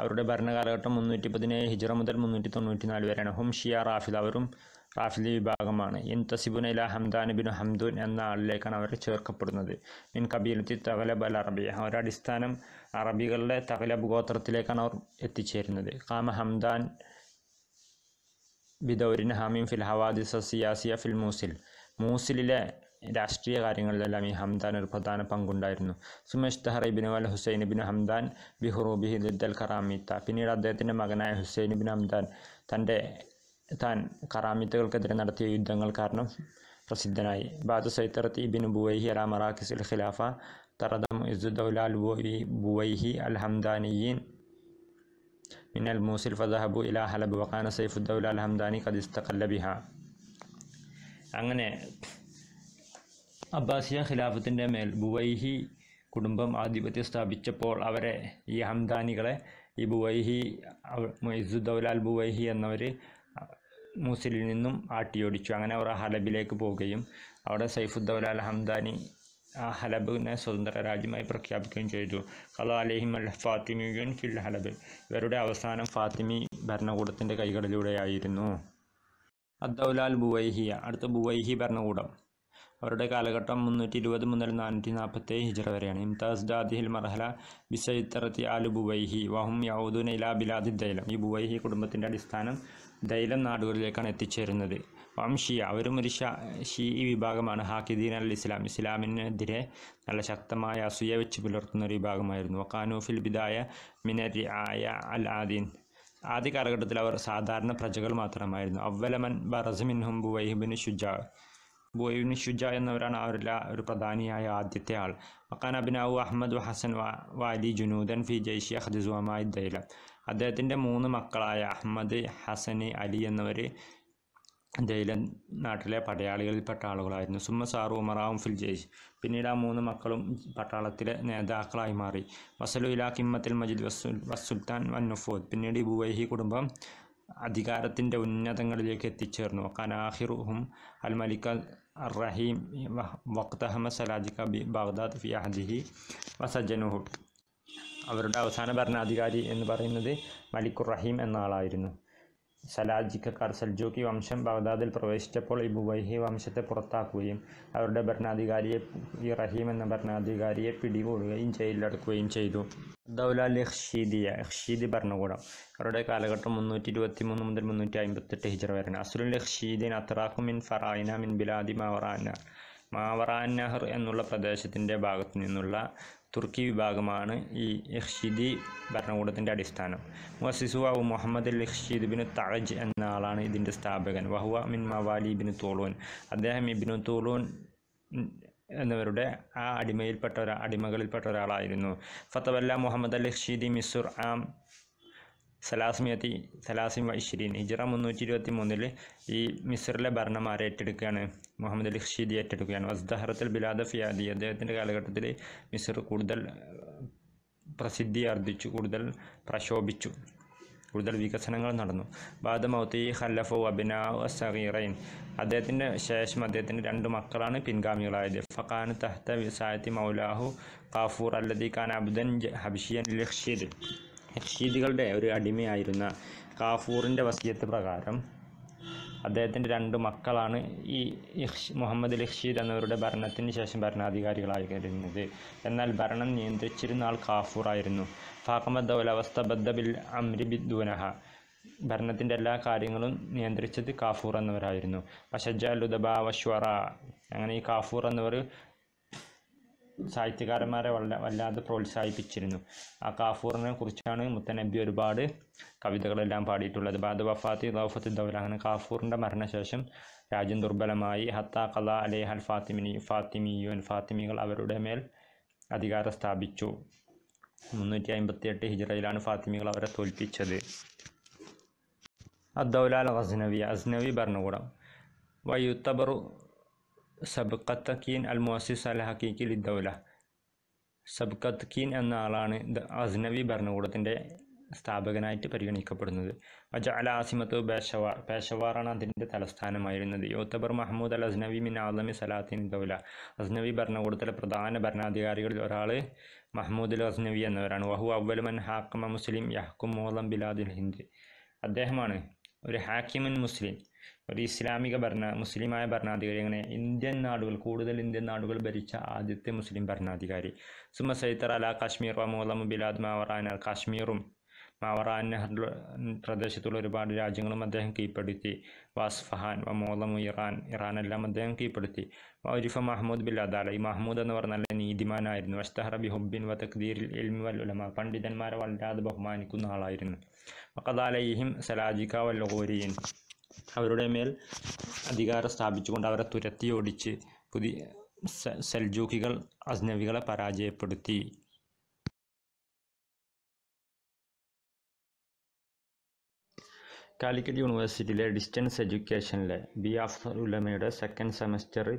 അവരുടെ ഭരണകാലഘട്ടം മുന്നൂറ്റി പതിനേഴ് ഹിജറ മുതൽ മുന്നൂറ്റി തൊണ്ണൂറ്റി നാല് വരെയാണ് ഹും ഷിയ റാഫിദ് അവരും റാഫിലി വിഭാഗമാണ് ഇൻതസിബുൻ ഇല ഹംദാൻ ബിൻ ഹംദൂൻ എന്ന ആളിലേക്കാണ് അവർ ചേർക്കപ്പെടുന്നത് മിൻ കബീലത്തി തകലബ് അൽ അറബി അവരടിസ്ഥാനം അറബികളുടെ തകലബ് ഗോത്രത്തിലേക്കാണ് അവർ എത്തിച്ചേരുന്നത് കാമ ഹംദാൻ ബിദൗരിൻ ഹമീം ഫിൽ ഹവാദിസ സിയാസിയ ഫിൽ മൂസിൽ മൂസിലിലെ രാഷ്ട്രീയ കാര്യങ്ങളിലെല്ലാം ഈ ഹംദാൻ ഒരു പ്രധാന പങ്കുണ്ടായിരുന്നു സുമേഷ്തഹർ ഇബിൻ അൽ ഹുസൈൻ ഇബിൻ ഹംദാൻ ബിഹുറൂബിഹി ദിദ്ദൽ ഖറാമിത്ത പിന്നീട് അദ്ദേഹത്തിൻ്റെ മകനായ ഹുസൈൻ ഇബിൻ ഹംദാൻ തൻ്റെ താൻ കറാമിത്തുകൾക്കെതിരെ നടത്തിയ യുദ്ധങ്ങൾ കാരണം പ്രസിദ്ധനായി ബാദു സൈത്തറത്ത് ഇബിൻ ബുവൈഹി അല മറാഖിസുൽ ഖിലാഫ തറദം ഇസുദ്ദൗലാൽ ബുവൈഹി അൽ ഹംദാനിയീൻ മിനൽ മൂസിൽ ഫദഹബു ഇലാ ഹലബ് വഖാന സൈഫുദ്ദൌലാൽ അൽ ഹംദാനി കദിസ്തഖല്ല ബിഹ അങ്ങനെ അബ്ബാസിയ ഖിലാഫത്തിൻ്റെ മേൽ ബുവൈഹി കുടുംബം ആധിപത്യം സ്ഥാപിച്ചപ്പോൾ അവരെ ഈ ഹംദാനികളെ ഈ ബുവൈഹി മൊയ്സുദ്ദൗലാൽ ബുവൈഹി എന്നവർ മൂസിലിൽ നിന്നും ആട്ടിയോടിച്ചു അങ്ങനെ അവർ ഹലബിലേക്ക് പോവുകയും അവിടെ സൈഫുദ്ദൗല അൽ ഹംദാനി ആ ഹലബിനെ സ്വതന്ത്ര രാജ്യമായി പ്രഖ്യാപിക്കുകയും ചെയ്തു കല അലഹിം അൽ ഫാത്തിമിയുൻ ഫിൽ ഹലബ് ഇവരുടെ അവസാനം ഫാത്തിമി ഭരണകൂടത്തിൻ്റെ കൈകളിലൂടെയായിരുന്നു അദ്ദൗലാൽ ബുവൈഹിയ അടുത്ത ബുവൈഹി ഭരണകൂടം അവരുടെ കാലഘട്ടം മുന്നൂറ്റി ഇരുപത് മുതൽ നാനൂറ്റി ഏഴ് ഹിജറ വരെയാണ് ഇംതാസ് ദാദിഹിൽ മർഹല ബിസൈത്തറത്തി ആലു ബുവൈഹി വഹും യൗദുൻ ഇലാ ബിലാദിദ്ദൈലം ഈ ബുവൈഹി കുടുംബത്തിൻ്റെ അടിസ്ഥാനം ദൈലം നാടുകളിലേക്കാണ് എത്തിച്ചേരുന്നത് വംശീയ അവരും ഒരു ഷീ വിഭാഗമാണ് ഹാക്കിദീൻ അൽ ഇസ്ലാം ഇസ്ലാമിനെതിരെ നല്ല ശക്തമായ അസൂയ വെച്ച് പുലർത്തുന്ന ഒരു വിഭാഗമായിരുന്നു വക്കാനൂഫിൽ ബിദായ മിനരി ആയ അൽ ആദീൻ ആദ്യ കാലഘട്ടത്തിൽ അവർ സാധാരണ പ്രജകൾ മാത്രമായിരുന്നു അവലമൻ ബറസമിൻ ഹുംബു ബുവൈഹിബിൻ ഷുജാ ബോയിബിൻ ഷുജ എന്നവരാണ് അവരിലെ ഒരു പ്രധാനിയായ ആദ്യത്തെ ആൾ വക്കാൻ അബിനാവു അഹമ്മദ് ഹസൻ വാലി ജുനൂദൻ ഫി ജയ്ഷി ഹദിസുമായി ദൈലം അദ്ദേഹത്തിൻ്റെ മൂന്ന് മക്കളായ അഹമ്മദ് ഹസന് അലി എന്നിവർ ജയിലൻ നാട്ടിലെ പടയാളികളിൽപ്പെട്ട ആളുകളായിരുന്നു സുമ സാറു ഉമറാവും ഫിൽ ജയ്ഷ് പിന്നീട് ആ മൂന്ന് മക്കളും പട്ടാളത്തിലെ നേതാക്കളായി മാറി വസലു ഇലാ കിമ്മത്തിൽ മജിദ് വസുൽ വസുൽത്താൻ വന്നുഫോദ് പിന്നീട് ഈ ബുവൈഹി കുടുംബം അധികാരത്തിൻ്റെ ഉന്നതങ്ങളിലേക്ക് എത്തിച്ചേർന്നു കനാഹിറുഹും അൽ മലിക് അർ റഹീം വഖ്തഹമ സലാജിക ബി ബഗ്ദാദ് ഫിയാഹദിഹി വസജനുഹു അവരുടെ അവസാന ഭരണാധികാരി എന്ന് പറയുന്നത് മലിക്കുർ റഹീം എന്ന ആളായിരുന്നു സലാജിക്കക്കാർ സൽജോക്കി വംശം ബഗ്ദാദിൽ പ്രവേശിച്ചപ്പോൾ ഈ ബുബൈഹി വംശത്തെ പുറത്താക്കുകയും അവരുടെ ഭരണാധികാരിയെ ഈ റഹീം എന്ന ഭരണാധികാരിയെ പിടികൂടുകയും ജയിലിലടക്കുകയും ചെയ്തു ദൗലാൽ ഇഹ്ഷീദിയ ഭരണകൂടം അവരുടെ കാലഘട്ടം മുന്നൂറ്റി ഇരുപത്തി മൂന്ന് മുതൽ മുന്നൂറ്റി അമ്പത്തെട്ട് ഹിജറ വരെയാണ് അസുലുൽ ഇഹ്ഷീദിൻ അത്രാഖു മിൻ ഫറായിന മിൻ ബിലാദി മാവറാന മാവറാൻ നഹർ എന്നുള്ള പ്രദേശത്തിൻ്റെ ഭാഗത്തു നിന്നുള്ള തുർക്കി വിഭാഗമാണ് ഈ ഇഹ്ഷിദി ഭരണകൂടത്തിൻ്റെ അടിസ്ഥാനം മുഹസിസുവാവ് മുഹമ്മദ് അൽ ഇഹ്ഷീദ് ബിൻ തഴജ് എന്ന ആളാണ് ഇതിൻ്റെ സ്ഥാപകൻ വഹുവ മിൻ മവാലി ബിൻ തോളോൻ അദ്ദേഹം ഇബിന് തോളോൻ എന്നിവരുടെ ആ അടിമയിൽപ്പെട്ട ഒരാ അടിമകളിൽപ്പെട്ട ഒരാളായിരുന്നു ഫത്തവല്ല മുഹമ്മദ് അൽ ഇഹ്ഷീദി മിസുർ ആം സലാസ്മിയത്തി സലാസിം വൈഷിരീൻ ഹിജറ മുന്നൂറ്റി ഇരുപത്തി മൂന്നിൽ ഈ മിസ്രിലെ ഭരണം ആരെ ഏറ്റെടുക്കുകയാണ് മുഹമ്മദ് അലി ഖഷീദി ഏറ്റെടുക്കുകയാണ് വസ്ദഹറത്തിൽ ബിലാദ ഫിയാദി അദ്ദേഹത്തിൻ്റെ കാലഘട്ടത്തിൽ മിസർ കൂടുതൽ പ്രസിദ്ധി ആർജിച്ചു കൂടുതൽ പ്രശോഭിച്ചു കൂടുതൽ വികസനങ്ങൾ നടന്നു മൗത്തി ഖല്ലഫു അബിനാവ് സഹീറൈൻ അദ്ദേഹത്തിൻ്റെ ശേഷം അദ്ദേഹത്തിൻ്റെ രണ്ട് മക്കളാണ് പിൻഗാമികളായത് ഫഖാൻ തഹ്ത വിസായത്തി മൗലാഹു കാഫൂർ അല്ലദി ഖാൻ അബ്ദൻ ഹബിഷിയൻ ലക്ഷീദ് ഹഷീദികളുടെ ഒരു അടിമയായിരുന്ന കാഫൂറിൻ്റെ വസീയത്ത് പ്രകാരം അദ്ദേഹത്തിൻ്റെ രണ്ട് മക്കളാണ് ഈ മുഹമ്മദ് ലഹ്ഷീദ് എന്നവരുടെ ഭരണത്തിന് ശേഷം ഭരണാധികാരികളായിരുന്നത് എന്നാൽ ഭരണം നിയന്ത്രിച്ചിരുന്ന ആൾ കാഫൂറായിരുന്നു ഫാഖമദ്ദൗലവസ്ഥ ബദ്ദബിൽ അമ്രിബി ദൂനഹ ഭരണത്തിൻ്റെ എല്ലാ കാര്യങ്ങളും നിയന്ത്രിച്ചത് കാഫൂർ എന്നവരായിരുന്നു പഷജാലുദബ വശ്വറ അങ്ങനെ ഈ കാഫൂർ എന്നവർ സാഹിത്യകാരന്മാരെ വല്ല വല്ലാതെ പ്രോത്സാഹിപ്പിച്ചിരുന്നു ആ കാഫൂറിനെ കുറിച്ചാണ് മുത്തനബി ഒരുപാട് കവിതകളെല്ലാം പാടിയിട്ടുള്ളത് ബാദ് വഫാത്തി ദൗഫത്ത് ദൗല അങ്ങനെ കാഫൂറിൻ്റെ മരണശേഷം രാജ്യം ദുർബലമായി ഹത്ത കല അലേഹൽ ഫാത്തിമിനി ഫാത്തിമിനി ഫാത്തിമിയുൻ ഫാത്തിമികൾ അവരുടെ മേൽ അധികാരം സ്ഥാപിച്ചു മുന്നൂറ്റി അമ്പത്തി എട്ട് ഹിജറയിലാണ് ഫാത്തിമികൾ അവരെ തോൽപ്പിച്ചത് അദ്ദൗലാൽ അസ്നവി അസ്നവി ഭരണകൂടം വയുത്തബറു സബ്ക തക്കീൻ അൽ മുഅസിസ് അൽ ഹക്കീഖി ലിദ്ദൗല സബ്ക തക്കീൻ എന്ന ആളാണ് അസ്നവി ഭരണകൂടത്തിൻ്റെ സ്ഥാപകനായിട്ട് പരിഗണിക്കപ്പെടുന്നത് വജ അല ആസിമത്ത് പേഷവാർ പേഷവാറാണ് അതിൻ്റെ തലസ്ഥാനമായിരുന്നത് യോത്തബർ മഹമ്മൂദ് അൽ അസ്നവി മിൻ ആളമി സലാത്തിൻ ദൗല അസ്നവി ഭരണകൂടത്തിലെ പ്രധാന ഭരണാധികാരികളിൽ ഒരാൾ മഹ്മൂദ് അൽ അസ്നവി എന്നവരാണ് വഹു അവലുമൻ ഹാക്കമ മുസ്ലിം യഹ്കും മോലം ബിലാദുൽ ഹിന്ദ് അദ്ദേഹമാണ് ഒരു ഹാക്കിമൻ മുസ്ലിം ഒരു ഇസ്ലാമിക ഭരണ മുസ്ലിമായ ഭരണാധികാരി അങ്ങനെ ഇന്ത്യൻ നാടുകൾ കൂടുതൽ ഇന്ത്യൻ നാടുകൾ ഭരിച്ച ആദ്യത്തെ മുസ്ലിം ഭരണാധികാരി സുമ സൈത്തർ അല കാശ്മീർ വമോലമു ബിലാദ് മാവറാന കാശ്മീറും മാവറാൻ നെഹ്റു പ്രദേശത്തുള്ള ഒരുപാട് രാജ്യങ്ങളും അദ്ദേഹം കീഴ്പ്പെടുത്തി വാസ്ഫഹാൻ വമോലമു ഇറാൻ ഇറാനെല്ലാം അദ്ദേഹം കീഴ്പ്പെടുത്തി വരിഫ മഹമ്മൂദ് ബിൻ അദാല ഈ മഹമ്മൂദ് എന്ന് പറഞ്ഞ നല്ല നീതിമാനായിരുന്നു വസ്തഹറ ബി ഹുബിൻ വ തക്ദീരിൽ ഇൽമി വൽ പണ്ഡിതന്മാരെ വല്ലാതെ ബഹുമാനിക്കുന്ന ആളായിരുന്നു വക്കദാലയിഹിം സലാജിക്ക വല്ലഹോരിയൻ അവരുടെ മേൽ അധികാരം സ്ഥാപിച്ചുകൊണ്ട് അവരെ തുരത്തിയോടിച്ച് പുതിയ സെൽജൂക്കികൾ അജ്നവികളെ പരാജയപ്പെടുത്തി കാലിക്കറ്റ് യൂണിവേഴ്സിറ്റിയിലെ ഡിസ്റ്റൻസ് എഡ്യൂക്കേഷനിലെ ബി ആഫ് ഉലമയുടെ സെക്കൻഡ് സെമസ്റ്ററിൽ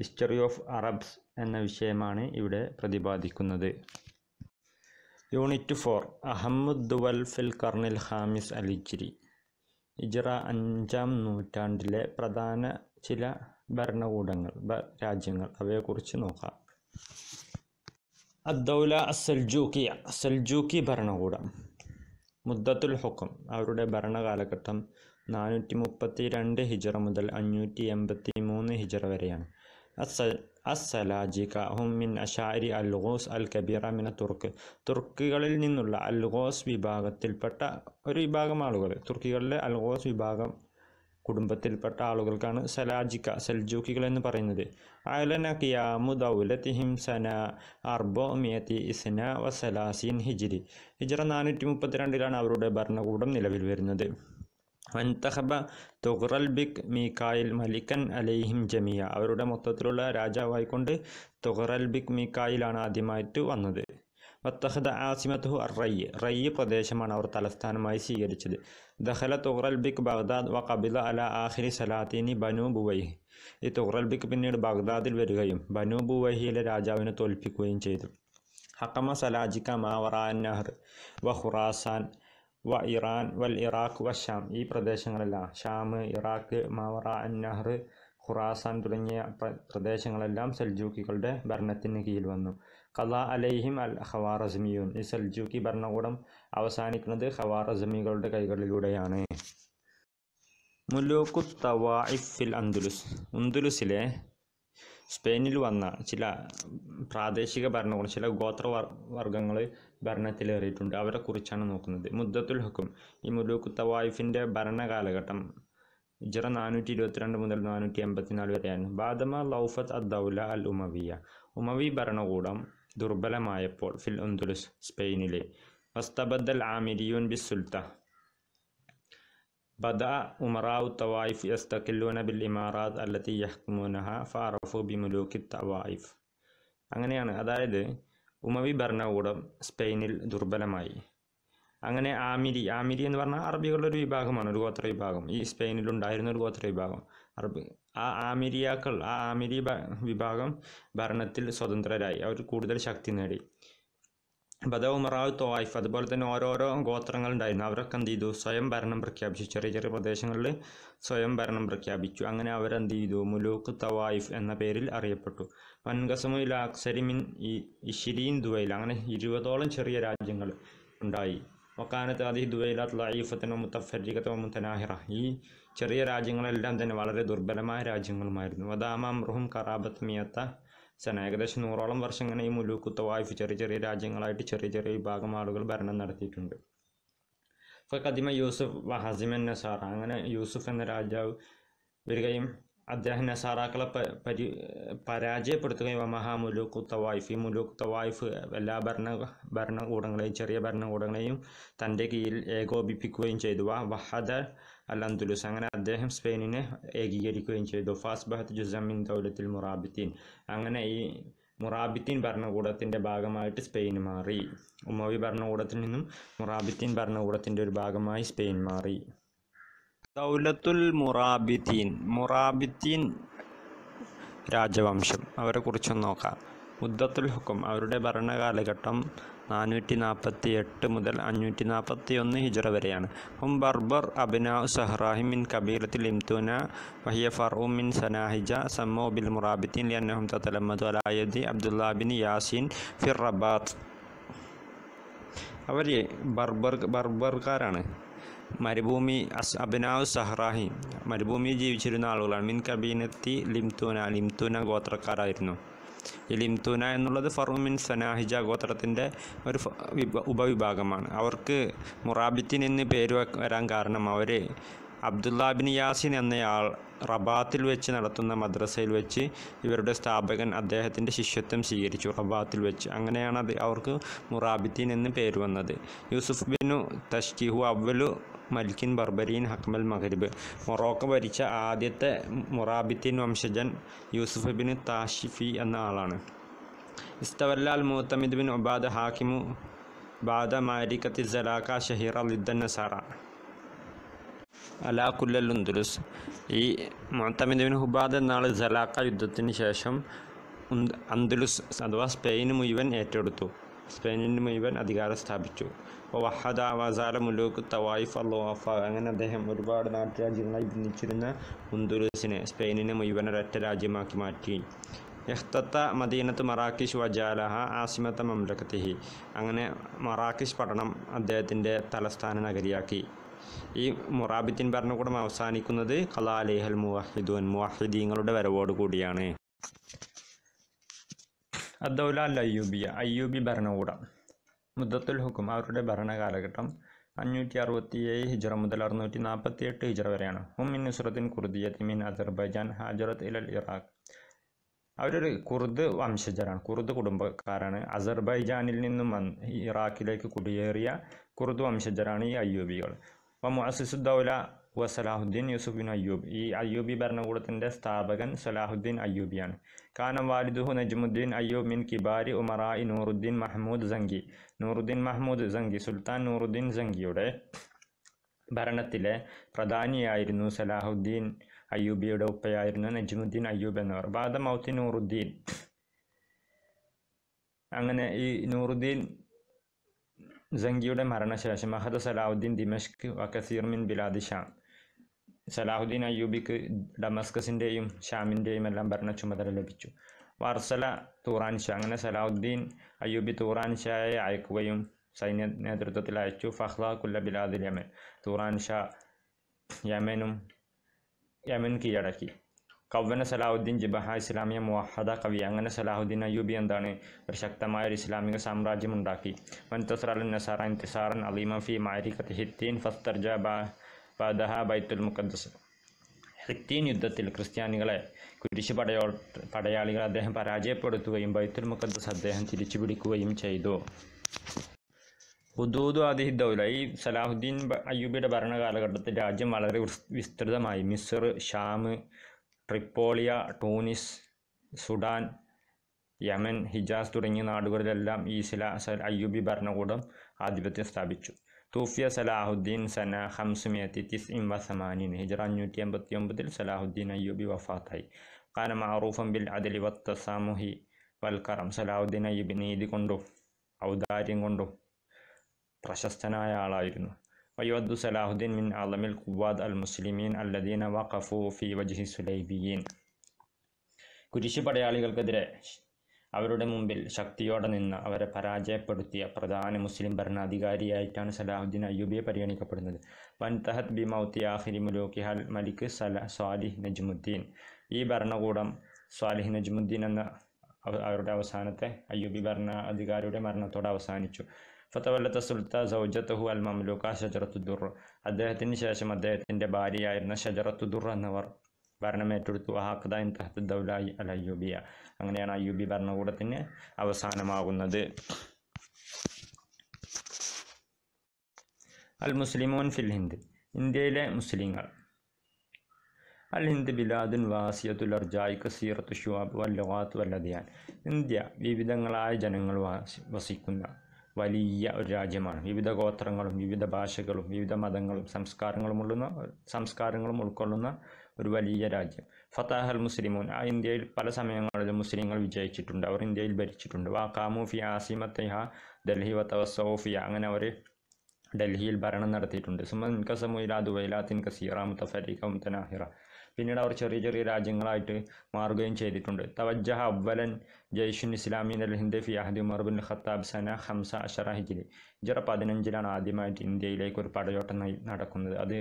ഹിസ്റ്ററി ഓഫ് അറബ്സ് എന്ന വിഷയമാണ് ഇവിടെ പ്രതിപാദിക്കുന്നത് യൂണിറ്റ് ഫോർ അഹമ്മദ് ദുവൽഫിൽ ഫിൽ കർണിൽ ഹാമിസ് അലിച്ചിരി ഇജറ അഞ്ചാം നൂറ്റാണ്ടിലെ പ്രധാന ചില ഭരണകൂടങ്ങൾ രാജ്യങ്ങൾ അവയെക്കുറിച്ച് നോക്കാം അദ്ദൗല സെൽജൂക്കിയ സെൽജൂക്കി ഭരണകൂടം മുദ്ദത്തുൽ ഹുക്കം അവരുടെ ഭരണകാലഘട്ടം നാനൂറ്റി മുപ്പത്തി രണ്ട് ഹിജറ മുതൽ അഞ്ഞൂറ്റി എൺപത്തി മൂന്ന് ഹിജറ വരെയാണ് അസ്സലാജിക ഹും മിൻ അഷാരി അൽ ഗോസ് അൽ കബീറ മിന തുർക്ക് തുർക്കികളിൽ നിന്നുള്ള അൽ ഗോസ് വിഭാഗത്തിൽപ്പെട്ട ഒരു വിഭാഗം ആളുകൾ തുർക്കികളിലെ അൽ ഗോസ് വിഭാഗം കുടുംബത്തിൽപ്പെട്ട ആളുകൾക്കാണ് സലാജിക്ക സെൽജൂക്കികൾ എന്ന് പറയുന്നത് അയലന കിയാമു ദൗലത്തിഹിം സന ഇസ്ന വസലാസീൻ ഹിജിരി ഹിജറ നാനൂറ്റി മുപ്പത്തിരണ്ടിലാണ് അവരുടെ ഭരണകൂടം നിലവിൽ വരുന്നത് വൻതഹബ തുഗ്രൽ ബിക് മീക്കായിൽ മലിക്കൻ അലൈഹിം ജമിയ അവരുടെ മൊത്തത്തിലുള്ള രാജാവായിക്കൊണ്ട് തുഗ്രൽ ബിക് മീക്കായിലാണ് ആദ്യമായിട്ട് വന്നത് വത്തഹദ ആസിമത്തു റയ്യ് റയ്യ് പ്രദേശമാണ് അവർ തലസ്ഥാനമായി സ്വീകരിച്ചത് ദഹല തുഗ്രൽ ബിക് ബഗ്ദാദ് വ കബില അല ആഹിരി സലാത്തീനി ബനു ബുവൈഹ് ഈ തുഗ്രൽ ബിക് പിന്നീട് ബഗ്ദാദിൽ വരികയും ബനു ബുവൈഹിയിലെ രാജാവിനെ തോൽപ്പിക്കുകയും ചെയ്തു ഹക്കമ സലാജിക്ക മാവറാൻ നഹർ വ ഖുറാസാൻ വ ഇറാൻ വൽ ഇറാഖ് വ ഷാം ഈ പ്രദേശങ്ങളെല്ലാം Sham Iraq Mawara Nahr Khurasan തുടങ്ങിയ പ്രദേശങ്ങളെല്ലാം സെൽജൂക്കികളുടെ ഭരണത്തിന് കീഴിൽ വന്നു കല അലൈഹിം അൽ ഹവാറസ്മിയൂൻ ഈ സെൽജൂക്കി ഭരണകൂടം അവസാനിക്കുന്നത് ഹവാറസ്മികളുടെ കൈകളിലൂടെയാണ് മുലൂക്കു തവായിഫിൽ അന്തുലുസ് ഉന്തുലുസിലെ സ്പെയിനിൽ വന്ന ചില പ്രാദേശിക ഭരണകൂടം ചില ഗോത്ര വർഗ്ഗങ്ങൾ ഭരണത്തിലേറിയിട്ടുണ്ട് അവരെ കുറിച്ചാണ് നോക്കുന്നത് മുദ്ദത്തുൽ ഹുക്കും ഈ മുലൂക്ക് തവായിഫിൻ്റെ ഭരണകാലഘട്ടം ഇജറ നാനൂറ്റി ഇരുപത്തിരണ്ട് മുതൽ നാനൂറ്റി എൺപത്തിനാല് വരെയാണ് ബാദമ ലൗഫത്ത് അദ്ദൗല അൽ ഉമവിയ ഉമവി ഭരണകൂടം ദുർബലമായപ്പോൾ ഫിൽ ഉന്തുലുസ് സ്പെയിനിലെ വസ്തബദ്ദൽ ആമിരിയുൻ ബിസുൽത്ത ബദ ഉമറാവ് തവായിഫ് يستقلون بالامارات التي يحكمونها فعرفوا بملوك ബി അങ്ങനെയാണ് അതായത് ഉമവി ഭരണകൂടം സ്പെയിനിൽ ദുർബലമായി അങ്ങനെ ആമിരി ആമിരി എന്ന് പറഞ്ഞാൽ അറബികളുടെ ഒരു വിഭാഗമാണ് ഒരു ഗോത്ര വിഭാഗം ഈ സ്പെയിനിലുണ്ടായിരുന്ന ഒരു ഗോത്ര വിഭാഗം അറബ് ആ ആമിരിയാക്കൾ ആ ആമിരി വിഭാഗം ഭരണത്തിൽ സ്വതന്ത്രരായി അവർ കൂടുതൽ ശക്തി നേടി ബദൗ മറാവ് തോയിഫ് അതുപോലെ തന്നെ ഓരോരോ ഗോത്രങ്ങളുണ്ടായിരുന്നു അവരൊക്കെ എന്ത് ചെയ്തു സ്വയം ഭരണം പ്രഖ്യാപിച്ചു ചെറിയ ചെറിയ പ്രദേശങ്ങളിൽ സ്വയം ഭരണം പ്രഖ്യാപിച്ചു അങ്ങനെ അവരെന്ത് ചെയ്തു മുലൂക്ക് തവായിഫ് എന്ന പേരിൽ അറിയപ്പെട്ടു വൻകസമുൽ അക്സരിമിൻ ഇഷിരീൻ ദുബൈൽ അങ്ങനെ ഇരുപതോളം ചെറിയ രാജ്യങ്ങൾ ഉണ്ടായി ഒക്കാനത്ത് അതി ദുവൈലാത്ത് ലൈഫത്തിനോ മുത്തഫരിഖത്തോ മുത്തനാഹിറ ഈ ചെറിയ രാജ്യങ്ങളെല്ലാം തന്നെ വളരെ ദുർബലമായ രാജ്യങ്ങളുമായിരുന്നു വദാമ അമ്രുഹും കറാബത്ത് മിയത്ത സന ഏകദേശം നൂറോളം വർഷം ഇങ്ങനെ ഈ മുലൂക്കുത്തവായ്പ ചെറിയ ചെറിയ രാജ്യങ്ങളായിട്ട് ചെറിയ ചെറിയ വിഭാഗം ആളുകൾ ഭരണം നടത്തിയിട്ടുണ്ട് ഇപ്പോൾ കദിമ യൂസുഫ് വഹസിമൻ നസാർ അങ്ങനെ യൂസുഫ് എന്ന രാജാവ് വരികയും അദ്ദേഹം നസാറാക്കളെ പരി പരാജയപ്പെടുത്തുകയും വമഹാ മുലൂക്ക് തവായിഫ് ഈ മുലൂക്ക് തവായിഫ് എല്ലാ ഭരണ ഭരണകൂടങ്ങളെയും ചെറിയ ഭരണകൂടങ്ങളെയും തൻ്റെ കീഴിൽ ഏകോപിപ്പിക്കുകയും ചെയ്തു വഹദ അൽ അങ്ങനെ അദ്ദേഹം സ്പെയിനിനെ ഏകീകരിക്കുകയും ചെയ്തു ഫാസ് ബഹത്ത് ജുസമിൻ ദൗലത്തിൽ മുറാബിത്തീൻ അങ്ങനെ ഈ മുറാബിത്തീൻ ഭരണകൂടത്തിൻ്റെ ഭാഗമായിട്ട് സ്പെയിൻ മാറി ഉമ്മവി ഭരണകൂടത്തിൽ നിന്നും മുറാബിത്തീൻ ഭരണകൂടത്തിൻ്റെ ഒരു ഭാഗമായി സ്പെയിൻ മാറി ദൗലത്തുൽ മുറാബിത്തീൻ മുറാബിത്തീൻ രാജവംശം അവരെക്കുറിച്ചൊന്ന് നോക്കാം മുദ്ദത്തുൽ ഹുക്കും അവരുടെ ഭരണകാലഘട്ടം നാനൂറ്റി നാൽപ്പത്തി എട്ട് മുതൽ അഞ്ഞൂറ്റി നാൽപ്പത്തി ഒന്ന് ഹിജറ വരെയാണ് ഹും ബർബർ അബിന സഹ്റാഹിമിൻ കബീലത്തിൽ ഇംതുന വഹിയ ഫർഉമിൻ സനാഹിജ സമ്മോ ബിൽ മുറാബിത്തിൻ ലിയന്നഹും തലമ്മദ് അലായദി അബ്ദുല്ലാ ബിൻ യാസിൻ ഫിർ റബാത്ത് അവർ ബർബർ ബർബർക്കാരാണ് മരുഭൂമി അസ് അബിനാവ് സഹ്റാഹിം മരുഭൂമിയിൽ ജീവിച്ചിരുന്ന ആളുകളാണ് മിൻ കബീനത്തി ലിംതുന ലിംതുന ഗോത്രക്കാരായിരുന്നു ഇലിംതുന എന്നുള്ളത് ഫർമിൻ സനാഹിജ ഗോത്രത്തിൻ്റെ ഒരു ഉപവിഭാഗമാണ് അവർക്ക് മുറാബിത്തിൻ എന്ന് പേര് വരാൻ കാരണം അവർ അബ്ദുല്ലാബിൻ യാസിൻ എന്നയാൾ റബാത്തിൽ വെച്ച് നടത്തുന്ന മദ്രസയിൽ വെച്ച് ഇവരുടെ സ്ഥാപകൻ അദ്ദേഹത്തിൻ്റെ ശിഷ്യത്വം സ്വീകരിച്ചു റബാത്തിൽ വെച്ച് അങ്ങനെയാണ് അത് അവർക്ക് മുറാബിദ്ദീൻ എന്ന് പേര് വന്നത് യൂസുഫ് ബിനു തഷ്കിഹു അവലു മൽക്കിൻ ബർബരീൻ ഹക്മൽ മഹരിബ് മൊറോക്ക ഭരിച്ച ആദ്യത്തെ മൊറാബിത്തിൻ വംശജൻ യൂസുഫ് ബിൻ താഷിഫി എന്ന ആളാണ് ഇസ്തവല്ലാൽ മൂത്തമിദ് ബിൻ ഒബാദ ഹാക്കിമു ബാദ മാരിക്കത്തി സലാക്ക ഷഹീറ ലിദ്ദൻ നസാറ അലാ കുല്ലുന്ദുലുസ് ഈ ബിൻ ഹുബാദ് എന്നാൾ സലാക്ക യുദ്ധത്തിന് ശേഷം അന്തുലുസ് അഥവാ സ്പെയിൻ മുഴുവൻ ഏറ്റെടുത്തു സ്പെയിനിന് മുഴുവൻ അധികാരം സ്ഥാപിച്ചു അപ്പോൾ വഹദ വസാല മുലൂക്ക് തവായിഫ് അള്ളോഫ അങ്ങനെ അദ്ദേഹം ഒരുപാട് നാട്ടുരാജ്യങ്ങളായി ഭിന്നിച്ചിരുന്ന ഉന്ദുലൂസിനെ സ്പെയിനിനെ മുഴുവൻ ഒരൊറ്റ രാജ്യമാക്കി മാറ്റി എഹ്തത്ത മദീനത്ത് മറാക്കിഷ് വജാലഹ ആസിമത്ത മംലക്കത്തിഹി അങ്ങനെ മറാക്കിഷ് പട്ടണം അദ്ദേഹത്തിൻ്റെ തലസ്ഥാന നഗരിയാക്കി ഈ മുറാബിത്തിൻ ഭരണകൂടം അവസാനിക്കുന്നത് കലാലേഹൽ മുവാഹിദുൻ മുവാഹിദീങ്ങളുടെ വരവോടുകൂടിയാണ് കൂടിയാണ് അദ്ദൗല അൽ അയ്യൂബിയ അയ്യൂബി ഭരണകൂടം മുദ്ദത്തുൽ ഹുക്കും അവരുടെ ഭരണകാലഘട്ടം അഞ്ഞൂറ്റി ഏഴ് ഹിജറ മുതൽ അറുന്നൂറ്റി നാൽപ്പത്തി എട്ട് ഹിജറ വരെയാണ് ഹുമിൻ നുസ്രത്തിൻ കുർദിയത്ത് മിൻ അസർബൈജാൻ ഹാജറത്ത് ഇലൽ ഇറാഖ് അവരൊരു കുർദ് വംശജരാണ് കുർദ് കുടുംബക്കാരാണ് അസർബൈജാനിൽ നിന്നും ഇറാഖിലേക്ക് കുടിയേറിയ കുർദ് വംശജരാണ് ഈ അയ്യൂബികൾ അപ്പോൾ മുഹസിസുദ്ദൗല വ സലാഹുദ്ദീൻ യൂസുഫ് ബിൻ അയ്യൂബ് ഈ അയ്യൂബി ഭരണകൂടത്തിൻ്റെ സ്ഥാപകൻ സലാഹുദ്ദീൻ അയ്യൂബിയാണ് കാനം വാലിദുഹു നജ്മുദ്ദീൻ അയ്യൂബ് മിൻ കിബാരി ഉമറായി നൂറുദ്ദീൻ മഹ്മൂദ് സംഗി നൂറുദ്ദീൻ മഹ്മൂദ് സംഗി സുൽത്താൻ നൂറുദ്ദീൻ സംഗിയുടെ ഭരണത്തിലെ പ്രധാനിയായിരുന്നു സലാഹുദ്ദീൻ അയ്യൂബിയുടെ ഉപ്പയായിരുന്നു നജ്മുദ്ദീൻ അയ്യൂബ് എന്നവർ ബാദ മൗത്തി നൂറുദ്ദീൻ അങ്ങനെ ഈ നൂറുദ്ദീൻ ജംഗിയുടെ മരണശേഷം അഹദ് സലാഹുദ്ദീൻ ദിമഷ്ക് വക്കസീർ മിൻ ബിലാദി ഷാം സലാഹുദ്ദീൻ അയ്യൂബിക്ക് ഡമസ്കസിൻ്റെയും ഷാമിൻ്റെയും എല്ലാം ഭരണ ചുമതല ലഭിച്ചു വർസല തൂറാൻഷ അങ്ങനെ സലാഹുദ്ദീൻ അയ്യൂബി തൂറാൻഷായെ അയക്കുകയും സൈന്യ നേതൃത്വത്തിൽ അയച്ചു ഫഹ്ല കുല്ല ബിലാദിൽ യമൻ തൂറാൻഷ യമനും യമൻ കീഴടക്കി കൗവന സലാഹുദ്ദീൻ ജിബഹ ഇസ്ലാമിയ മുഹദ കവി അങ്ങനെ സലാഹുദ്ദീൻ അയ്യൂബി എന്താണ് ഒരു ശക്തമായ ഒരു ഇസ്ലാമിക സാമ്രാജ്യം ഉണ്ടാക്കി അൽ നസാറ ഇന്തിസാറൻ അലീമഫി ഫി മാരിഖത്ത് ഹിത്തീൻ ഫസ്തർജ ഫതഹ ബൈത്തുൽ മുഖദ്സ് ഹിത്തീൻ യുദ്ധത്തിൽ ക്രിസ്ത്യാനികളെ കുരിശുപടയോ പടയാളികളെ അദ്ദേഹം പരാജയപ്പെടുത്തുകയും ബൈത്തുൽ മുഖദ്സ് അദ്ദേഹം പിടിക്കുകയും ചെയ്തു ഹുദൂദു ആദിഹി ദൗല ഈ സലാഹുദ്ദീൻ അയ്യൂബിയുടെ ഭരണകാലഘട്ടത്തിൽ രാജ്യം വളരെ വിസ്തൃതമായി മിസ്ർ ഷാം ട്രിപ്പോളിയ ടൂണിസ് സുഡാൻ യമൻ ഹിജാസ് തുടങ്ങിയ നാടുകളിലെല്ലാം ഈ ശില അയ്യൂബി ഭരണകൂടം ആധിപത്യം സ്ഥാപിച്ചു തൂഫിയ സലാഹുദ്ദീൻ സന ഹംസുമിയത്തി തിസ് ഇം വസമാനിൻ ഹിജറ അഞ്ഞൂറ്റി അമ്പത്തി ഒമ്പതിൽ സലാഹുദ്ദീൻ അയ്യൂബി വഫാത്തായി കാരണം മാറൂഫം ബിൽ അദലി സാമൂഹി വൽക്കറം സലാഹുദ്ദീൻ അയ്യൂബി നീതി കൊണ്ടും ഔദാര്യം കൊണ്ടും പ്രശസ്തനായ ആളായിരുന്നു വയ്യുവദ്ദു സലാഹുദ്ദീൻ മിൻ അലമിൽ കുവാദ് അൽ മുസ്ലിമീൻ അല്ലദീന വഖഫു ഫി വജ്ഹി സുലൈബിയീൻ കുരിശ് പടയാളികൾക്കെതിരെ അവരുടെ മുമ്പിൽ ശക്തിയോടെ നിന്ന് അവരെ പരാജയപ്പെടുത്തിയ പ്രധാന മുസ്ലിം ഭരണാധികാരിയായിട്ടാണ് സലാഹുദ്ദീൻ അയ്യൂബിയെ പരിഗണിക്കപ്പെടുന്നത് വൻ തഹദ് ബി മൗത്തി ആഹിരി മുലൂക്കിഹാൽ മലിക് സല സ്വാലിഹ് നജ്മുദ്ദീൻ ഈ ഭരണകൂടം സ്വാലിഹ് നജ്മുദ്ദീൻ എന്ന അവരുടെ അവസാനത്തെ അയ്യൂബി ഭരണാധികാരിയുടെ മരണത്തോടെ അവസാനിച്ചു ഫത്തവല്ലത്ത സുൽത്താ സൗജത്തഹു അൽ മംലൂക്ക ഷജറത്തുദുർ അദ്ദേഹത്തിന് ശേഷം അദ്ദേഹത്തിൻ്റെ ഭാര്യയായിരുന്ന ഷജറത്തുദുർ എന്നവർ ഭരണം ഏറ്റെടുത്തു വഹാക്കത ഇൻ തഹത്തുദ്ദൗലായി അൽ അയ്യൂബിയ അങ്ങനെയാണ് അയ്യൂബി ഭരണകൂടത്തിന് അവസാനമാകുന്നത് അൽ മുസ്ലിമോൻ ഫിൽ ഹിന്ദ് ഇന്ത്യയിലെ മുസ്ലിങ്ങൾ അൽ ഹിന്ദ് ബിലാദുൻ വാസിയത്തുൽ അർജായ് കസീറത്ത് ഷുവാബ് വല്ലവാത്ത് വല്ലതിയാൻ ഇന്ത്യ വിവിധങ്ങളായ ജനങ്ങൾ വസിക്കുന്ന വലിയ ഒരു രാജ്യമാണ് വിവിധ ഗോത്രങ്ങളും വിവിധ ഭാഷകളും വിവിധ മതങ്ങളും സംസ്കാരങ്ങളും ഉള്ളുന്ന സംസ്കാരങ്ങളും ഉൾക്കൊള്ളുന്ന ഒരു വലിയ രാജ്യം ഫത്താഹൽ മുസ്ലിമോൻ ആ ഇന്ത്യയിൽ പല സമയങ്ങളിലും മുസ്ലിങ്ങൾ വിജയിച്ചിട്ടുണ്ട് അവർ ഇന്ത്യയിൽ ഭരിച്ചിട്ടുണ്ട് വാക്കാമുഫിയ കാമുഫി ആസിമത്തഹ ഡൽഹി വത്തവസോഫിയ അങ്ങനെ അവർ ഡൽഹിയിൽ ഭരണം നടത്തിയിട്ടുണ്ട് സുമൻ ദുബൈലാ തിൻ കസീറ മുത്തഫരീഖ മുത്തനാഹിറ പിന്നീട് അവർ ചെറിയ ചെറിയ രാജ്യങ്ങളായിട്ട് മാറുകയും ചെയ്തിട്ടുണ്ട് തവജ്ജഹ അവലൻ ജയ്ഷുൻ ഇസ്ലാമിൻ അൽ ഹിന്ദ് ഫിയാഹദി അഹദി ഉമർ ഖത്താബ് സന ഹംസ അഷറ ഹിജിലി ഇജറ പതിനഞ്ചിലാണ് ആദ്യമായിട്ട് ഇന്ത്യയിലേക്ക് ഒരു പടയോട്ടം നടക്കുന്നത് അത്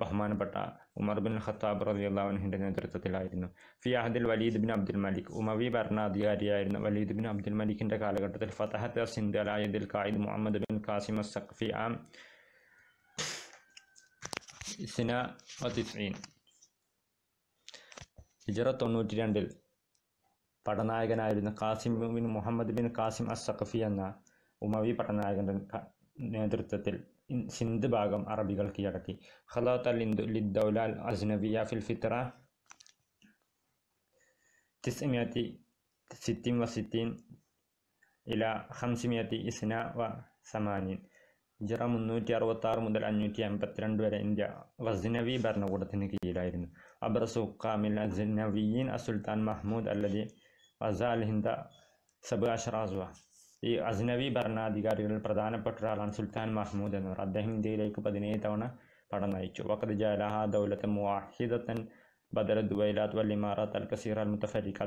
ബഹുമാനപ്പെട്ട ഉമർ ബിൻ ഖത്താബ് റബി അള്ളാഹുഹിൻ്റെ നേതൃത്വത്തിലായിരുന്നു ഫിയാഹദിൽ വലീദ് ബിൻ അബ്ദുൽ മലിക് ഉമവി ഭരണാധികാരിയായിരുന്ന വലീദ് ബിൻ അബ്ദുൽ മലിക്കിൻ്റെ കാലഘട്ടത്തിൽ ഫതഹത്ത് സിന്ധ് അലായദിൽ കായിദ് മുഹമ്മദ് ബിൻ കാസിം സഖഫി ആം സിന വതിഫീൻ ഹിജറ തൊണ്ണൂറ്റി രണ്ടിൽ പടനായകനായിരുന്ന കാസിം ബിൻ മുഹമ്മദ് ബിൻ കാസിം അസഖഫി എന്ന ഉമവി പടനായകൻ്റെ നേതൃത്വത്തിൽ സിന്ധ് ഭാഗം അറബികൾ കീഴടക്കി ഖലാത്ത ലിദ്ദൗലാൽ അസ്നബിയ ഫിൽ ഫിത്ര തിസ്മിയത്തി സിത്തിൻ വ സിത്തിൻ ഇല ഹംസിമിയത്തി ഇസ്ന വ സമാനിൻ ഹിജറ മുന്നൂറ്റി അറുപത്തി ആറ് മുതൽ അഞ്ഞൂറ്റി അമ്പത്തിരണ്ട് വരെ ഇന്ത്യ ഗസ്നവി ഭരണകൂടത്തിന് കീഴിലായിരുന്നു അബ്രസ് ഉക്കാമിൽ അസ്നവിയൻ അസുൽത്താൻ മഹ്മൂദ് അല്ലദി വസാൽ ഹിന്ദ സബ് അഷ്റാസുവ ഈ അജ്നബി ഭരണാധികാരികളിൽ പ്രധാനപ്പെട്ട ഒരാളാണ് സുൽത്താൻ മഹ്മൂദ് എന്നിവർ അദ്ദേഹം ഇന്ത്യയിലേക്ക് പതിനേഴ് തവണ പടം നയിച്ചു അൽ അൽ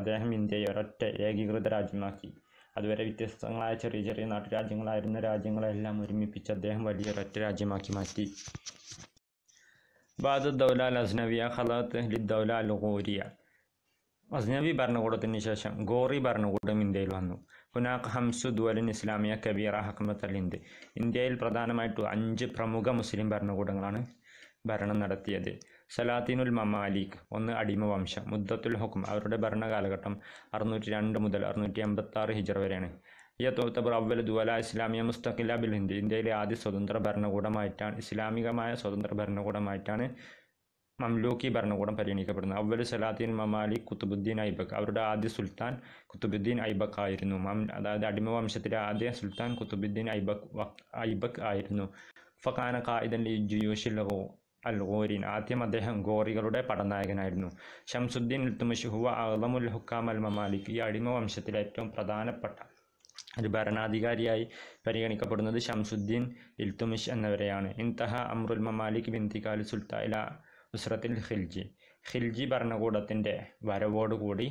അദ്ദേഹം ഇന്ത്യയെ ഒരൊറ്റ ഏകീകൃത രാജ്യമാക്കി അതുവരെ വ്യത്യസ്തങ്ങളായ ചെറിയ ചെറിയ നാട്ടുരാജ്യങ്ങളായിരുന്ന രാജ്യങ്ങളെല്ലാം ഒരുമിപ്പിച്ച് അദ്ദേഹം വലിയ ഒരൊറ്റ രാജ്യമാക്കി മാറ്റി ബാദത് അസ്നവിയ ഖലാത്ത് അസ്നവി ഭരണകൂടത്തിന് ശേഷം ഗോറി ഭരണകൂടം ഇന്ത്യയിൽ വന്നു ഹുനാഖ് ഹംസുദ് വലിൻ ഇസ്ലാമിയ കബീറ ഹക്മത്തൽ ഹിന്ദ് ഇന്ത്യയിൽ പ്രധാനമായിട്ടും അഞ്ച് പ്രമുഖ മുസ്ലിം ഭരണകൂടങ്ങളാണ് ഭരണം നടത്തിയത് സലാത്തിനുൽ മമാലിക് ഒന്ന് അടിമ വംശം മുദ്ദത്തുൽ ഹുക്കും അവരുടെ ഭരണകാലഘട്ടം അറുന്നൂറ്റി രണ്ട് മുതൽ അറുന്നൂറ്റി ആറ് ഹിജർ വരെയാണ് തോത്തബർ അവൽ ദുവല ഇസ്ലാമിയ മുസ്തഖില ബിൽ ഹിന്ദ് ഇന്ത്യയിലെ ആദ്യ സ്വതന്ത്ര ഭരണകൂടമായിട്ടാണ് ഇസ്ലാമികമായ സ്വതന്ത്ര ഭരണകൂടമായിട്ടാണ് മംലൂക്കി ഭരണകൂടം പരിഗണിക്കപ്പെടുന്നു അവല് സലാദീൻ മമാലി കുത്തുബുദ്ദീൻ ഐബക്ക് അവരുടെ ആദ്യ സുൽത്താൻ കുത്തുബുദ്ദീൻ ഐബക്ക് ആയിരുന്നു മം അതായത് അടിമ വംശത്തിലെ ആദ്യ സുൽത്താൻ കുത്തുബുദ്ദീൻ ഐബക് ഐബക്ക് ആയിരുന്നു ഫഖാന കായിദൻ ജുയൂഷിലോ അൽ ഗോരിൻ ആദ്യം അദ്ദേഹം ഗോറികളുടെ പടനായകനായിരുന്നു ഷംസുദ്ദീൻ ഉൽത്തുമഷ് ഹുവ അഹ്ലമുൽ ഹുക്കാം അൽ മമാലിക് ഈ അടിമ വംശത്തിലെ ഏറ്റവും പ്രധാനപ്പെട്ട ഒരു ഭരണാധികാരിയായി പരിഗണിക്കപ്പെടുന്നത് ഷംസുദ്ദീൻ ഇൽത്തുമിഷ് എന്നിവരെയാണ് ഇൻതഹ അമ്രുൽ മമാലിക് ബിന്തികാൽ സുൽത്താ ഇല നുസ്രത്തിൽ ഖിൽജി ഖിൽജി ഭരണകൂടത്തിൻ്റെ വരവോടുകൂടി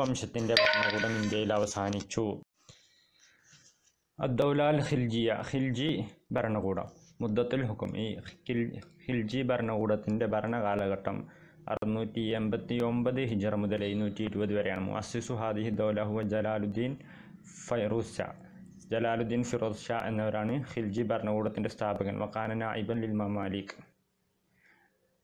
വംശത്തിൻ്റെ ഭരണകൂടം ഇന്ത്യയിൽ അവസാനിച്ചു അദ്ദൗലാൽ ഖിൽജിയ ഖിൽജി ഭരണകൂടം മുദ്ദത്തുൽ ഹുക്കും ഈ ഖിൽജി ഭരണകൂടത്തിൻ്റെ ഭരണകാലഘട്ടം അറുന്നൂറ്റി എൺപത്തി ഒമ്പത് ഹിജർ മുതൽ എഴുന്നൂറ്റി ഇരുപത് വരെയാണ് മുഅസ്സിസു ഹാദിഹി ദൗലഹുവ ജലാലുദ്ദീൻ ഫൈറൂസ് ഷാ ജലാലുദ്ദീൻ ഫിറോസ് ഷാ എന്നിവരാണ് ഖിൽജി ഭരണകൂടത്തിൻ്റെ സ്ഥാപകൻ വക്കാന നായിബൻ ലിൽ മമാലിക്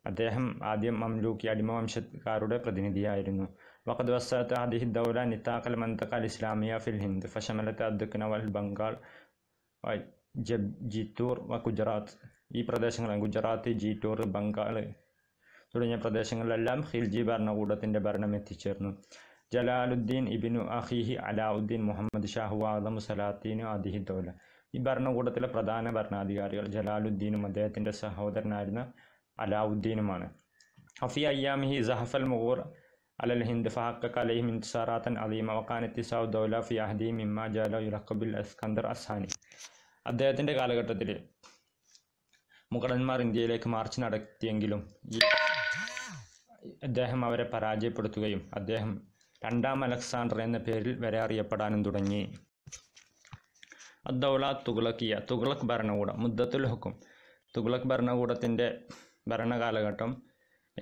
അദ്ദേഹം ആദ്യം മംലൂക്കി അടിമവംശക്കാരുടെ പ്രതിനിധിയായിരുന്നു വഖദ് വസാത്ത് ആദിഹി ദൗല നിത്താഖൽ മന്തഖൽ ഇസ്ലാമിയ ഫിൽ ഹിന്ദ് ഫഷമലത്ത് അദ്ദുക്കന വൽ ബംഗാൾ ജിത്തൂർ വ ഗുജറാത്ത് ഈ പ്രദേശങ്ങൾ ഗുജറാത്ത് ജിത്തൂർ ബംഗാൾ തുടങ്ങിയ പ്രദേശങ്ങളിലെല്ലാം ഖിൽജി ഭരണകൂടത്തിൻ്റെ ഭരണം എത്തിച്ചേർന്നു ജലാലുദ്ദീൻ ഇബിനു അഹിഹി അലാവുദ്ദീൻ മുഹമ്മദ് ഷാഹു ആദമു സലാത്തീനു അദിഹി ദൗല ഈ ഭരണകൂടത്തിലെ പ്രധാന ഭരണാധികാരികൾ ജലാലുദ്ദീനും അദ്ദേഹത്തിൻ്റെ സഹോദരനായിരുന്ന അലാവുദ്ദീനുമാണ് ഹഫി അയ്യാമിഹി സഹഫൽ മുഗൂർ അലൽ ഹിന്ദ് ഫഹക്ക അലൈഹിം ഇൻസാറാത്തൻ അലീം അവക്കാനത്തി സാവ് ദൗല ഫിയാഹദി ജാല ഇറക്കബിൽ അസ്കന്ദർ അസാനി അദ്ദേഹത്തിൻ്റെ കാലഘട്ടത്തിൽ മുഗളന്മാർ ഇന്ത്യയിലേക്ക് മാർച്ച് നടത്തിയെങ്കിലും അദ്ദേഹം അവരെ പരാജയപ്പെടുത്തുകയും അദ്ദേഹം രണ്ടാം അലക്സാണ്ടർ എന്ന പേരിൽ വരെ അറിയപ്പെടാനും തുടങ്ങി അദ്ദൗല തുഗ്ലക്കിയ തുഗ്ലക് ഭരണകൂടം മുദ്ദത്തുൽ ഹുക്കും തുഗ്ലക് ഭരണകൂടത്തിൻ്റെ ഭരണകാലഘട്ടം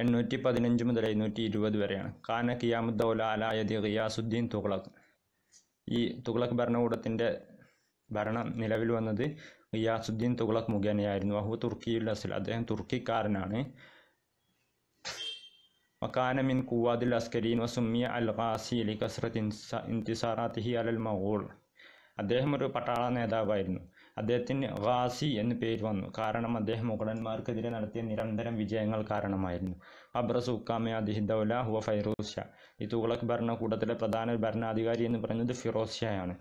എണ്ണൂറ്റി പതിനഞ്ച് മുതൽ എഴുന്നൂറ്റി ഇരുപത് വരെയാണ് കാന കിയാമുദ്ദൗല അലായതി ഖിയാസുദ്ദീൻ തുഗ്ലക് ഈ തുഗ്ലക് ഭരണകൂടത്തിൻ്റെ ഭരണം നിലവിൽ വന്നത് ഖിയാസുദ്ദീൻ തുഗ്ലക് മുഖേനയായിരുന്നു അഹു തുർക്കിയിൽ അസിൽ അദ്ദേഹം തുർക്കിക്കാരനാണ് وكان من قواد العسكريين وسمي الغاسي لكثرة انتصاراته അലൽ المغول അദ്ദേഹം ഒരു പട്ടാള നേതാവായിരുന്നു അദ്ദേഹത്തിന് വാസി എന്ന് പേര് വന്നു കാരണം അദ്ദേഹം മുഗളന്മാർക്കെതിരെ നടത്തിയ നിരന്തരം വിജയങ്ങൾ കാരണമായിരുന്നു അബ്രസ് ഹുവ ഫൈറൂസ് ഷാ ഈ തുഗ്ലക് ഭരണകൂടത്തിലെ പ്രധാന ഭരണാധികാരി എന്ന് പറയുന്നത് ഫിറോസ് ഷായാണ്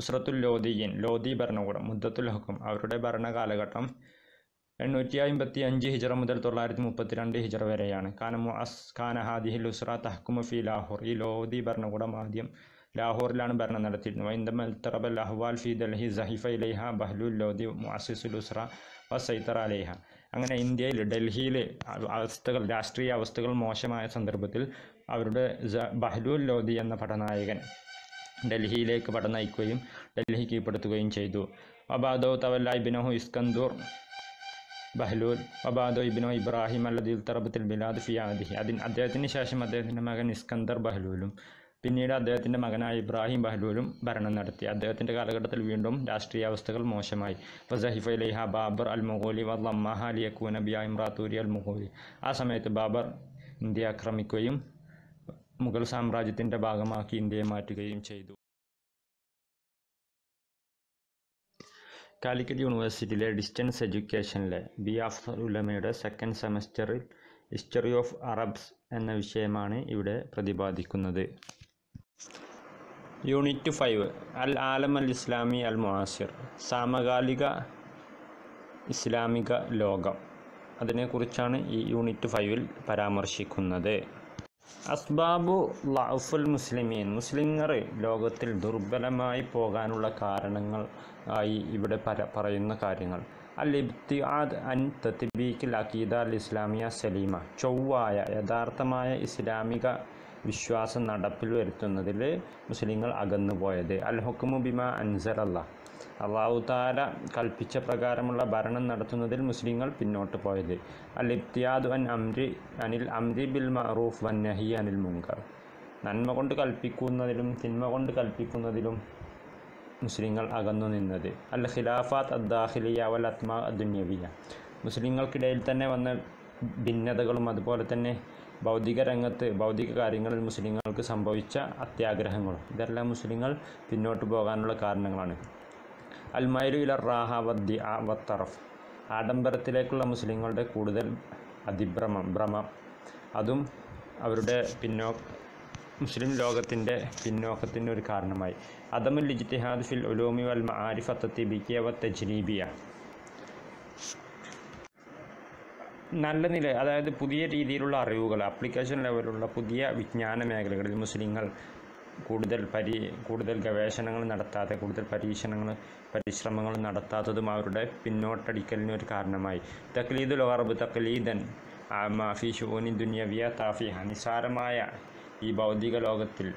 ഉസ്രത്തുൽ ലോദിയൻ ലോദി ഭരണകൂടം മുദ്ദത്തുൽ ഹുക്കും അവരുടെ ഭരണകാലഘട്ടം എണ്ണൂറ്റി അമ്പത്തി അഞ്ച് ഹിജറ മുതൽ തൊള്ളായിരത്തി മുപ്പത്തിരണ്ട് ഹിജറ വരെയാണ് കാന അസ് ഖാന ഹാദിഹിൽ ഉസ്ര തഹ്കുമു ലാഹോർ ഈ ലോദി ഭരണകൂടം ആദ്യം ലാഹോറിലാണ് ഭരണം നടത്തിയിരുന്നത് വൈന്ദമൽ തറബൽ അഹ്വാൽ ഫി ദൽഹി സഹിഫ ഇലൈഹ ബഹ്ലുൽ ലോദി മുഅസിസുൽ വ സൈത്തറ അലൈഹ അങ്ങനെ ഇന്ത്യയിൽ ഡൽഹിയിലെ അവസ്ഥകൾ രാഷ്ട്രീയ അവസ്ഥകൾ മോശമായ സന്ദർഭത്തിൽ അവരുടെ ബഹ്ലുൽ ലോദി എന്ന പടനായകൻ ഡൽഹിയിലേക്ക് പട നയിക്കുകയും ഡൽഹി കീഴ്പ്പെടുത്തുകയും ചെയ്തു അബാദോ തവല്ല ഇബിനോ ഇസ്കന്ദൂർ ബഹ്ലൂൽ അബാദോ ഇബിനോ ഇബ്രാഹിം അല്ലദീൽ തറബത്തിൽ ബിലാദ് ഫിയാദി അതിന് അദ്ദേഹത്തിന് ശേഷം അദ്ദേഹത്തിൻ്റെ മകൻ ഇസ്കന്ദർ ബഹ്ലൂലും പിന്നീട് അദ്ദേഹത്തിൻ്റെ മകനായ ഇബ്രാഹിം ബഹ്ലൂലും ഭരണം നടത്തി അദ്ദേഹത്തിൻ്റെ കാലഘട്ടത്തിൽ വീണ്ടും രാഷ്ട്രീയ അവസ്ഥകൾ മോശമായി ഫസഹിഫ ലൈഹ ബാബർ അൽ മുഗോലി വല്ലമ്മഹ അലിയക്കൂ നബി ഇമ്രാത്തൂരി അൽ മുഗോലി ആ സമയത്ത് ബാബർ ഇന്ത്യ ആക്രമിക്കുകയും മുഗൾ സാമ്രാജ്യത്തിൻ്റെ ഭാഗമാക്കി ഇന്ത്യയെ മാറ്റുകയും ചെയ്തു കാലിക്കറ്റ് യൂണിവേഴ്സിറ്റിയിലെ ഡിസ്റ്റൻസ് എഡ്യൂക്കേഷനിലെ ബി ആഫ് ഉലമയുടെ സെക്കൻഡ് സെമസ്റ്ററിൽ ഹിസ്റ്ററി ഓഫ് അറബ്സ് എന്ന വിഷയമാണ് ഇവിടെ പ്രതിപാദിക്കുന്നത് യൂണിറ്റ് ഫൈവ് അൽ ആലം അൽ ഇസ്ലാമി അൽ മുഹാസിർ സമകാലിക ഇസ്ലാമിക ലോകം അതിനെക്കുറിച്ചാണ് ഈ യൂണിറ്റ് ഫൈവിൽ പരാമർശിക്കുന്നത് അസ്ബാബു ലഫുൽ മുസ്ലിമീൻ മുസ്ലിങ്ങർ ലോകത്തിൽ ദുർബലമായി പോകാനുള്ള കാരണങ്ങൾ ആയി ഇവിടെ പര പറയുന്ന കാര്യങ്ങൾ അൽ ഇബ്തിആദ് അൻ തത്തിബീക്കിൽ അഖീദ അൽ ഇസ്ലാമിയ സലീമ ചൊവ്വായ യഥാർത്ഥമായ ഇസ്ലാമിക വിശ്വാസം നടപ്പിൽ വരുത്തുന്നതിൽ മുസ്ലിങ്ങൾ അകന്നുപോയത് അൽ ഹുക്കുമു ബിമ അല്ല അള്ളാഹുതാര കൽപ്പിച്ച പ്രകാരമുള്ള ഭരണം നടത്തുന്നതിൽ മുസ്ലിങ്ങൾ പിന്നോട്ട് പോയത് അൽ ഇബ്തിയാദ് അൻ അംരി അനിൽ അംരി ബിൽ മറൂഫ് വൻ നഹി അനിൽ മുങ്കർ നന്മ കൊണ്ട് കൽപ്പിക്കുന്നതിലും തിന്മ കൊണ്ട് കൽപ്പിക്കുന്നതിലും മുസ്ലിങ്ങൾ അകന്നു നിന്നത് അൽ ഖിലാഫാത്ത് അദ്ദാഹിലിയ വൽ അത്മാ അദുന്യവിയ മുസ്ലിങ്ങൾക്കിടയിൽ തന്നെ വന്ന ഭിന്നതകളും അതുപോലെ തന്നെ ഭൗതിക രംഗത്ത് ഭൗതിക കാര്യങ്ങളിൽ മുസ്ലിങ്ങൾക്ക് സംഭവിച്ച അത്യാഗ്രഹങ്ങളും ഇതെല്ലാം മുസ്ലിങ്ങൾ പിന്നോട്ട് പോകാനുള്ള കാരണങ്ങളാണ് അൽമൈരു ഇല റാഹ വദ്ദി വത്തറഫ് ആഡംബരത്തിലേക്കുള്ള മുസ്ലിങ്ങളുടെ കൂടുതൽ അതിഭ്രമം ഭ്രമം അതും അവരുടെ പിന്നോ മുസ്ലിം ലോകത്തിൻ്റെ പിന്നോക്കത്തിൻ്റെ ഒരു കാരണമായി അതമുൽ ഇജ്തിഹാദ് ഫിൽ ഉലൂമി വൽ ആരിഫത്തത്തി ബിക്കിയ വ നല്ല നില അതായത് പുതിയ രീതിയിലുള്ള അറിവുകൾ ആപ്ലിക്കേഷൻ ലെവലുള്ള പുതിയ വിജ്ഞാന മേഖലകളിൽ മുസ്ലിങ്ങൾ കൂടുതൽ പരി കൂടുതൽ ഗവേഷണങ്ങൾ നടത്താതെ കൂടുതൽ പരീക്ഷണങ്ങൾ പരിശ്രമങ്ങൾ നടത്താത്തതും അവരുടെ പിന്നോട്ടടിക്കലിന് ഒരു കാരണമായി തക്ലീദുൽ അറബ് തക്ലീദൻ മാഫി ഷോനി ദുനിയവിയ താഫി അനുസാരമായ ഈ ഭൗതിക ലോകത്തിൽ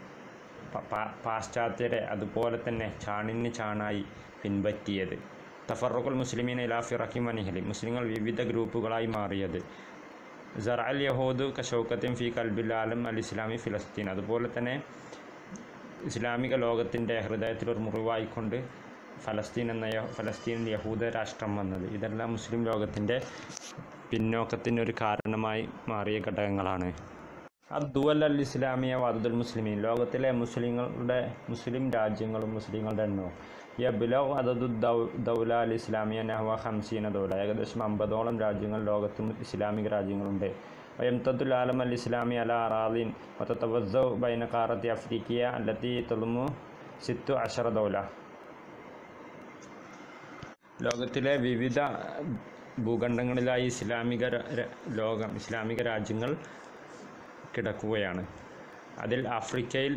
പാശ്ചാത്യരെ അതുപോലെ തന്നെ ചാണിന് ചാണായി പിൻപറ്റിയത് തഫറുഖുൽ മുസ്ലിമീൻ ഇലാ ഫിറഖി വനിഹലി മുസ്ലിങ്ങൾ വിവിധ ഗ്രൂപ്പുകളായി മാറിയത് സറ അൽ യഹൂദ് കഷൗക്കത്തിൻ ഫി ആലം അൽ ഇസ്ലാമി ഫിലസ്തീൻ അതുപോലെ തന്നെ ഇസ്ലാമിക ലോകത്തിൻ്റെ ഹൃദയത്തിൽ ഒരു മുറിവായിക്കൊണ്ട് ഫലസ്തീൻ എന്ന ഫലസ്തീൻ യഹൂദ രാഷ്ട്രം വന്നത് ഇതെല്ലാം മുസ്ലിം ലോകത്തിൻ്റെ പിന്നോക്കത്തിനൊരു കാരണമായി മാറിയ ഘടകങ്ങളാണ് അദ്വൽ അൽ ഇസ്ലാമിയ വാദുൽ മുസ്ലിമീൻ ലോകത്തിലെ മുസ്ലിങ്ങളുടെ മുസ്ലിം രാജ്യങ്ങളും മുസ്ലിങ്ങളുടെ എണ്ണവും യബ്ലവ് അതതു ദൗല അൽ ഇസ്ലാമിയ നഹ്വ ഹംസീന ദൗല ഏകദേശം അമ്പതോളം രാജ്യങ്ങൾ ലോകത്തും ഇസ്ലാമിക രാജ്യങ്ങളുണ്ട് വയംതത്തുൽ ആലം അൽ ഇസ്ലാമി അല അറാദിൻ വത്തവസൗ ബൈനക്കാറത്തി അഫ്രീക്കിയ അല്ലത്തി തുളുമു സിത്തു അഷറ ദൗല ലോകത്തിലെ വിവിധ ഭൂഖണ്ഡങ്ങളിലായി ഇസ്ലാമിക ലോകം ഇസ്ലാമിക രാജ്യങ്ങൾ കിടക്കുകയാണ് അതിൽ ആഫ്രിക്കയിൽ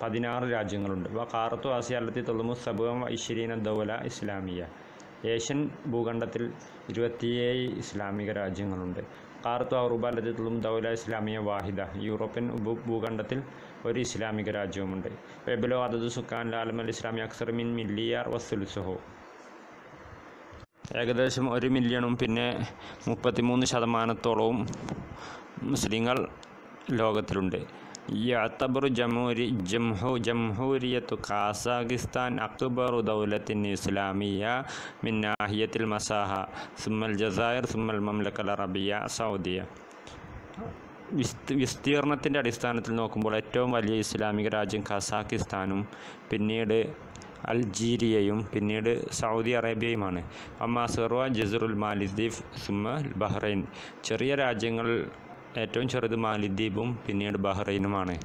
പതിനാറ് രാജ്യങ്ങളുണ്ട് വക്കാറത്തു ആസിയ അല്ലത്തി തൊള്ളുമു സബുവം ഐശ്വരീന ദൗല ഇസ്ലാമിയ ഏഷ്യൻ ഭൂഖണ്ഡത്തിൽ ഇരുപത്തിയേഴ് ഇസ്ലാമിക രാജ്യങ്ങളുണ്ട് കാർത്തു അറുബ ലത്തിലും ദൗല ഇസ്ലാമിയ വാഹിദ യൂറോപ്യൻ ഭൂഖണ്ഡത്തിൽ ഒരു ഇസ്ലാമിക രാജ്യവുമുണ്ട് വെബിലോ അതത് സുഖാൻ ലാലമൽ ഇസ്ലാമി അക്സർ മിൻ മില്ലിയാർ വസുൽസുഹോ ഏകദേശം ഒരു മില്യണും പിന്നെ മുപ്പത്തിമൂന്ന് ശതമാനത്തോളവും മുസ്ലിങ്ങൾ ലോകത്തിലുണ്ട് يعتبر ജമൂരി ജംഹു ജംഹൂരിയത്തു ഖാസാഖിസ്ഥാൻ അക്ബർ ദൗലത്തിൻ ഇസ്ലാമിയ മിന്നാഹിയത്തിൽ മസാഹ സുമൽ ജസായർ സുമൽ മംലക്കൽ അറബിയ സൗദിയ السعودية വിസ്തീർണത്തിൻ്റെ അടിസ്ഥാനത്തിൽ നോക്കുമ്പോൾ ഏറ്റവും വലിയ ഇസ്ലാമിക രാജ്യം ഖസാക്കിസ്ഥാനും പിന്നീട് അൾജീരിയയും പിന്നീട് സൗദി അറേബ്യയുമാണ് അമ്മാസെർവ ജസുറുൽ മാലിദ്വീഫ് സുമ ബഹ്റൈൻ ചെറിയ രാജ്യങ്ങൾ ഏറ്റവും ചെറുത് മാലിദ്വീപും പിന്നീട് ബഹ്റൈനുമാണ്